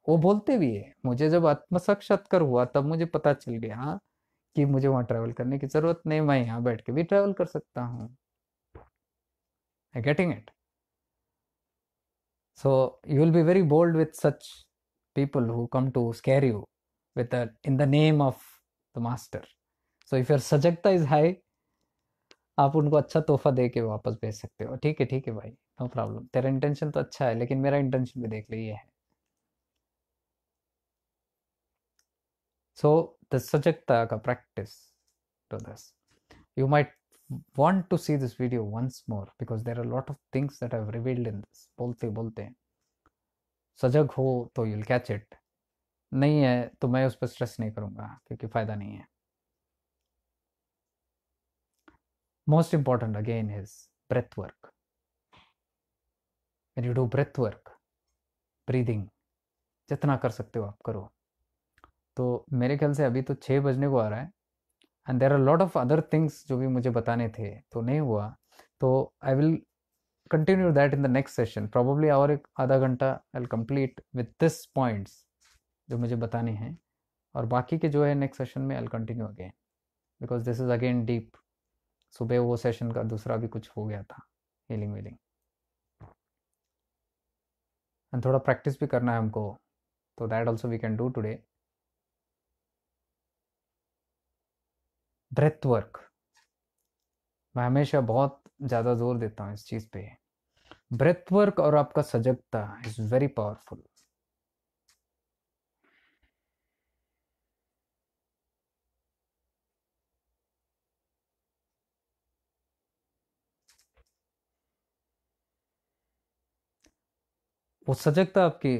वो बोलते भी है मुझे जब आत्म साक्षात्कार हुआ तब मुझे पता चल गया कि मुझे वहां ट्रेवल करने की जरूरत नहीं मैं यहां बैठ के भी ट्रेवल कर सकता हूँ getting it So you will be very bold with such people who come to scare you with a, in the name of the master. So if your sajakta is high, आप उनको अच्छा तोहफा दे के वापस भेज सकते हो ठीक है ठीक है भाई नो प्रॉब्लम तेरा इंटेंशन तो अच्छा है लेकिन मेरा इंटेंशन भी देख ले ये है So the sajagta ka practice to this. You might want to see this video once more because there are a lot of things that I've revealed in this. बोलते बोलते सजग हो तो यूल कैच इट नहीं है तो मैं उस पर स्ट्रेस नहीं करूंगा क्योंकि फ़ायदा नहीं है most important again is breath work when you do breath work breathing जितना कर सकते हो आप करो तो मेरे ख्याल से अभी तो छः बजने को आ रहा है and there are lot of other things जो भी मुझे बताने थे तो नहीं हुआ तो I will continue that in the next session probably और एक आधा घंटा I will complete with this points जो मुझे बताने हैं और बाकी के जो है नेक्स्ट सेशन में I continue again because this is again deep सुबह वो सेशन का दूसरा भी कुछ हो गया था हीलिंग वीलिंग एंड थोड़ा प्रैक्टिस भी करना है हमको तो that also we can do today breath work मैं हमेशा बहुत ज़्यादा जोर देता हूँ इस चीज़ पे ब्रेथ वर्क और आपका सजगता इज वेरी पावरफुल वो सजगता आपकी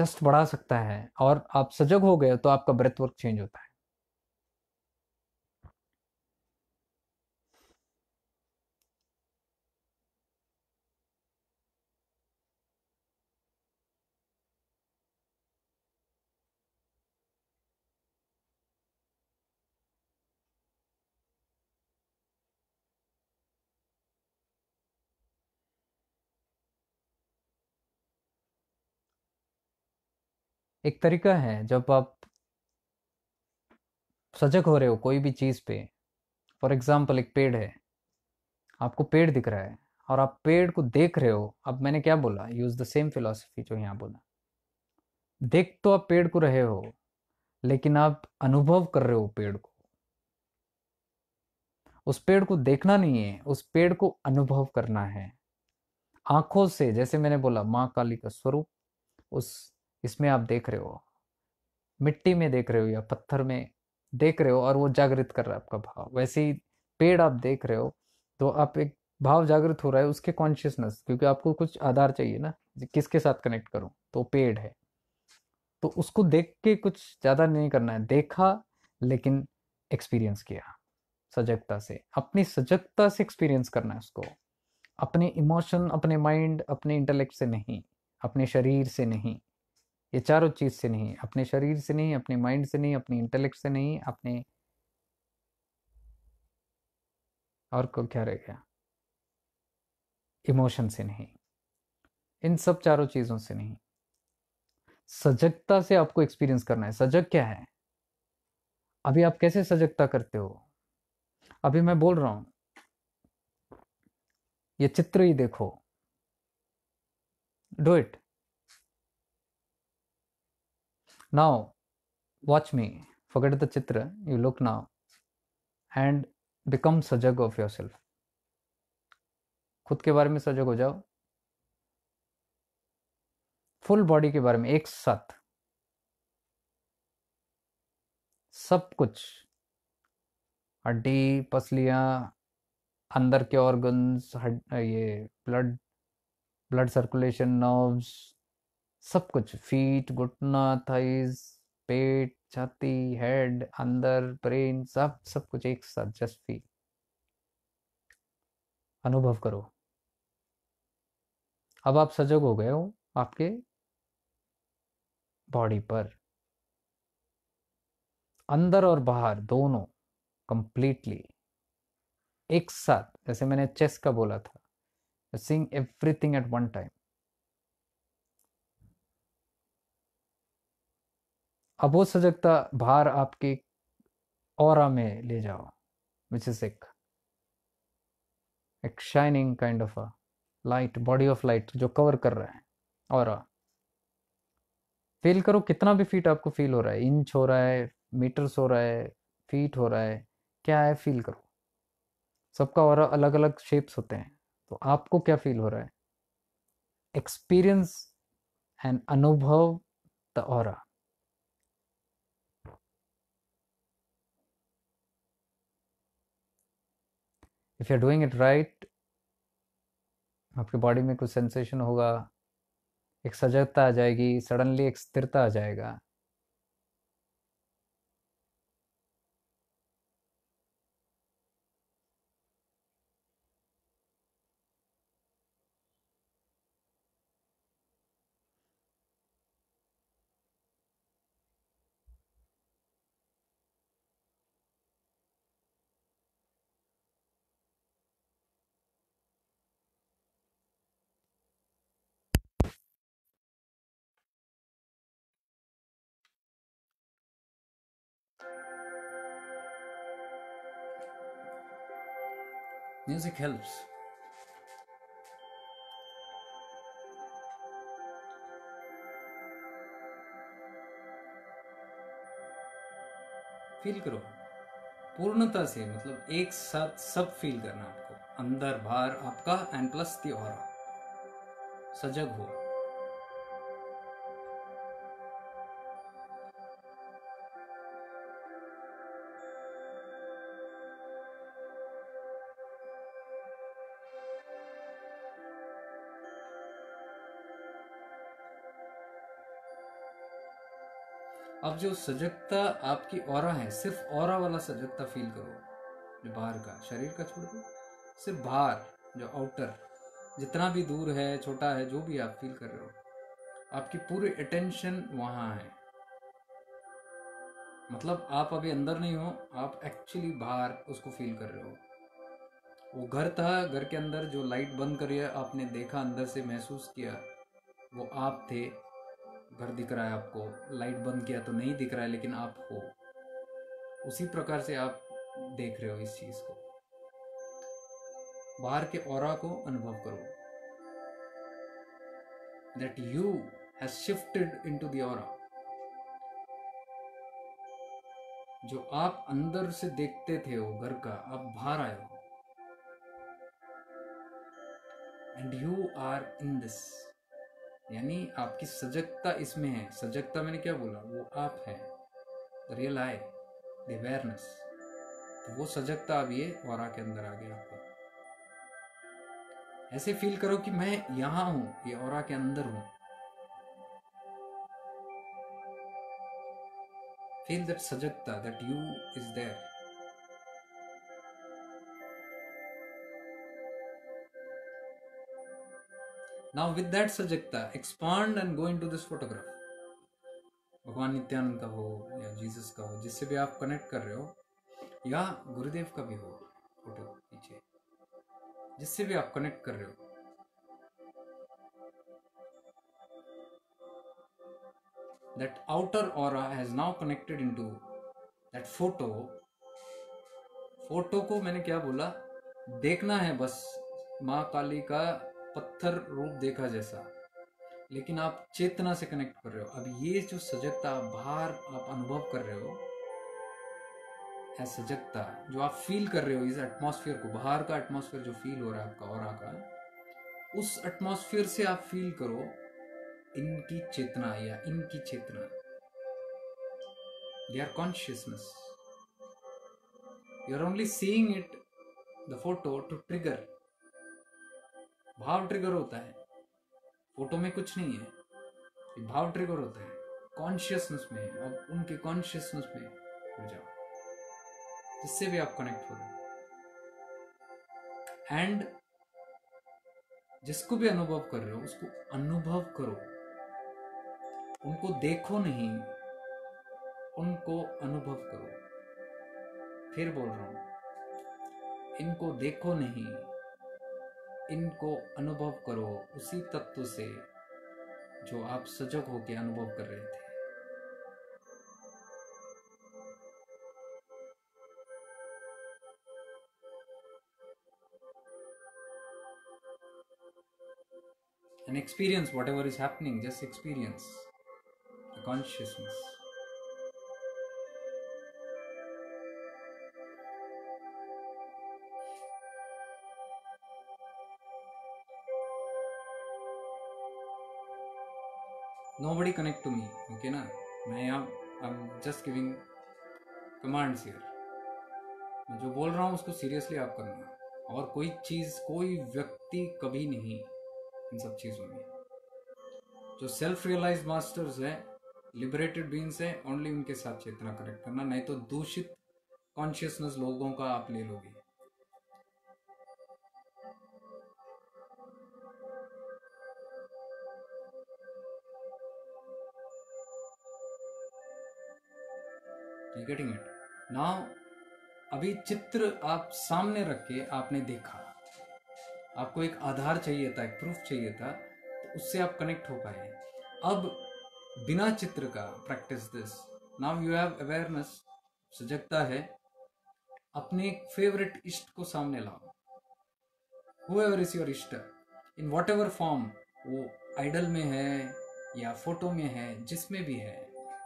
जस्ट बढ़ा सकता है और आप सजग हो गए तो आपका ब्रेथ वर्क चेंज होता है एक तरीका है जब आप सजग हो रहे हो कोई भी चीज़ पे फॉर एग्जाम्पल एक पेड़ है आपको पेड़ दिख रहा है और आप पेड़ को देख रहे हो अब मैंने क्या बोला यूज़ द सेम फिलोसफी जो यहाँ बोला देख तो आप पेड़ को रहे हो लेकिन आप अनुभव कर रहे हो पेड़ को उस पेड़ को देखना नहीं है उस पेड़ को अनुभव करना है आंखों से जैसे मैंने बोला माँ काली का स्वरूप उस इसमें आप देख रहे हो मिट्टी में देख रहे हो या पत्थर में देख रहे हो और वो जागृत कर रहा है आपका भाव वैसे ही पेड़ आप देख रहे हो तो आप एक भाव जागृत हो रहा है उसके कॉन्शियसनेस क्योंकि आपको कुछ आधार चाहिए ना किसके साथ कनेक्ट करूँ तो पेड़ है तो उसको देख के कुछ ज़्यादा नहीं करना है देखा लेकिन एक्सपीरियंस किया सजगता से अपनी सजगता से एक्सपीरियंस करना है उसको अपने इमोशन अपने माइंड अपने इंटेलेक्ट से नहीं अपने शरीर से नहीं ये चारों चीज़ से नहीं अपने शरीर से नहीं अपने माइंड से नहीं अपने इंटेलेक्ट से नहीं अपने और को क्या रह गया इमोशन से नहीं इन सब चारों चीज़ों से नहीं सजगता से आपको एक्सपीरियंस करना है सजग क्या है अभी आप कैसे सजगता करते हो अभी मैं बोल रहा हूं ये चित्र ही देखो do it Now, watch me. Forget the chitra. You look now and become sajag of yourself. खुद के बारे में सजग हो जाओ फुल बॉडी के बारे में एक साथ सब कुछ हड्डी पसलियाँ अंदर के ऑर्गन्स ये ब्लड ब्लड सर्कुलेशन नर्व्स सब कुछ फीट घुटना थाइज पेट छाती हेड अंदर ब्रेन सब सब कुछ एक साथ जस्ट फील अनुभव करो अब आप सजग हो गए हो आपके बॉडी पर अंदर और बाहर दोनों कंप्लीटली एक साथ जैसे मैंने चेस का बोला था seeing everything at one time अब वो सजगता बाहर आपके और में ले जाओ विच इज एक एक shining kind of a light body of light जो कवर कर रहा है और फील करो कितना भी फीट आपको फील हो रहा है इंच हो रहा है मीटर्स हो रहा है फीट हो रहा है क्या है फील करो सबका और अलग अलग शेप्स होते हैं तो आपको क्या फील हो रहा है एक्सपीरियंस एंड अनुभव द और if you are doing it right आपकी बॉडी में कुछ सेंसेशन होगा एक सजगता आ जाएगी सडनली एक स्थिरता आ जाएगा Music helps. फील करो पूर्णता से मतलब एक साथ सब फील करना आपको अंदर बाहर आपका एंड प्लस दी और सजग हो आप जो सजगता आपकी और है सिर्फ और वाला सजगता फील करो जो बाहर का शरीर का छोड़ दो सिर्फ बाहर जो आउटर जितना भी दूर है छोटा है जो भी आप फील कर रहे हो आपकी पूरी अटेंशन वहाँ है मतलब आप अभी अंदर नहीं हो आप एक्चुअली बाहर उसको फील कर रहे हो वो घर था घर के अंदर जो लाइट बंद करी है आपने देखा अंदर से महसूस किया वो आप थे घर दिख रहा है आपको लाइट बंद किया तो नहीं दिख रहा है लेकिन आप हो उसी प्रकार से आप देख रहे हो इस चीज को बाहर के और को अनुभव करो that you has shifted into दर जो आप अंदर से देखते थे वो घर का आप बाहर आए हो and you are in this यानी आपकी सजगता इसमें है सजगता मैंने क्या बोला वो आप है रियल आई अवेयरनेस तो वो सजगता अब ये और के अंदर आ गया आपको ऐसे फील करो कि मैं यहां हूं ये यह और के अंदर हूं फील दैट सजगता that you is there now with that सजगता expand and go into this photograph भगवान नित्यानंद का हो या जीसस का हो जिससे भी आप कनेक्ट कर रहे हो या गुरुदेव का भी हो फोटो पीछे जिससे भी आप कनेक्ट कर रहे हो that outer aura has now connected into that photo photo को मैंने क्या बोला देखना है बस माँ काली का पत्थर रूप देखा जैसा लेकिन आप चेतना से कनेक्ट कर रहे हो अब ये जो सजगता बाहर आप अनुभव कर रहे हो सजगता जो आप फील कर रहे हो इस एटमॉस्फेयर को बाहर का एटमॉस्फेयर जो फील हो रहा है आपका और का उस एटमॉस्फेयर से आप फील करो इनकी चेतना या इनकी चेतना they are consciousness you are only seeing it the photo to trigger भाव ट्रिगर होता है फोटो में कुछ नहीं है ये भाव ट्रिगर होता है कॉन्शियसनेस में अब उनके कॉन्शियसनेस में हो जाओ जिससे भी आप कनेक्ट हो रहे एंड जिसको भी अनुभव कर रहे हो उसको अनुभव करो उनको देखो नहीं उनको अनुभव करो फिर बोल रहा हूं इनको देखो नहीं इनको अनुभव करो उसी तत्व से जो आप सजग होकर अनुभव कर रहे थे an experience whatever is happening just experience consciousness buddy connect to me okay ना मैं यहाँ I'm just giving commands here मैं जो बोल रहा हूँ उसको सीरियसली आप करना और कोई चीज़ कोई व्यक्ति कभी नहीं इन सब चीज़ों में जो सेल्फ रियलाइज मास्टर्स है लिबरेटेड बींग्स है ओनली उनके साथ चेतना कनेक्ट करना नहीं तो दूषित कॉन्शियसनेस लोगों का आप ले लोगे यू गेटिंग इट नाउ अभी चित्र आप सामने रख के आपने देखा आपको एक आधार चाहिए था एक प्रूफ चाहिए था तो उससे आप कनेक्ट हो पाए अब बिना चित्र का practice this now you have awareness सजगता है अपने फेवरेट इष्ट को सामने लाओ हु एवर इज योर इष्ट इन वॉट एवर फॉर्म वो आइडल में है या फोटो में है जिसमें भी है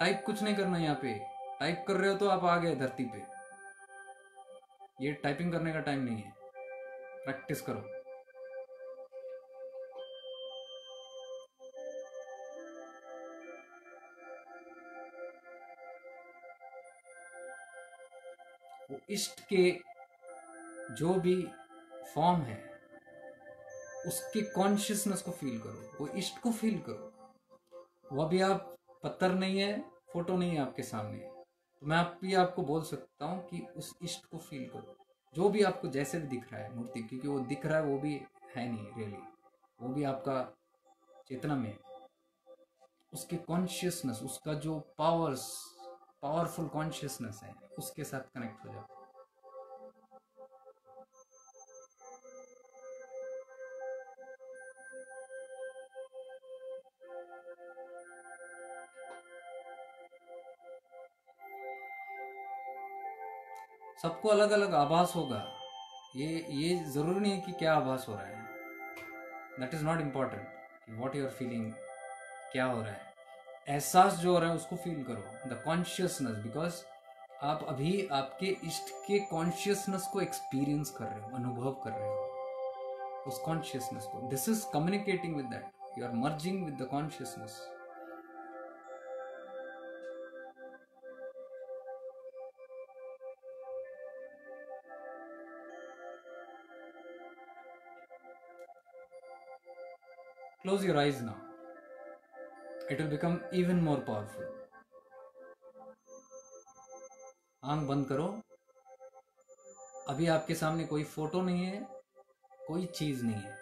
टाइप कुछ नहीं करना यहाँ पे टाइप कर रहे हो तो आप आ गए धरती पे ये टाइपिंग करने का टाइम नहीं है प्रैक्टिस करो वो इष्ट के जो भी फॉर्म है उसके कॉन्शियसनेस को फील करो वो इष्ट को फील करो वो भी आप पत्थर नहीं है फोटो नहीं है आपके सामने तो मैं आप भी आपको बोल सकता हूँ कि उस इष्ट को फील करो जो भी आपको जैसे भी दिख रहा है मूर्ति क्योंकि वो दिख रहा है वो भी है नहीं रियली वो भी आपका चेतना में उसके कॉन्शियसनेस उसका जो पावर्स पावरफुल कॉन्शियसनेस है उसके साथ कनेक्ट हो जाओ सबको अलग अलग आभास होगा ये ये ज़रूरी नहीं है कि क्या आभास हो रहा है that is not important what you're feeling क्या हो रहा है एहसास जो हो रहा है उसको फील करो द कॉन्शियसनेस बिकॉज आप अभी आपके इष्ट के कॉन्शियसनेस को एक्सपीरियंस कर रहे हो अनुभव कर रहे हो उस कॉन्शियसनेस को this is communicating with that you are merging with the consciousness Close your eyes now. It will become even more powerful. आंख बंद करो अभी आपके सामने कोई फोटो नहीं है कोई चीज नहीं है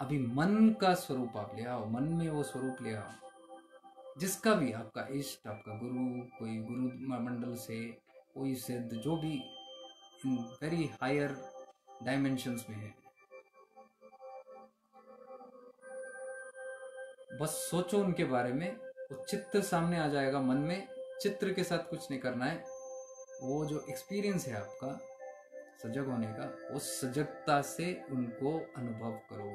अभी मन का स्वरूप आप ले आओ मन में वो स्वरूप ले आओ जिसका भी आपका इष्ट आपका गुरु कोई गुरु मंडल से कोई सिद्ध जो भी इन वेरी हायर डायमेंशंस में है बस सोचो उनके बारे में वो चित्र सामने आ जाएगा मन में चित्र के साथ कुछ नहीं करना है वो जो एक्सपीरियंस है आपका सजग होने का उस सजगता से उनको अनुभव करो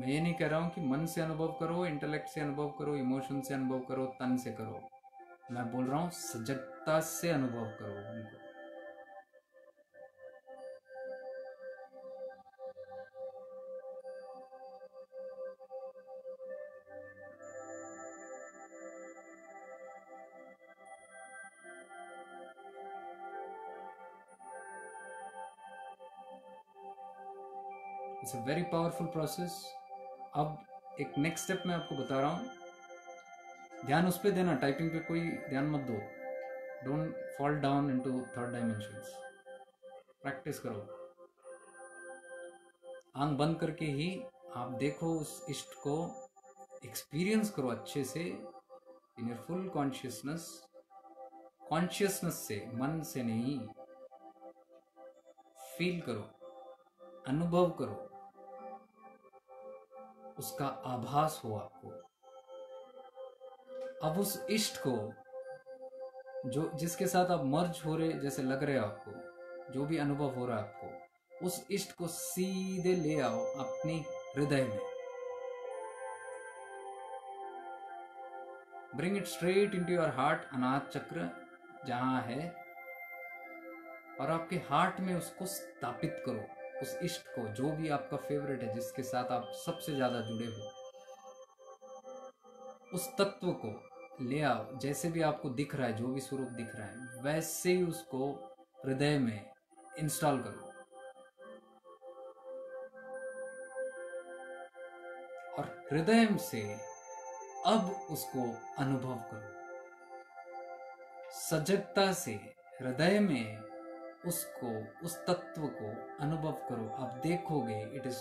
मैं ये नहीं कह रहा हूं कि मन से अनुभव करो इंटेलेक्ट से अनुभव करो इमोशन से अनुभव करो तन से करो मैं बोल रहा हूं सजगता से अनुभव करो उनको वेरी पावरफुल प्रोसेस अब एक नेक्स्ट स्टेप मैं आपको बता रहा हूँ ध्यान उस पर देना टाइपिंग पे कोई ध्यान मत दो don't fall down into third dimension practice करो आंख बंद करके ही आप देखो उस इष्ट को एक्सपीरियंस करो अच्छे से in your full consciousness consciousness से मन से नहीं फील करो अनुभव करो उसका आभास हो आपको अब उस इष्ट को जो जिसके साथ आप मर्ज हो रहे जैसे लग रहे हो आपको जो भी अनुभव हो रहा है आपको उस इष्ट को सीधे ले आओ अपने हृदय में bring it straight into your heart अनाथ चक्र जहां है और आपके हार्ट में उसको स्थापित करो उस इष्ट को जो भी आपका फेवरेट है जिसके साथ आप सबसे ज़्यादा जुड़े हो उस तत्व को ले आओ जैसे भी आपको दिख रहा है जो भी स्वरूप दिख रहा है वैसे ही उसको हृदय में इंस्टॉल करो और हृदय से अब उसको अनुभव करो सजगता से हृदय में उसको उस तत्व को अनुभव करो आप देखोगे it is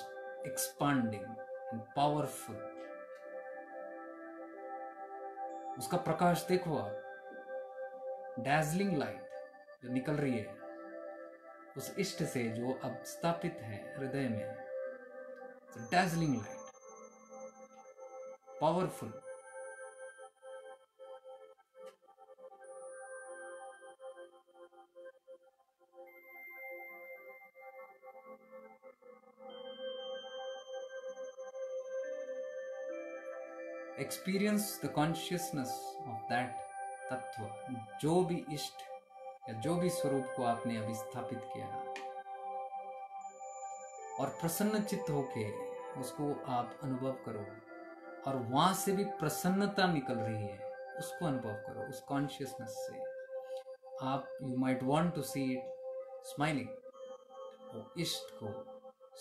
expanding and powerful उसका प्रकाश देखो आप डैजलिंग लाइट जो निकल रही है उस इष्ट से जो अब स्थापित है हृदय में dazzling light powerful experience the consciousness of that तत्व जो भी इष्ट या जो भी स्वरूप को आपने अभी स्थापित किया और प्रसन्न चित्त होके उसको आप अनुभव करो और वहां से भी प्रसन्नता निकल रही है उसको अनुभव करो उस कॉन्शियसनेस से आप you might want to see it smiling इष्ट को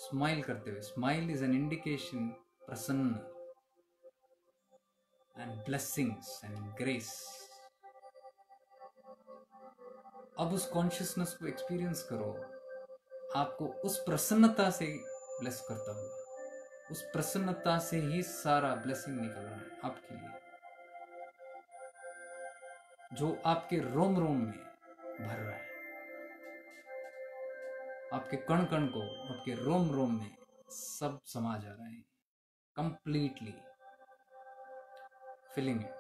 स्माइल करते हुए स्माइल इज एन इंडिकेशन प्रसन्न and blessings and grace अब उस कॉन्शियसनेस को एक्सपीरियंस करो आपको उस प्रसन्नता से ब्लेस करता हुआ उस प्रसन्नता से ही सारा ब्लेसिंग निकल रहा है आपके लिए जो आपके रोम रोम में भर रहा है आपके कण कण को आपके रोम रोम में सब समा जा रहा है कंप्लीटली filling it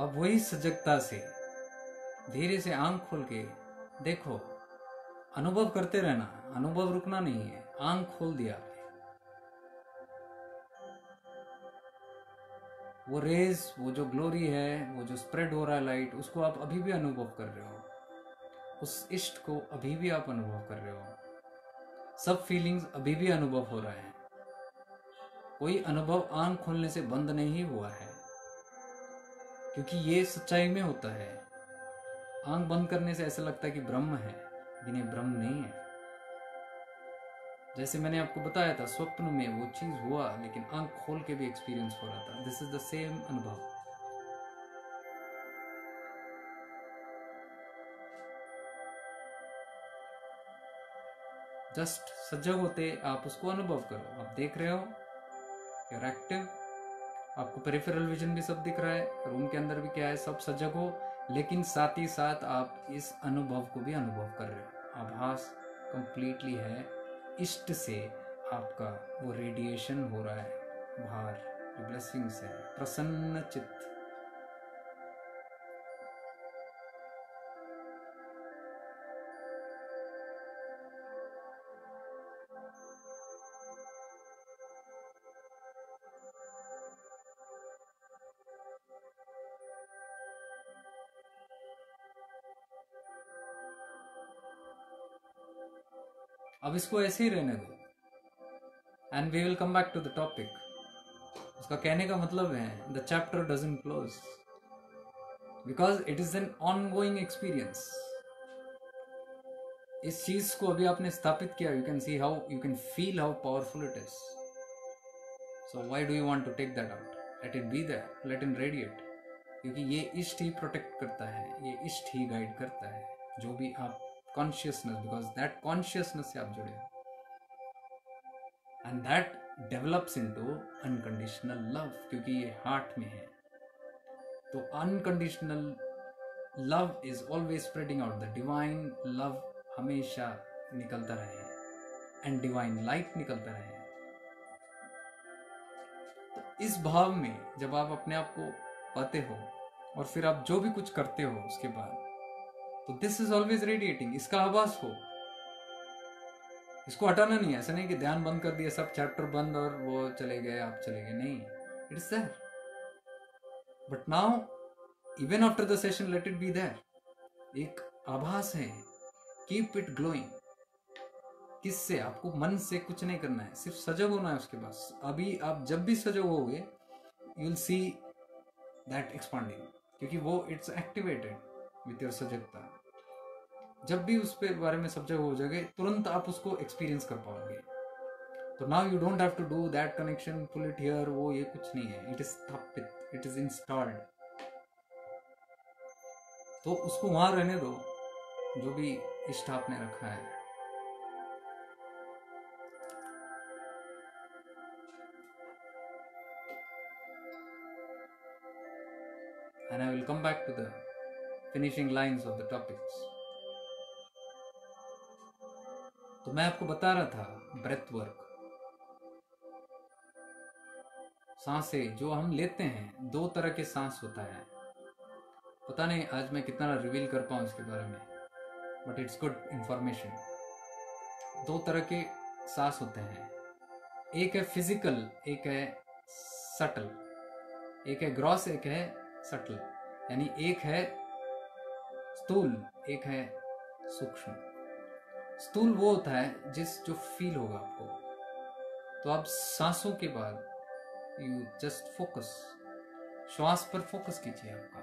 अब वही सजगता से धीरे से आंख खोल के देखो अनुभव करते रहना अनुभव रुकना नहीं है आंख खोल दिया वो रेज वो जो ग्लोरी है वो जो स्प्रेड हो रहा है लाइट उसको आप अभी भी अनुभव कर रहे हो उस इष्ट को अभी भी आप अनुभव कर रहे हो सब फीलिंग्स अभी भी अनुभव हो रहे हैं कोई अनुभव आंख खोलने से बंद नहीं हुआ है क्योंकि ये सच्चाई में होता है आंख बंद करने से ऐसा लगता है कि ब्रह्म है बिना ब्रह्म नहीं है जैसे मैंने आपको बताया था स्वप्न में वो चीज़ हुआ लेकिन आंख खोल के भी एक्सपीरियंस हो रहा था दिस इज द सेम अनुभव जस्ट सजग होते आप उसको अनुभव करो आप देख रहे हो एक्टिव आपको पेरिफेरल विजन भी सब दिख रहा है रूम के अंदर भी क्या है सब सजग हो लेकिन साथ ही साथ आप इस अनुभव को भी अनुभव कर रहे हो आभास कंप्लीटली है इष्ट से आपका वो रेडिएशन हो रहा है बाहर ब्लेसिंग्स है प्रसन्न चित्त अब इसको ऐसे ही रहने दो and we will come back to the topic उसका कहने का मतलब है the chapter doesn't close because it is an ongoing experience इस चीज को अभी आपने स्थापित किया you can see how you can feel how powerful it is so why do you want to take that out let in be that let in radiate क्योंकि ये इष्ट ही प्रोटेक्ट करता है ये इष्ट ही गाइड करता है जो भी आप कॉन्शियसनेस बिकॉज दैट कॉन्शियसनेस से आप जुड़े and that develops into unconditional love क्योंकि ये हार्ट में है तो unconditional love is always spreading out the divine love हमेशा निकलता रहे एंड डिवाइन लाइट निकलता रहे तो इस भाव में जब आप अपने आप को पाते हो और फिर आप जो भी कुछ करते हो उसके बाद तो दिस इज ऑलवेज रेडिएटिंग इसका आभास हो इसको हटाना नहीं है ऐसा नहीं कि ध्यान बंद कर दिया सब चैप्टर बंद और वो चले गए आप चले गए नहीं it is there but now even after the session let it be there एक आभास है कीप इट ग्लोइंग किससे आपको मन से कुछ नहीं करना है सिर्फ सजग होना है उसके पास अभी आप जब भी सजग होगे you will see that expanding क्योंकि वो इट्स एक्टिवेटेड विथ योर सजगता जब भी उस पे बारे में सब्जेक्ट हो जाएगा तुरंत आप उसको एक्सपीरियंस कर पाओगे तो now you don't have to do that connection pull it here वो ये कुछ नहीं है इट इज स्थापित इट इज इंस्टॉल्ड तो उसको वहां रहने दो जो भी इष्ट आपने रखा है and I will come back to the finishing lines of the topics. तो मैं आपको बता रहा था ब्रेथ वर्क सांसें जो हम लेते हैं दो तरह के सांस होता है पता नहीं आज मैं कितना रिवील कर पाऊँ इसके बारे में बट इट्स गुड इंफॉर्मेशन दो तरह के सांस होते हैं एक है फिजिकल एक है सटल एक है ग्रॉस एक है सटल यानी एक है स्थूल एक है सूक्ष्म स्थूल वो होता है जिस जो फील होगा आपको तो आप सांसों के बाद यू जस्ट फोकस श्वास पर फोकस कीजिए आपका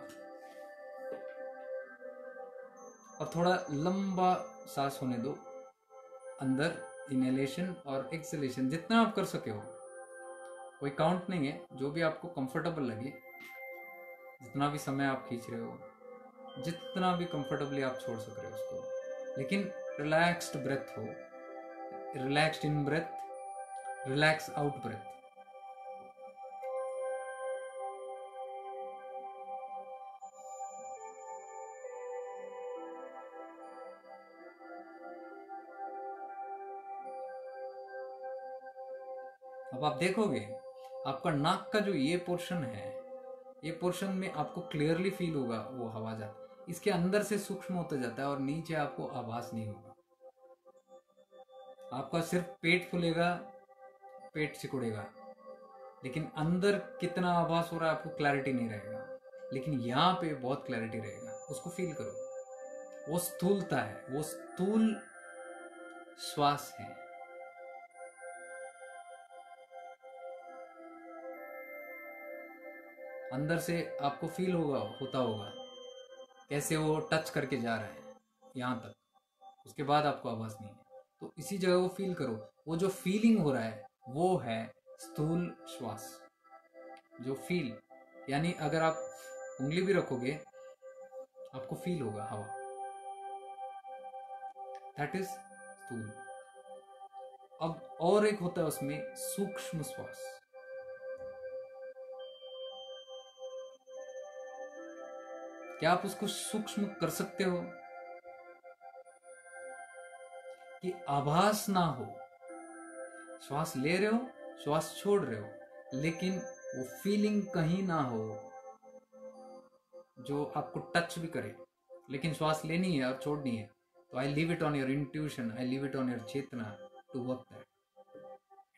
और थोड़ा लंबा सांस होने दो अंदर इनहेलेशन और एक्सलेशन जितना आप कर सके हो कोई काउंट नहीं है जो भी आपको कंफर्टेबल लगे जितना भी समय आप खींच रहे हो जितना भी कंफर्टेबली आप छोड़ सक रहे हो उसको लेकिन रिलैक्स्ड ब्रेथ हो relaxed in breath relax out breath अब आप देखोगे आपका नाक का जो ये पोर्शन है ये पोर्शन में आपको क्लियरली फील होगा वो हवा जाता इसके अंदर से सूक्ष्म होता जाता है और नीचे आपको आभास नहीं होगा आपका सिर्फ पेट फूलेगा पेट सिकुड़ेगा लेकिन अंदर कितना आभास हो रहा है आपको क्लैरिटी नहीं रहेगा लेकिन यहाँ पे बहुत क्लैरिटी रहेगा उसको फील करो वो स्थूलता है वो स्थूल श्वास है अंदर से आपको फील होगा होता होगा कैसे वो टच करके जा रहा है यहाँ तक उसके बाद आपको आवाज़ नहीं है तो इसी जगह वो फील करो वो जो फीलिंग हो रहा है वो है स्थूल श्वास जो फील यानी अगर आप उंगली भी रखोगे आपको फील होगा हवा दैट इज स्थूल अब और एक होता है उसमें सूक्ष्म श्वास क्या आप उसको सूक्ष्म कर सकते हो कि आभास ना हो श्वास ले रहे हो श्वास छोड़ रहे हो लेकिन वो फीलिंग कहीं ना हो जो आपको टच भी करे लेकिन श्वास लेनी है और छोड़नी है तो I live it on your intuition I live it on your चेतना to work that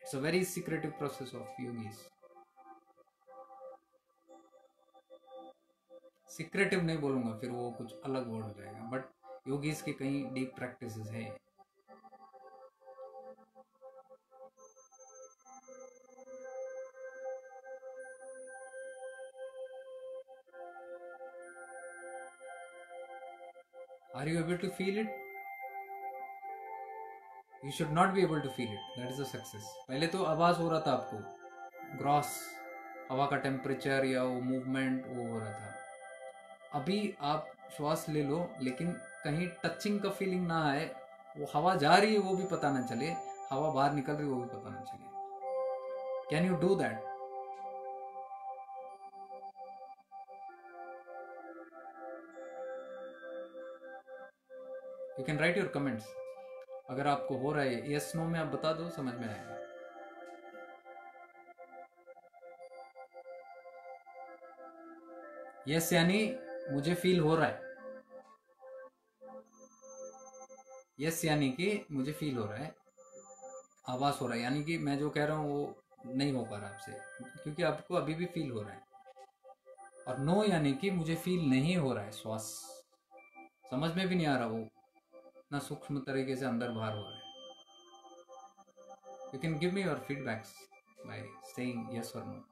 it's a very secretive process of yogis secretive नहीं बोलूँगा फिर वो कुछ अलग वर्ड हो जाएगा बट योगीज के कई डीप प्रैक्टिस है Are you able to feel it? You should not be able to feel it. That is a success पहले तो आवाज़ हो रहा था आपको ग्रॉस हवा का टेम्परेचर या वो मूवमेंट वो हो रहा था अभी आप श्वास ले लो लेकिन कहीं टचिंग का फीलिंग ना आए वो हवा जा रही है वो भी पता ना चले हवा बाहर निकल रही है वो भी पता ना चले can you do that you can write your comments अगर आपको हो रहा है यस नो में आप बता दो समझ में आएगा यस यानी मुझे फील हो रहा है यस यानी कि मुझे फील हो रहा है आवाज हो रहा है यानी कि मैं जो कह रहा हूँ वो नहीं हो पा रहा आपसे क्योंकि आपको अभी भी फील हो रहा है और नो यानी कि मुझे फील नहीं हो रहा है श्वास समझ में भी नहीं आ रहा वो ना सूक्ष्म तरीके से अंदर बाहर हो रहा है you can give me your feedbacks by saying yes और नो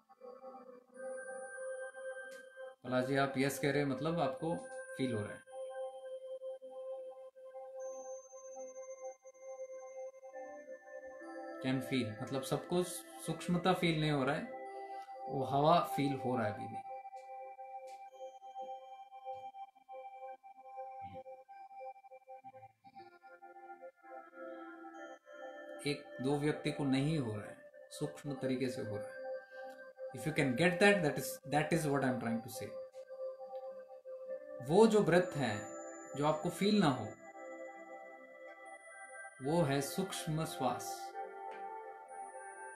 पलाश जी आप यस कह रहे हैं मतलब आपको फील हो रहा है कैन फील मतलब सबको सूक्ष्मता फील नहीं हो रहा है वो हवा फील हो रहा है अभी भी एक दो व्यक्ति को नहीं हो रहा है सूक्ष्म तरीके से हो रहा है if you can get that that is that is what I am trying to say वो जो व्रत है जो आपको फील ना हो वो है सूक्ष्म श्वास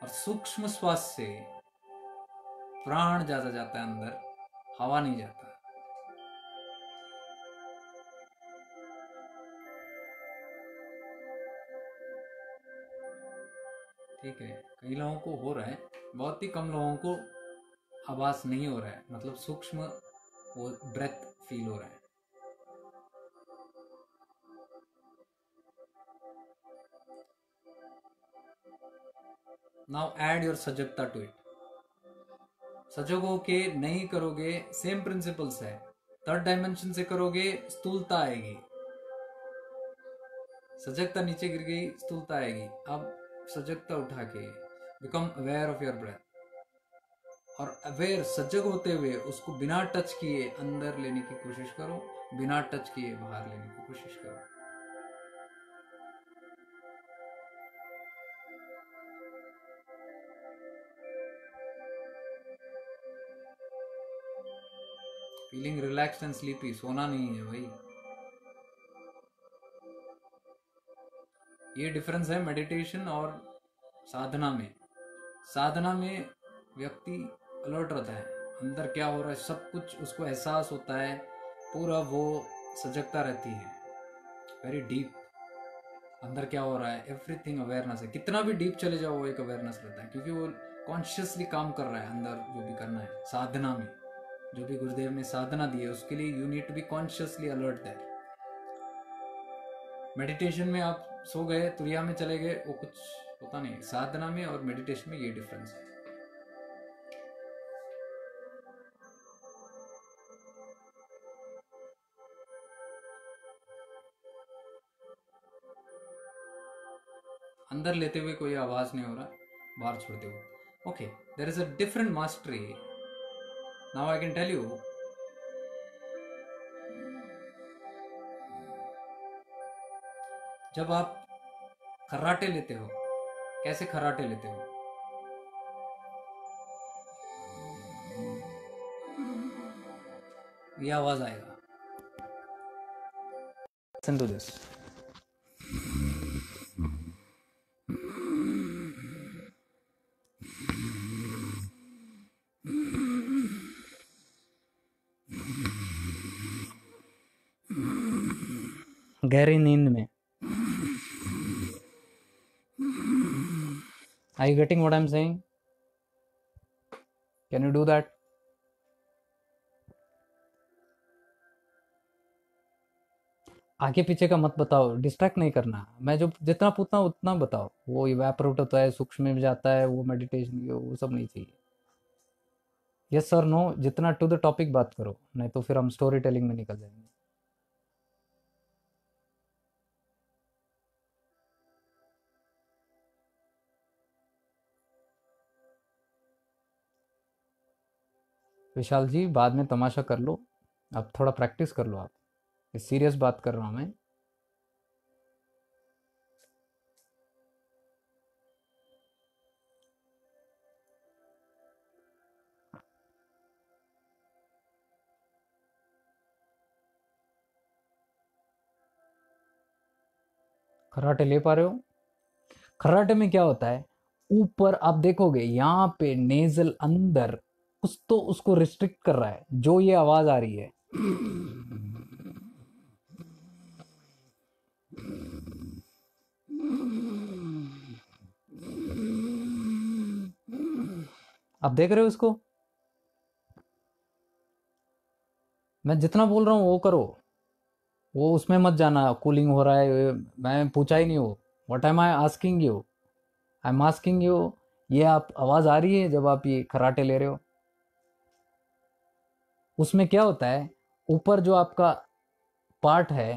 और सूक्ष्म श्वास से प्राण ज्यादा जाता है अंदर हवा नहीं जाता ठीक है कई लोगों को हो रहा है बहुत ही कम लोगों को आवाज नहीं हो रहा है मतलब सूक्ष्म वो ब्रेथ फील हो रहा है नाउ एड योर सजगता टू इट सजग हो के नहीं करोगे सेम प्रिंसिपल्स है थर्ड डायमेंशन से करोगे स्थूलता आएगी सजगता नीचे गिर गई स्थूलता आएगी अब सजगता उठा के become aware of your breath और अवेयर सजग होते हुए उसको बिना टच किए अंदर लेने की कोशिश करो बिना टच किए बाहर लेने की कोशिश करो फीलिंग रिलैक्स एंड स्लीपी सोना नहीं है भाई ये डिफरेंस है मेडिटेशन और साधना में साधना में व्यक्ति अलर्ट रहता है अंदर क्या हो रहा है सब कुछ उसको एहसास होता है पूरा वो सजगता रहती है वेरी डीप अंदर क्या हो रहा है एवरीथिंग अवेयरनेस है कितना भी डीप चले जाओ वो एक अवेयरनेस रहता है क्योंकि वो कॉन्शियसली काम कर रहा है अंदर जो भी करना है साधना में जो भी गुरुदेव ने साधना दी है उसके लिए you need to be consciously alert that meditation में आप सो गए तुरिया में चले गए वो कुछ होता नहीं साधना में और मेडिटेशन में ये डिफरेंस है अंदर लेते हुए कोई आवाज नहीं हो रहा बाहर छोड़ते हुए okay there is a different mastery now I can tell you जब आप खर्राटे लेते हो कैसे खर्राटे लेते हो ये आवाज आएगा listen to this you getting what I'm saying? Can you do that? आगे पीछे का मत बताओ डिस्ट्रैक्ट नहीं करना मैं जो जितना पूछता हूँ उतना बताओ वो वैपरूट होता है सूक्ष्म में जाता है वो मेडिटेशन वो सब नहीं चाहिए यस सर नो जितना टू द टॉपिक बात करो नहीं तो फिर हम स्टोरी टेलिंग में निकल जाएंगे विशाल जी बाद में तमाशा कर लो अब थोड़ा प्रैक्टिस कर लो आप सीरियस बात कर रहा हूं मैं खराटे ले पा रहे हो खराटे में क्या होता है ऊपर आप देखोगे यहां पे नेजल अंदर उस तो उसको रिस्ट्रिक्ट कर रहा है जो ये आवाज़ आ रही है आप देख रहे हो इसको मैं जितना बोल रहा हूं वो करो वो उसमें मत जाना कूलिंग हो रहा है मैं पूछा ही नहीं हो what am I asking you I am asking you ये आप आवाज़ आ रही है जब आप ये खराटे ले रहे हो उसमें क्या होता है ऊपर जो आपका पार्ट है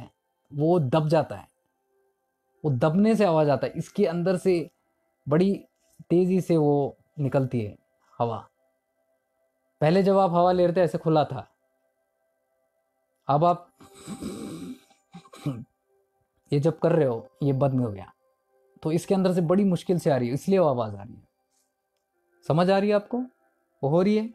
वो दब जाता है वो दबने से आवाज़ आता है इसके अंदर से बड़ी तेज़ी से वो निकलती है हवा पहले जब आप हवा ले रहे थे ऐसे खुला था अब आप ये जब कर रहे हो ये बंद हो गया तो इसके अंदर से बड़ी मुश्किल से आ रही है इसलिए वो आवाज़ आ रही है समझ आ रही है आपको वो हो रही है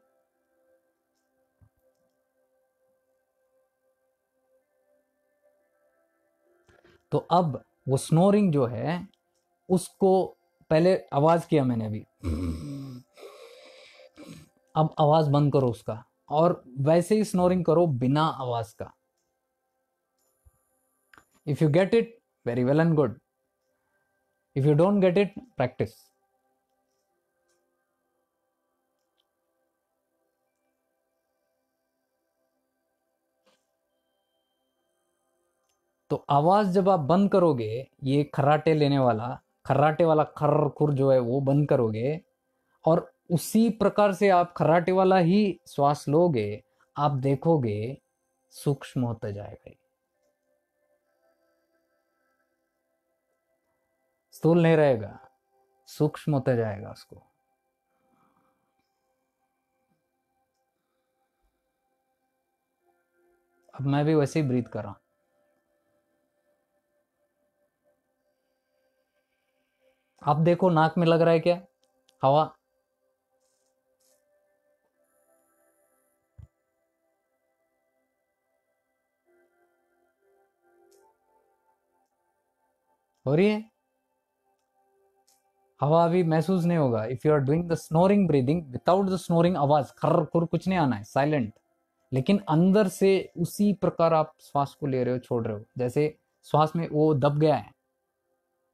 तो अब वो स्नोरिंग जो है उसको पहले आवाज़ किया मैंने अभी अब आवाज़ बंद करो उसका और वैसे ही स्नोरिंग करो बिना आवाज़ का if you get it very well and good if you don't get it practice तो आवाज़ जब आप बंद करोगे ये खर्राटे लेने वाला खर्राटे वाला खर खुर जो है वो बंद करोगे और उसी प्रकार से आप खर्राटे वाला ही श्वास लोगे आप देखोगे सूक्ष्म होता जाएगा स्थूल नहीं रहेगा सूक्ष्म होता जाएगा उसको अब मैं भी वैसे ही ब्रीथ कर रहा आप देखो नाक में लग रहा है क्या हवा हो रही है हवा अभी महसूस नहीं होगा if you are doing the snoring breathing without the snoring आवाज खर खुर कुछ नहीं आना है साइलेंट लेकिन अंदर से उसी प्रकार आप श्वास को ले रहे हो छोड़ रहे हो जैसे श्वास में वो दब गया है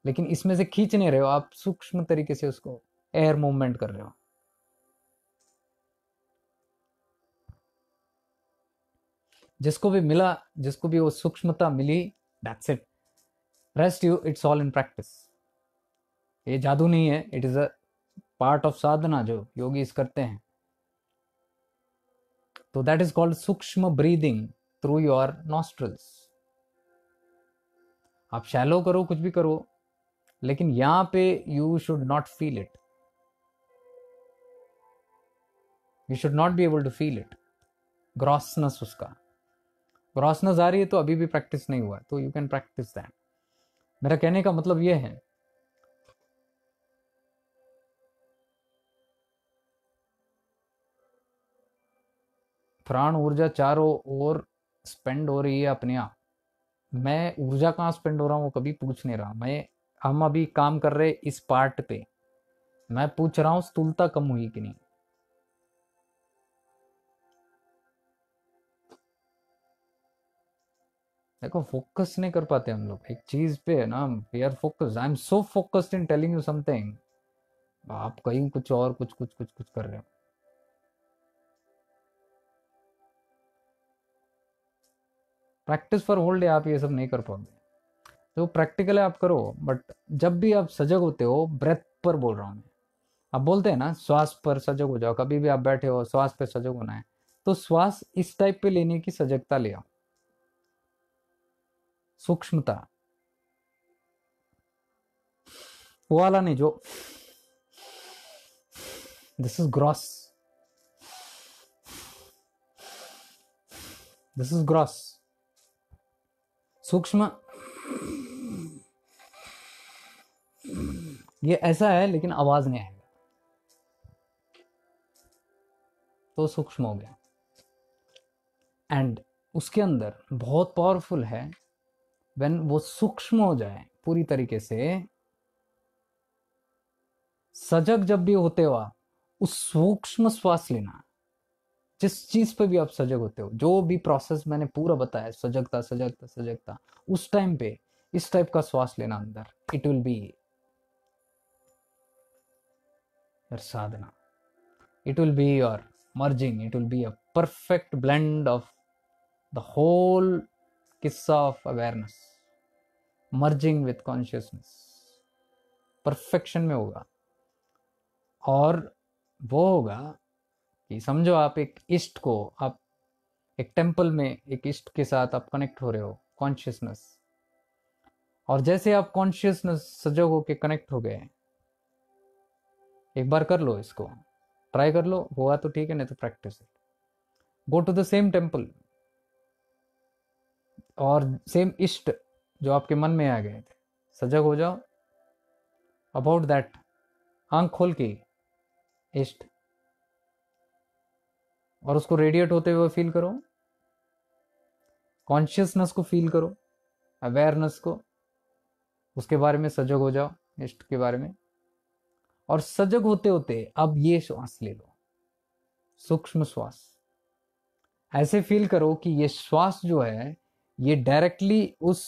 लेकिन इसमें से खींच नहीं रहे हो आप सूक्ष्म तरीके से उसको एयर मूवमेंट कर रहे हो जिसको भी मिला जिसको भी वो सूक्ष्मता मिली that's it rest you it's all in practice ये जादू नहीं है it is a part of sadhana जो योगी इस करते हैं तो दैट इज कॉल्ड सूक्ष्म ब्रीदिंग थ्रू योर नॉस्ट्रल्स आप शैलो करो कुछ भी करो लेकिन यहां पे you should not feel it you should not be able to feel it grossness उसका ग्रॉसनेस आ रही है तो अभी भी प्रैक्टिस नहीं हुआ तो यू कैन प्रैक्टिस दैट मेरा कहने का मतलब यह है प्राण ऊर्जा चारों ओर स्पेंड हो रही है अपने आप मैं ऊर्जा कहाँ स्पेंड हो रहा हूँ वो कभी पूछ नहीं रहा मैं हम अभी काम कर रहे इस पार्ट पे मैं पूछ रहा हूं स्थूलता कम हुई कि नहीं देखो फोकस नहीं कर पाते हम लोग एक चीज पे ना we are focus I am so focused in telling you something आप कहीं कुछ और कुछ कुछ कुछ कुछ कर रहे हो प्रैक्टिस फॉर होल्ड डे आप ये सब नहीं कर पाओगे तो प्रैक्टिकली आप करो बट जब भी आप सजग होते हो ब्रेथ पर बोल रहा हूँ मैं आप बोलते हैं ना श्वास पर सजग हो जाओ कभी भी आप बैठे हो श्वास पर सजग होना है तो श्वास इस टाइप पे लेने की सजगता ले आओ सूक्ष्मता वाला नहीं जो this is gross this is gross सूक्ष्म ये ऐसा है लेकिन आवाज़ नहीं आएगा तो सूक्ष्म हो गया एंड उसके अंदर बहुत पावरफुल है वेन वो सूक्ष्म हो जाए पूरी तरीके से सजग जब भी होते हुआ उस सूक्ष्म श्वास लेना जिस चीज पे भी आप सजग होते हो जो भी प्रोसेस मैंने पूरा बताया सजगता सजगता सजगता उस टाइम पे इस टाइप का श्वास लेना अंदर it will be your sadhana. It will be your merging, it will be a perfect blend of the whole kissa of awareness, merging with consciousness. Perfection में होगा और वो होगा कि समझो आप एक इष्ट को आप एक टेम्पल में एक इष्ट के साथ आप कनेक्ट हो रहे हो कॉन्शियसनेस और जैसे आप कॉन्शियसनेस सजग होकर कनेक्ट हो गए एक बार कर लो इसको ट्राई कर लो हुआ तो ठीक है नहीं तो practice go to the same temple और सेम इष्ट जो आपके मन में आ गए थे सजग हो जाओ अबाउट दैट आंख खोल के इष्ट और उसको रेडिएट होते हुए फील करो कॉन्शियसनेस को फील करो अवेयरनेस को उसके बारे में सजग हो जाओ इष्ट के बारे में और सजग होते होते अब ये श्वास ले लो सूक्ष्म श्वास ऐसे फील करो कि ये श्वास जो है ये डायरेक्टली उस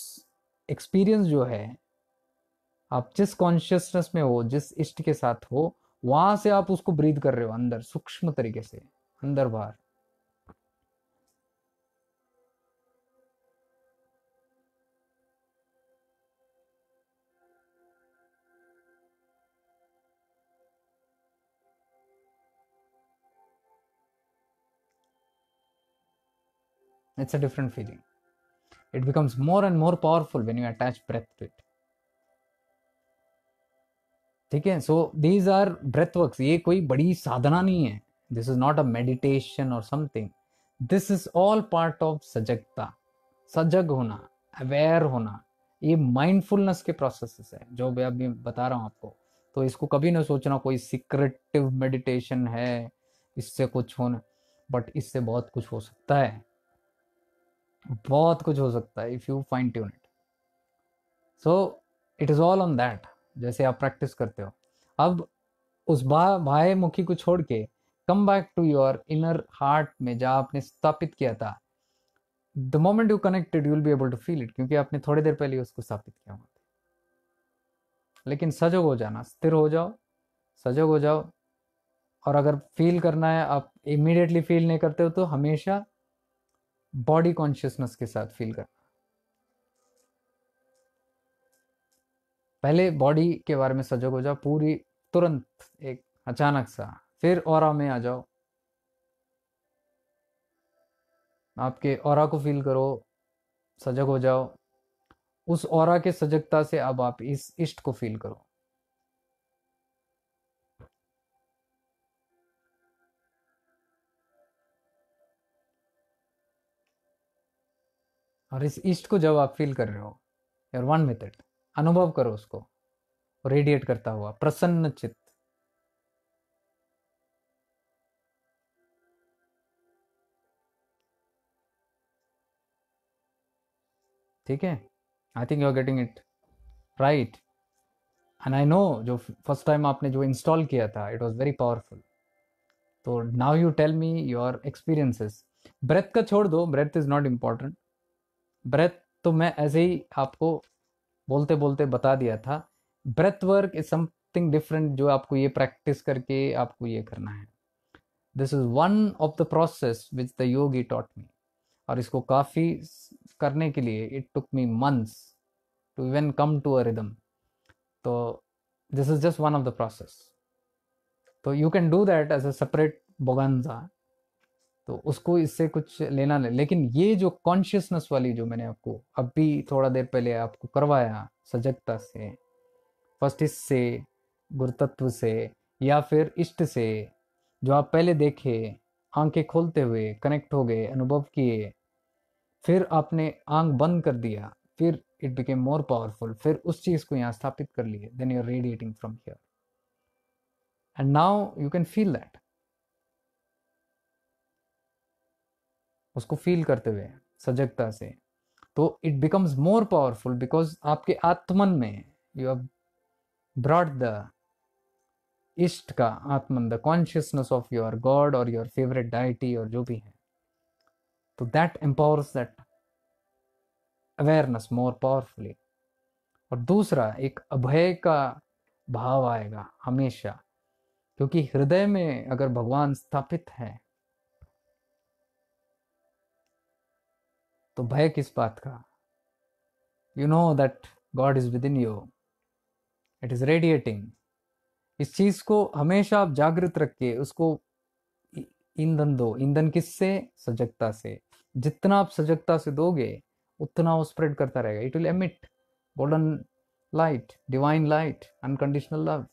एक्सपीरियंस जो है आप जिस कॉन्शियसनेस में हो जिस इष्ट के साथ हो वहां से आप उसको ब्रीद कर रहे हो अंदर सूक्ष्म तरीके से अंदर बाहर it's a different feeling it becomes more and more powerful when you attach breath to it ठीक है so these are breath work ये कोई बड़ी साधना नहीं है this is not a meditation और something this is all part of सजगता सजग होना अवेयर होना ये माइंडफुलनेस के प्रोसेस है जो मैं अभी बता रहा हूँ आपको तो इसको कभी ना सोचना कोई सिक्रेटिव मेडिटेशन है इससे कुछ होना बट इससे बहुत कुछ हो सकता है बहुत कुछ हो सकता है if you fine tune it so it is all on that जैसे आप प्रैक्टिस करते हो अब उस बा भाई मुखी को छोड़ के come back to your inner heart में जहाँ आपने स्थापित किया था the moment you connected you will be able to feel it क्योंकि आपने थोड़ी देर पहले उसको स्थापित किया हुआ था लेकिन सजग हो जाना स्थिर हो जाओ सजग हो जाओ और अगर फील करना है आप इमीडिएटली फील नहीं करते हो तो हमेशा बॉडी कॉन्शियसनेस के साथ फील करना पहले बॉडी के बारे में सजग हो जाओ पूरी तुरंत एक अचानक सा फिर और में आ जाओ आपके और को फील करो सजग हो जाओ उस और के सजगता से अब आप इस इष्ट को फील करो और इस इष्ट को जब आप फील कर रहे हो योर वन विथ इट अनुभव करो उसको रेडिएट करता हुआ प्रसन्न चित्त ठीक है I think you are getting it right and I know जो फर्स्ट टाइम आपने जो इंस्टॉल किया था इट वॉज वेरी पावरफुल तो now you tell me your experiences breath का छोड़ दो breath is not important breath तो मैं ऐसे ही आपको बोलते बोलते बता दिया था breath work is something different जो आपको ये प्रैक्टिस करके आपको ये करना है this is one of the process which the yogi taught me और इसको काफ़ी करने के लिए it took me months to even come to a rhythm तो this is just one of the process तो you can do that as a separate bonanza तो उसको इससे कुछ लेना नहीं लेकिन ये जो कॉन्शियसनेस वाली जो मैंने आपको अभी थोड़ा देर पहले आपको करवाया सजगता से फर्स्ट से गुरुतत्व से या फिर इष्ट से जो आप पहले देखे आंखें खोलते हुए कनेक्ट हो गए अनुभव किए फिर आपने आंख बंद कर दिया फिर इट बिकेम मोर पावरफुल फिर उस चीज़ को यहाँ स्थापित कर लिए then you are radiating from here and now you can feel that उसको फील करते हुए सजगता से तो it becomes more powerful because आपके आत्मन में यू हैव ब्रॉड द इष्ट का आत्मन the consciousness of your god और योर फेवरेट डाइटी और जो भी है तो that empowers that awareness more powerfully और दूसरा एक अभय का भाव आएगा हमेशा क्योंकि हृदय में अगर भगवान स्थापित है तो भय किस बात का you know that God is within you it is radiating इस चीज को हमेशा आप जागृत रखिए उसको ईंधन दो ईंधन किससे सजगता से जितना आप सजगता से दोगे उतना वो स्प्रेड करता रहेगा it will emit golden light divine light unconditional love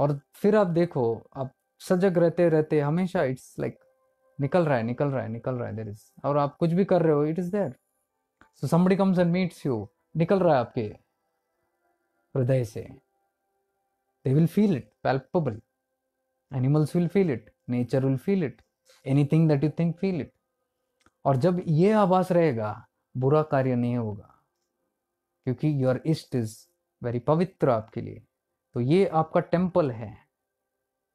और फिर आप देखो आप सजग रहते रहते हमेशा इट्स लाइक निकल रहा है निकल रहा है निकल रहा है देर इज और आप कुछ भी कर रहे हो इट इज देर सो समी कम्स एंड मीट्स यू निकल रहा है आपके हृदय से they will feel it palpable animals will feel it nature will feel it anything that you think feel it और जब ये आवास रहेगा बुरा कार्य नहीं होगा क्योंकि योर इष्ट इज वेरी पवित्र आपके लिए तो ये आपका टेम्पल है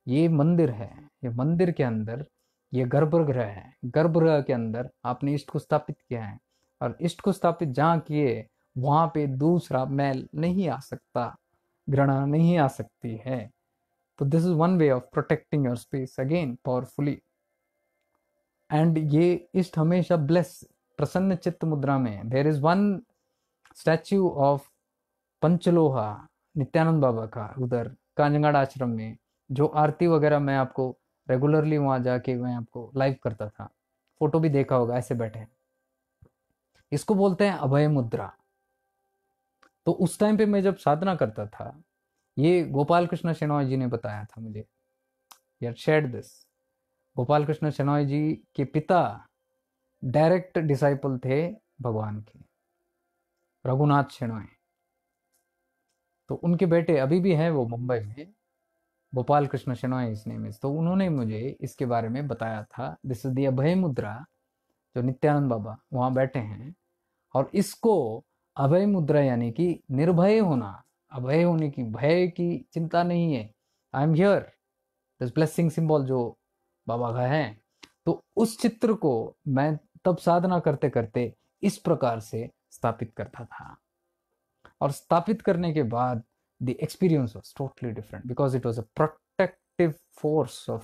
ये मंदिर है ये मंदिर के अंदर ये गर्भगृह है गर्भगृह के अंदर आपने इष्ट को स्थापित किया है और इष्ट को स्थापित जहाँ किए वहाँ पे दूसरा मैल नहीं आ सकता घृणा नहीं आ सकती है तो this is one way of protecting your space again powerfully and ये इष्ट हमेशा ब्लेस प्रसन्न चित्त मुद्रा में there is one statue of panchaloha Nityananda Baba का उधर कांजगाड़ आश्रम में जो आरती वगैरह मैं आपको रेगुलरली वहाँ जाके मैं आपको लाइव करता था फोटो भी देखा होगा ऐसे बैठे इसको बोलते हैं अभय मुद्रा तो उस टाइम पे मैं जब साधना करता था ये गोपाल कृष्ण शेनॉय जी ने बताया था मुझे यार शेड दिस गोपाल कृष्ण शेनॉय जी के पिता डायरेक्ट डिसाइपल थे भगवान के रघुनाथ शेनॉय तो उनके बेटे अभी भी हैं वो मुंबई में भोपाल कृष्ण शनॉय इस नेम इज तो उन्होंने मुझे इसके बारे में बताया था दिस इज दी अभय मुद्रा जो नित्यानंद बाबा वहाँ बैठे हैं और इसको अभय मुद्रा यानी कि निर्भय होना अभय होने की भय की चिंता नहीं है I am here this blessing symbol जो बाबा का है तो उस चित्र को मैं तब साधना करते करते इस प्रकार से स्थापित करता था और स्थापित करने के बाद the experience was totally different because it was a protective force of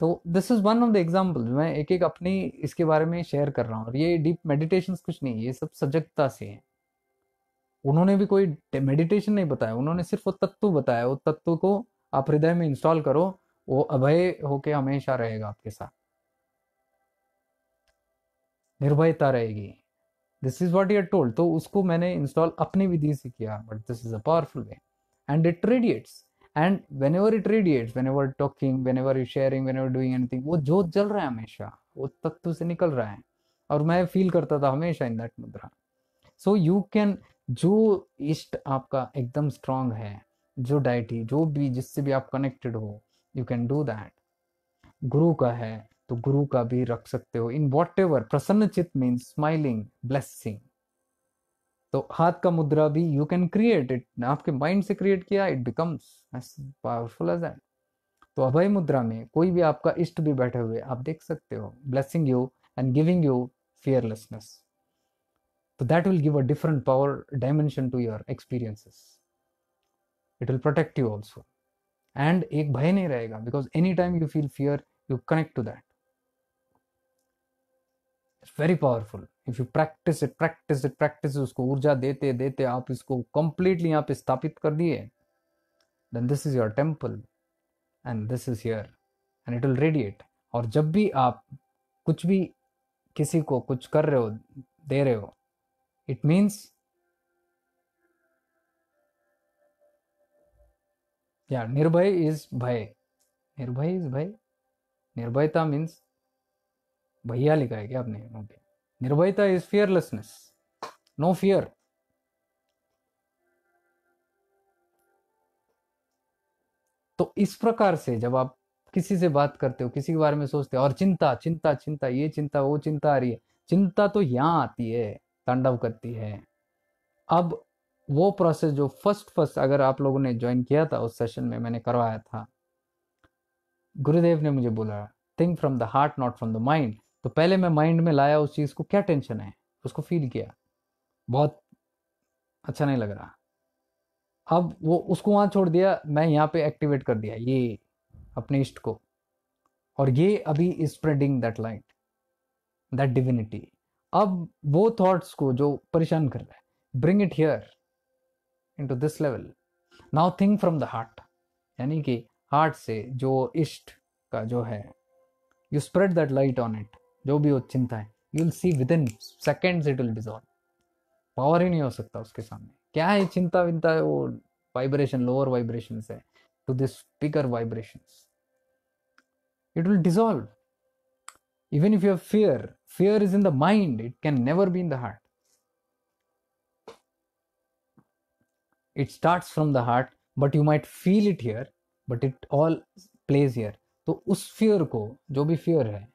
तो this is one of the example मैं एक एक अपनी इसके बारे में शेयर कर रहा हूँ और ये डीप मेडिटेशन कुछ नहीं ये सब सजगता से है उन्होंने भी कोई मेडिटेशन नहीं बताया उन्होंने सिर्फ वो तत्व बताया वो तत्व को आप हृदय में इंस्टॉल करो वो अभय होके हमेशा रहेगा आपके साथ निर्भयता रहेगी this is what you're told तो उसको मैंने इंस्टॉल अपनी विधि से किया but this is a powerful way and it radiates and whenever it radiates whenever talking whenever you sharing whenever doing anything वो जोत जल रहा है हमेशा वो तत्व से निकल रहा है और मैं फील करता था हमेशा इन दैट मुद्रा सो यू कैन जो इष्ट आपका एकदम स्ट्रांग है जो डाइटी जो भी जिससे भी आप कनेक्टेड हो यू कैन डू दैट गुरु का है तो गुरु का भी रख सकते हो इन वॉट एवर प्रसन्न चित मीन स्माइलिंग ब्लेसिंग तो हाथ का मुद्रा भी यू कैन क्रिएट इट आपके माइंड से क्रिएट किया it becomes as powerful as that तो अभय मुद्रा में कोई भी आपका इष्ट भी बैठे हुए आप देख सकते हो blessing you and giving you fearlessness तो that will give a different power dimension to your experiences it will protect you also and एक भय नहीं रहेगा because any time you feel fear you connect to that very powerful if you practice it practice it practice उसको ऊर्जा देते देते आप इसको कंप्लीटली यहाँ पे स्थापित कर दिए then this is your temple and this is here and it will radiate और जब भी आप कुछ भी किसी को कुछ कर रहे हो दे रहे हो इट मीन्स या निर्भय इज भय निर्भय इज भय निर्भयता मीन्स भैया लिखा है क्या आपने ओके निर्भयता इज फियरलेसनेस नो फियर तो इस प्रकार से जब आप किसी से बात करते हो किसी के बारे में सोचते हो और चिंता चिंता चिंता ये चिंता वो चिंता आ रही है चिंता तो यहां आती है तांडव करती है अब वो प्रोसेस जो फर्स्ट फर्स्ट अगर आप लोगों ने ज्वाइन किया था उस सेशन में मैंने करवाया था गुरुदेव ने मुझे बोला think from the heart not from the mind तो पहले मैं माइंड में लाया उस चीज़ को क्या टेंशन है उसको फील किया बहुत अच्छा नहीं लग रहा अब वो उसको वहां छोड़ दिया मैं यहाँ पे एक्टिवेट कर दिया ये अपने इष्ट को और ये अभी spreading that light that divinity अब वो थॉट्स को जो परेशान कर रहा है bring it here into this level now think from the heart यानी कि हार्ट से जो इष्ट का जो है you spread that light on it जो भी हो चिंता है you will see within seconds it will dissolve power ही नहीं हो सकता उसके सामने क्या है चिंता विंता है वो वाइब्रेशन लोअर वाइब्रेशन है to this speaker vibration it will dissolve even if you fear fear is in the mind it can never be in the heart it start from the heart but you might feel it here but it all plays here तो उस fear को जो भी fear है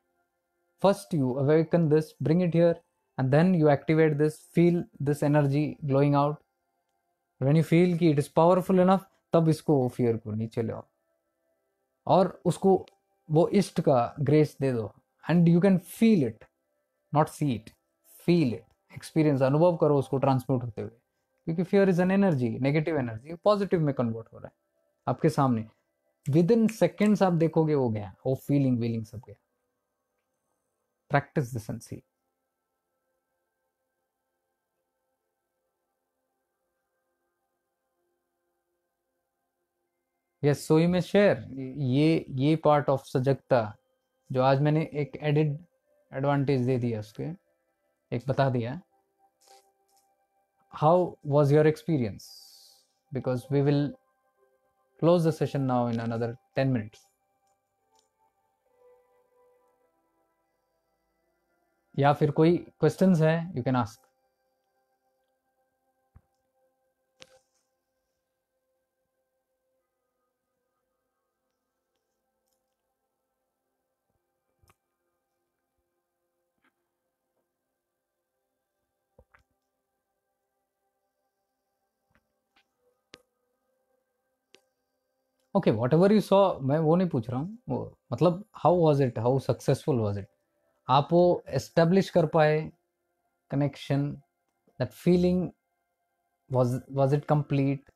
first you awaken this bring it here and then you activate this feel this energy glowing out when you feel कि it is powerful enough तब इसको fear को नीचे ले आओ और उसको वो इष्ट का ग्रेस दे दो and you can feel it not see it feel it experience अनुभव करो उसको ट्रांसमिट होते हुए क्योंकि fear is an energy negative energy positive में कन्वर्ट हो रहा है आपके सामने विद इन सेकेंड्स आप देखोगे वो गया वो फीलिंग वीलिंग सब गया practice decency yes so you may share ये ये पार्ट ऑफ सजगता जो आज मैंने एक एडिड एडवांटेज दे दिया उसके एक बता दिया how was your experience because we will close the session now in another ten minutes या फिर कोई क्वेश्चन है you can ask okay whatever you saw मैं वो नहीं पूछ रहा हूँ मतलब how was it how successful was it आप वो एस्टेब्लिश कर पाए connection that feeling was was it complete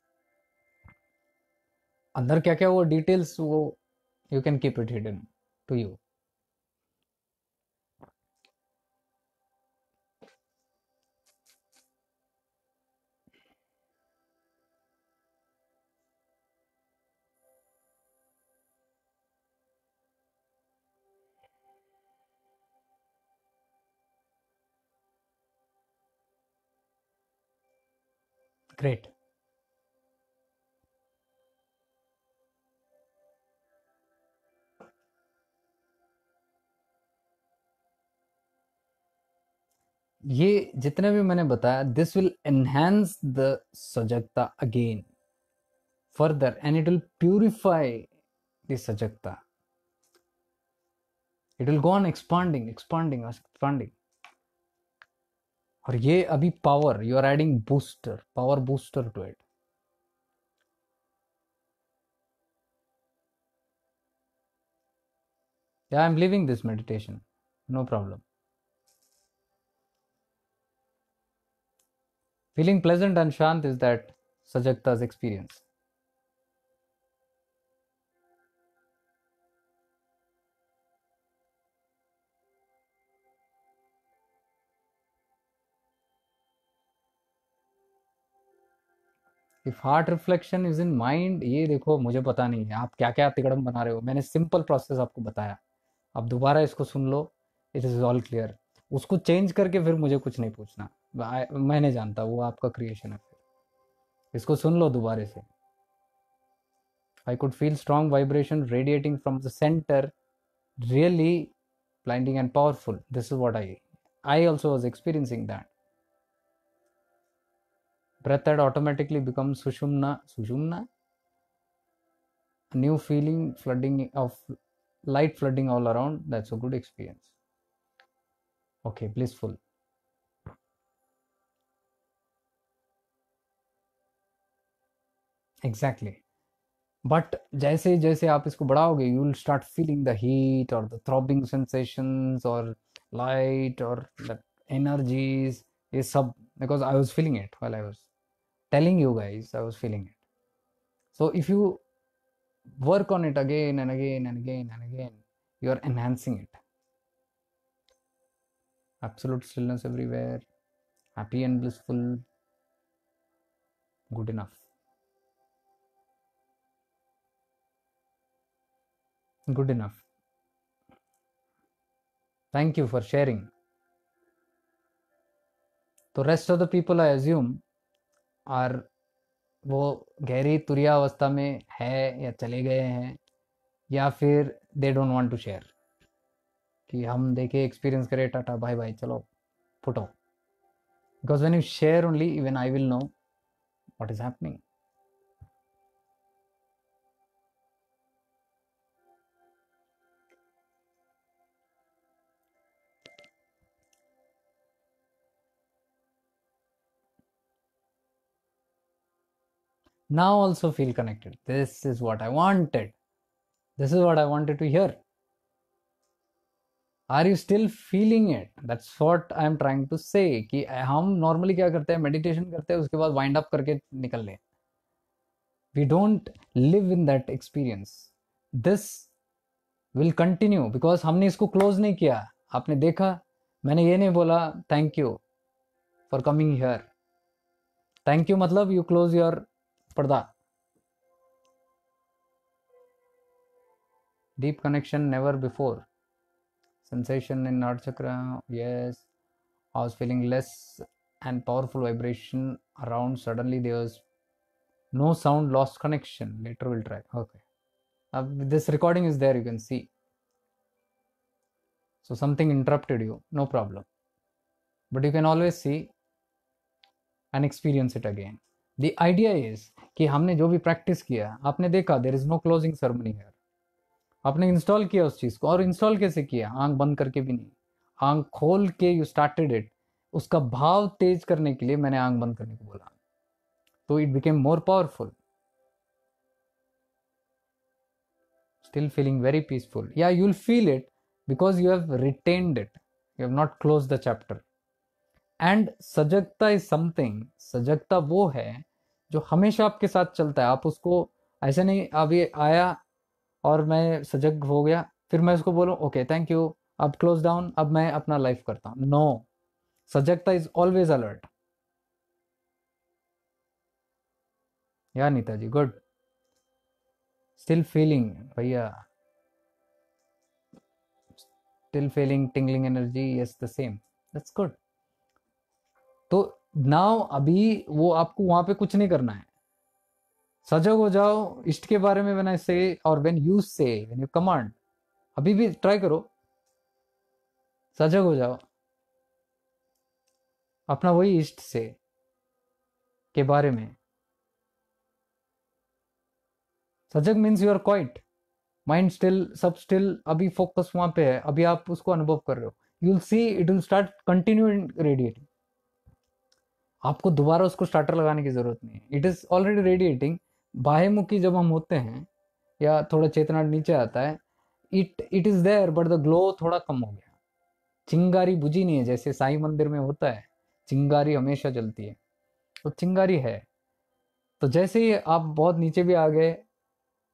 अंदर क्या क्या वो डिटेल्स वो you can keep it hidden to you Great. ये जितने भी मैंने बताया दिस विल एनहेंस द सजगता again further and it will purify the सजगता it will go on expanding expanding expanding और ये अभी power you are adding booster power booster to it I am living this meditation no problem feeling pleasant and शांत is that सजगता experience if heart reflection is in mind ये देखो मुझे पता नहीं है आप क्या क्या तिकड़म बना रहे हो मैंने सिंपल प्रोसेस आपको बताया आप दोबारा इसको सुन लो इट इज़ ऑल क्लियर उसको चेंज करके फिर मुझे कुछ नहीं पूछना मैंने जानता वो आपका क्रिएशन है फिर इसको सुन लो दोबारे से I could feel strong vibration radiating from the centre really blinding and powerful this is what I I also was experiencing that breath that automatically becomes sushumna sushumna new feeling flooding of light flooding all around that's a good experience okay blissful exactly but jaise jaise aap isko badhaoge you will start feeling the heat or the throbbing sensations or light or the energies is sub because i was feeling it while i was telling you guys i was feeling it so if you work on it again and again and again and again you are enhancing it absolute stillness everywhere happy and blissful good enough good enough thank you for sharing the rest of the people i assume और वो गहरी तुरिया अवस्था में है या चले गए हैं या फिर they don't want to share कि हम देखे एक्सपीरियंस करें टाटा बाय बाय चलो फुटो because when you share only even I will know what is happening now also feel connected. This is what I wanted. This is what I wanted to hear. Are you still feeling it? That's what I am trying to say. कि हम normally क्या करते हैं meditation करते हैं उसके बाद wind up करके निकल लें. We don't live in that experience. This will continue because हमने इसको close नहीं किया. आपने देखा मैंने ये नहीं बोला thank you for coming here. Thank you मतलब you close your Parda. Deep connection never before. Sensation in heart chakra. Yes. I was feeling less and powerful vibration around. Suddenly there was no sound lost connection. Later we'll try. Okay. Uh, this recording is there, you can see. So something interrupted you. No problem. But you can always see and experience it again. The idea is कि हमने जो भी practice किया है आपने देखा there is no closing ceremony here आपने install किया उस चीज़ को और इंस्टॉल कैसे किया आंख बंद करके भी नहीं आंख खोल के यू स्टार्टेड इट उसका भाव तेज करने के लिए मैंने आंख बंद करने को बोला तो it became more powerful feeling very peaceful या you will feel it because you have retained it you have not close the chapter and सजगता इज समथिंग सजगता वो है जो हमेशा आपके साथ चलता है आप उसको ऐसा नहीं अभी आया और मैं सजग हो गया फिर मैं उसको बोलूँ ओके थैंक यू अब क्लोज डाउन अब मैं अपना लाइफ करता हूँ नो सजगता इज ऑलवेज अलर्ट या Neeta ji good still feeling भैया still feeling tingling energy is the same that's good तो नाव अभी वो आपको वहां पे कुछ नहीं करना है सजग हो जाओ इष्ट के बारे में से और when you say when you command अभी भी ट्राई करो सजग हो जाओ अपना वही इष्ट से के बारे में सजग means you are quiet mind still सब स्टिल अभी फोकस वहां पे है अभी आप उसको अनुभव कर रहे हो you will see it will start continue in radiating आपको दोबारा उसको स्टार्टर लगाने की ज़रूरत नहीं है इट इज़ ऑलरेडी रेडिएटिंग बाह्यमुखी जब हम होते हैं या थोड़ा चेतना नीचे आता है it it is there but the glow थोड़ा कम हो गया चिंगारी बुझी नहीं है जैसे साई मंदिर में होता है चिंगारी हमेशा जलती है तो चिंगारी है तो जैसे ही आप बहुत नीचे भी आ गए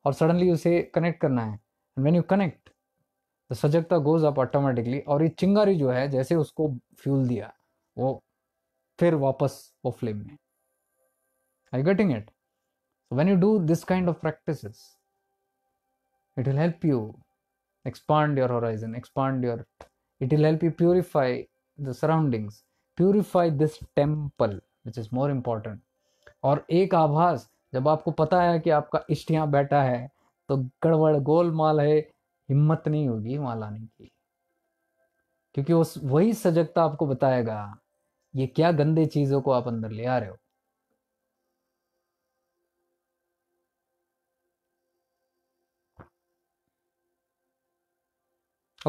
और सडनली उसे कनेक्ट करना है वेन यू कनेक्ट द सजगता गोज अप ऑटोमेटिकली और ये चिंगारी जो है जैसे उसको फ्यूल दिया वो फिर वापस वो फ्लेम में I getting it when you do this kind of practice it will help you expand your horizon expand your it will help you purify the surroundings purify this temple which is more important और एक आभास जब आपको पता है कि आपका इष्ट यहाँ बैठा है तो गड़बड़ गोल माल है हिम्मत नहीं होगी वहाँ लाने की क्योंकि वो वही सजगता आपको बताएगा ये क्या गंदे चीजों को आप अंदर ले आ रहे हो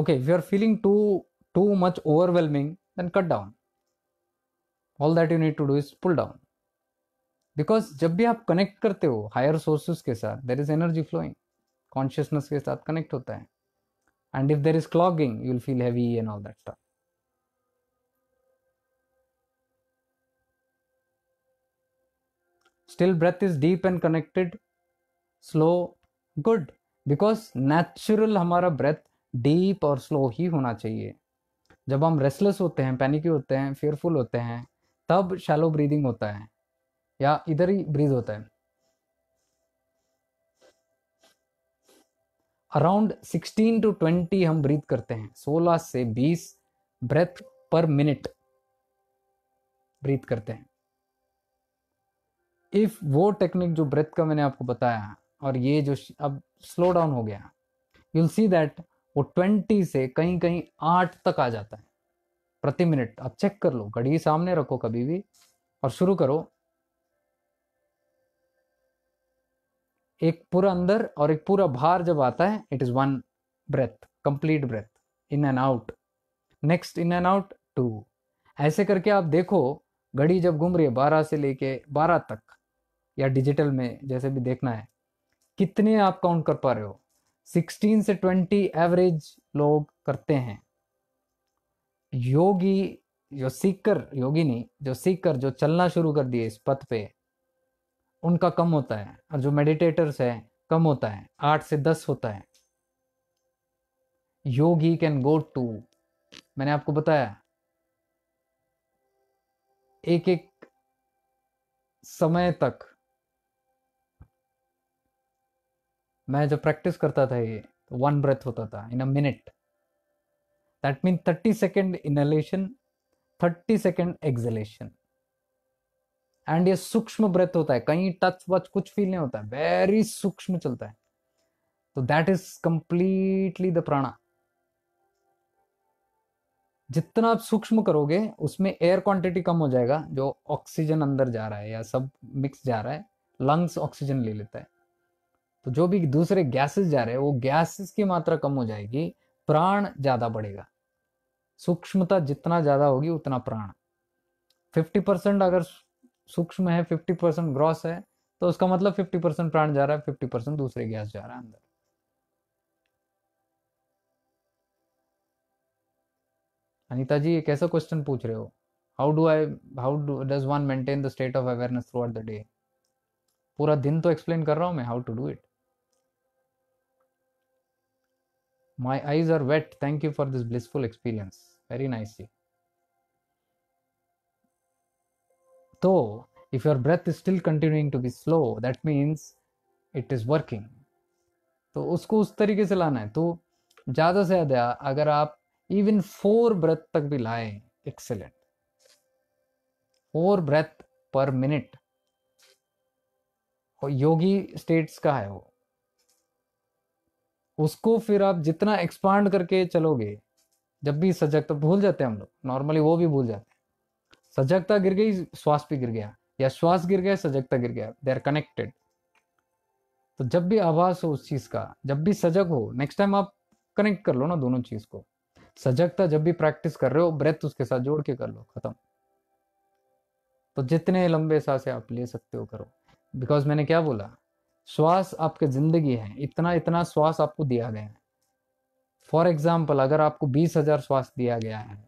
okay if you are feeling too too much overwhelming then cut down all that you need to do is pull down because जब भी आप कनेक्ट करते हो हायर सोर्सेस के साथ there is energy flowing consciousness के साथ कनेक्ट होता है and if there is clogging you will feel heavy and all that stuff still breath is deep and connected slow good because natural हमारा breath deep और slow ही होना चाहिए जब हम रेस्टलेस होते हैं पैनिक होते हैं फेयरफुल होते हैं तब शैलो ब्रीदिंग होता है या इधर ही ब्रीद होता है अराउंड 16 टू 20 हम ब्रीथ करते हैं 16 से 20 ब्रेथ पर मिनट ब्रीथ करते हैं इफ़ वो टेक्निक जो ब्रेथ का मैंने आपको बताया और ये जो अब स्लो डाउन हो गया यूल सी दैट वो ट्वेंटी से कहीं कहीं आठ तक आ जाता है प्रति मिनट आप चेक कर लो घड़ी सामने रखो कभी भी और शुरू करो एक पूरा अंदर और एक पूरा बाहर जब आता है it is one breath complete breath in and out next in and out two ऐसे करके आप देखो घड़ी जब घूम रही है बारह से लेके बारह तक या डिजिटल में जैसे भी देखना है कितने आप काउंट कर पा रहे हो 16 से 20 एवरेज लोग करते हैं योगी जो योगी नहीं जो सीकर जो चलना शुरू कर दिए इस पथ पे उनका कम होता है और जो मेडिटेटर्स है कम होता है आठ से दस होता है योगी कैन गो टू मैंने आपको बताया एक एक समय तक मैं जब प्रैक्टिस करता था ये तो वन ब्रेथ होता था in a minute that mean thirty second inhalation thirty second exhalation and ये सूक्ष्म ब्रेथ होता है कहीं टच वच कुछ फील नहीं होता है वेरी सूक्ष्म चलता है तो दैट इज कंप्लीटली द प्राणा जितना आप सूक्ष्म करोगे उसमें एयर क्वांटिटी कम हो जाएगा जो ऑक्सीजन अंदर जा रहा है या सब मिक्स जा रहा है लंग्स ऑक्सीजन ले लेता है तो जो भी दूसरे गैसेस जा रहे हैं वो गैसेस की मात्रा कम हो जाएगी प्राण ज्यादा बढ़ेगा सूक्ष्मता जितना ज्यादा होगी उतना प्राण 50 परसेंट अगर सूक्ष्म है 50 परसेंट ग्रॉस है तो उसका मतलब 50 परसेंट प्राण जा रहा है 50 परसेंट दूसरे गैस जा रहा है अंदर अनिता जी ये कैसा क्वेश्चन पूछ रहे हो how do I how does one maintain the state of awareness throughout the day पूरा दिन तो एक्सप्लेन कर रहा हूं मैं how to do it My eyes are wet. Thank you for this blissful experience. Very nicely. So, if your breath is still continuing to be slow, that means it is working. तो उसको उस तरीके से लाना है तो ज़्यादा से ज़्यादा अगर आप इवन फोर ब्रेथ तक भी लाए excellent four breath per minute yogi states का है वो उसको फिर आप जितना एक्सपांड करके चलोगे जब भी सजग तो भूल जाते हैं हम लोग नॉर्मली वो भी भूल जाते हैं सजगता गिर गई श्वास भी गिर गया या श्वास गिर गया सजगता गिर गया दे आर कनेक्टेड तो जब भी आभास हो उस चीज का जब भी सजग हो नेक्स्ट टाइम आप कनेक्ट कर लो ना दोनों चीज को सजगता जब भी प्रैक्टिस कर रहे हो ब्रेथ उसके साथ जोड़ के कर लो खत्म तो जितने लंबे सांसें आप ले सकते हो करो बिकॉज मैंने क्या बोला श्वास आपके ज़िंदगी है इतना इतना श्वास आपको दिया गया है फॉर एग्जाम्पल अगर आपको बीस हज़ार श्वास दिया गया है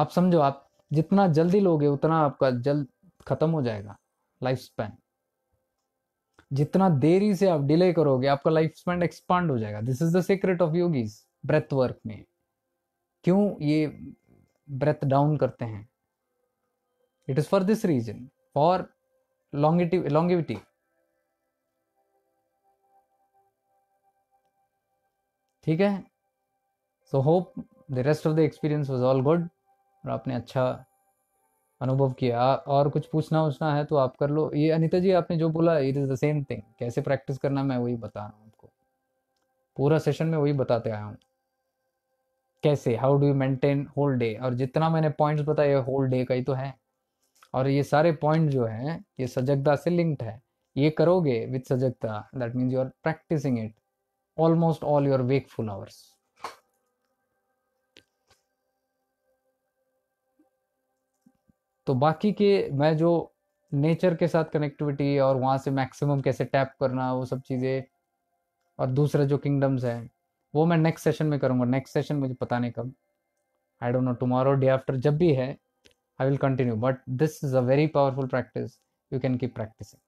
आप समझो आप जितना जल्दी लोगे उतना आपका जल्द खत्म हो जाएगा लाइफ स्पैन जितना देरी से आप डिले करोगे आपका लाइफ स्पैन एक्सपांड हो जाएगा this is the secret of yogis breath work में क्यों ये ब्रेथ डाउन करते हैं it is for this reason for longevity longevity ठीक है so hope the rest of the experience was all good और आपने अच्छा अनुभव किया और कुछ पूछना उछना है तो आप कर लो ये अनिता जी आपने जो बोला it is the same thing कैसे प्रैक्टिस करना मैं वही बता रहा हूँ आपको पूरा सेशन में वही बताते आया हूँ कैसे how do you maintain whole day और जितना मैंने पॉइंट्स बताए होल डे का ही तो है और ये सारे पॉइंट जो हैं ये सजगता से लिंक्ड है ये करोगे विथ सजगता that means you are practising it almost all your wakeful hours. तो बाकी के मैं जो नेचर के साथ कनेक्टिविटी और वहाँ से मैक्सिमम कैसे टैप करना वो सब चीज़ें और दूसरा जो किंगडम्स हैं वो मैं नेक्स्ट सेशन में करूँगा नेक्स्ट सेशन मुझे पता नहीं कब I don't know tomorrow day after जब भी है I will continue but this is a very powerful practice you can keep practising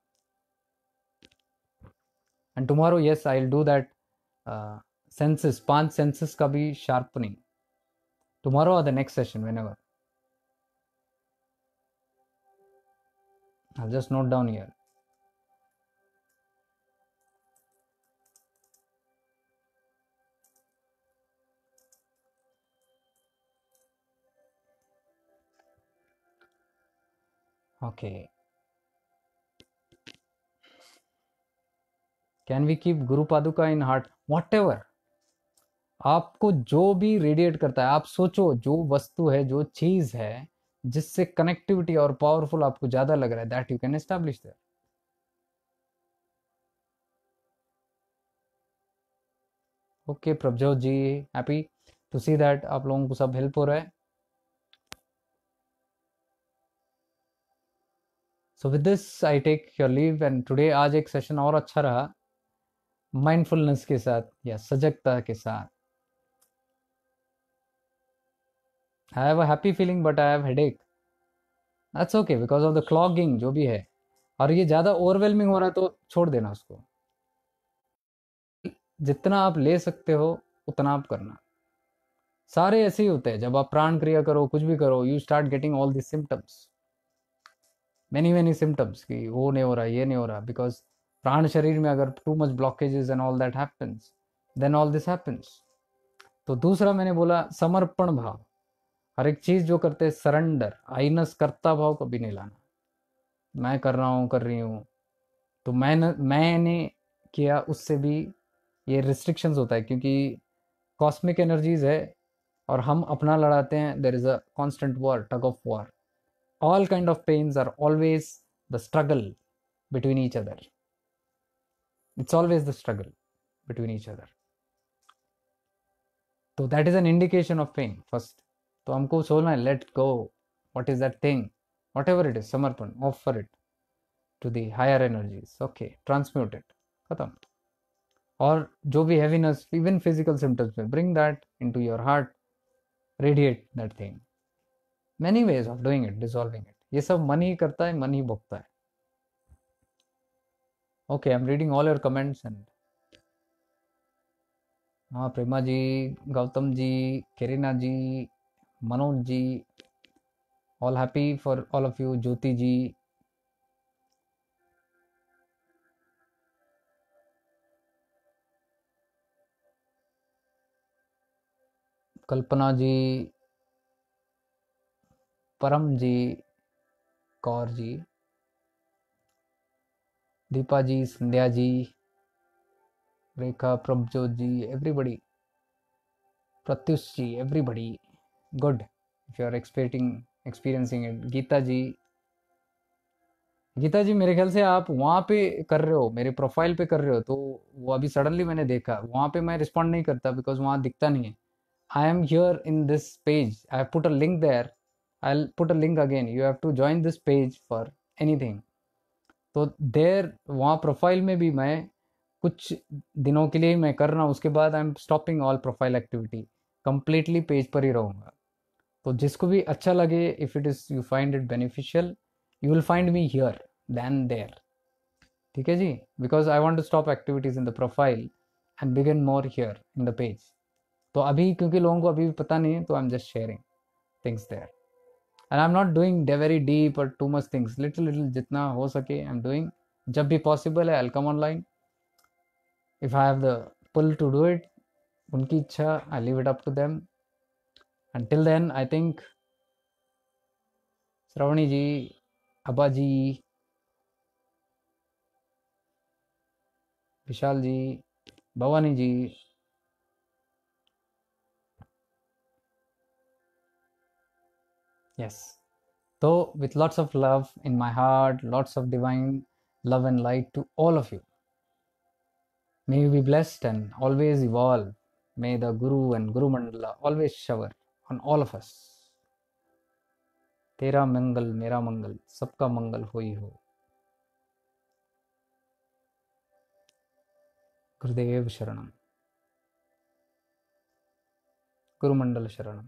tomorrow yes I will do that senses पांच सेंसेस का भी sharpening tomorrow or the next session whenever i'll just note down here okay can we keep guru paduka in heart whatever आपको जो भी radiate करता है आप सोचो जो वस्तु है जो चीज है जिससे कनेक्टिविटी और पावरफुल आपको ज्यादा लग रहा है that you can establish that okay Prabhjot ji happy to see that आप लोगों को सब हेल्प हो रहा है so with this I take your leave and today आज एक सेशन और अच्छा रहा माइंडफुलनेस के साथ या सजगता के साथ I have happy feeling but I have एक that's okay because of the clogging जो भी है और ये ज़्यादा ओवरवेलमिंग हो रहा है तो छोड़ देना उसको जितना आप ले सकते हो उतना आप करना सारे ऐसे ही होते हैं जब आप प्राण क्रिया करो कुछ भी करो you start getting all this symptoms many many symptoms कि वो नहीं हो रहा ये नहीं हो रहा बिकॉज प्राण शरीर में अगर too much blockages and all that happens then all this happens तो दूसरा मैंने बोला समर्पण भाव हर एक चीज जो करते सरेंडर आइनस करता भाव कभी नहीं लाना मैं कर रहा हूँ कर रही हूँ तो मैंने मैंने किया उससे भी ये रिस्ट्रिक्शंस होता है क्योंकि कॉस्मिक एनर्जीज है और हम अपना लड़ाते हैं there is a constant war tug of war all kind of pains are always the struggle between each other It's always the struggle between each other. So that is an indication of pain first. तो हमको सोचना है let go what is that thing whatever it is समर्पण offer it to the higher energies okay transmute it खत्म और जो भी heaviness even physical symptoms में bring that into your heart radiate that thing many ways of doing it dissolving it ये सब मन ही करता है मन ही भोगता है okay I am reading all your comments and हाँ Prema ji Gautam ji Kareena ji Manoj ji all happy for all of you Jyoti ji Kalpana ji Param ji Kaur ji Deepa ji Sandhya ji Rekha Prabhjot ji everybody Pratyush ji everybody good if you are expecting experiencing it Geeta ji Geeta ji मेरे ख्याल से आप वहाँ पे कर रहे हो मेरे प्रोफाइल पे कर रहे हो तो वो अभी सडनली मैंने देखा वहाँ पे मैं रिस्पॉन्ड नहीं करता बिकॉज वहाँ दिखता नहीं है I am here in this page I have put a link there I put a link again you have to join this page for anything तो देर वहाँ प्रोफाइल में भी मैं कुछ दिनों के लिए मैं कर रहा हूँ उसके बाद I am stopping all profile activity completely page पर ही रहूँगा तो जिसको भी अच्छा लगे if it is you find it beneficial you will find me here than there ठीक है जी because I want to stop activities in the profile and begin more here in the page तो अभी क्योंकि लोगों को अभी भी पता नहीं है तो I am just sharing things there and i'm not doing very deep or too much things little little jitna ho sake i'm doing jab bhi possible hai i'll come online if i have the pull to do it unki ichha i leave it up to them until then i think Shravani ji, Aba ji, Vishal ji, Bhavani ji. Yes. Though with lots of love in my heart, lots of divine love and light to all of you. May you be blessed and always evolve. May the Guru and Guru Mandala always shower on all of us. तेरा मंगल मेरा मंगल सबका मंगल हो ho हो गुरुदेव शरणम गुरुमंडल शरणम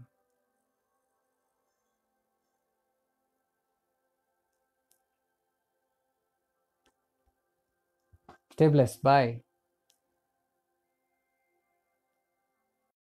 stay by. bye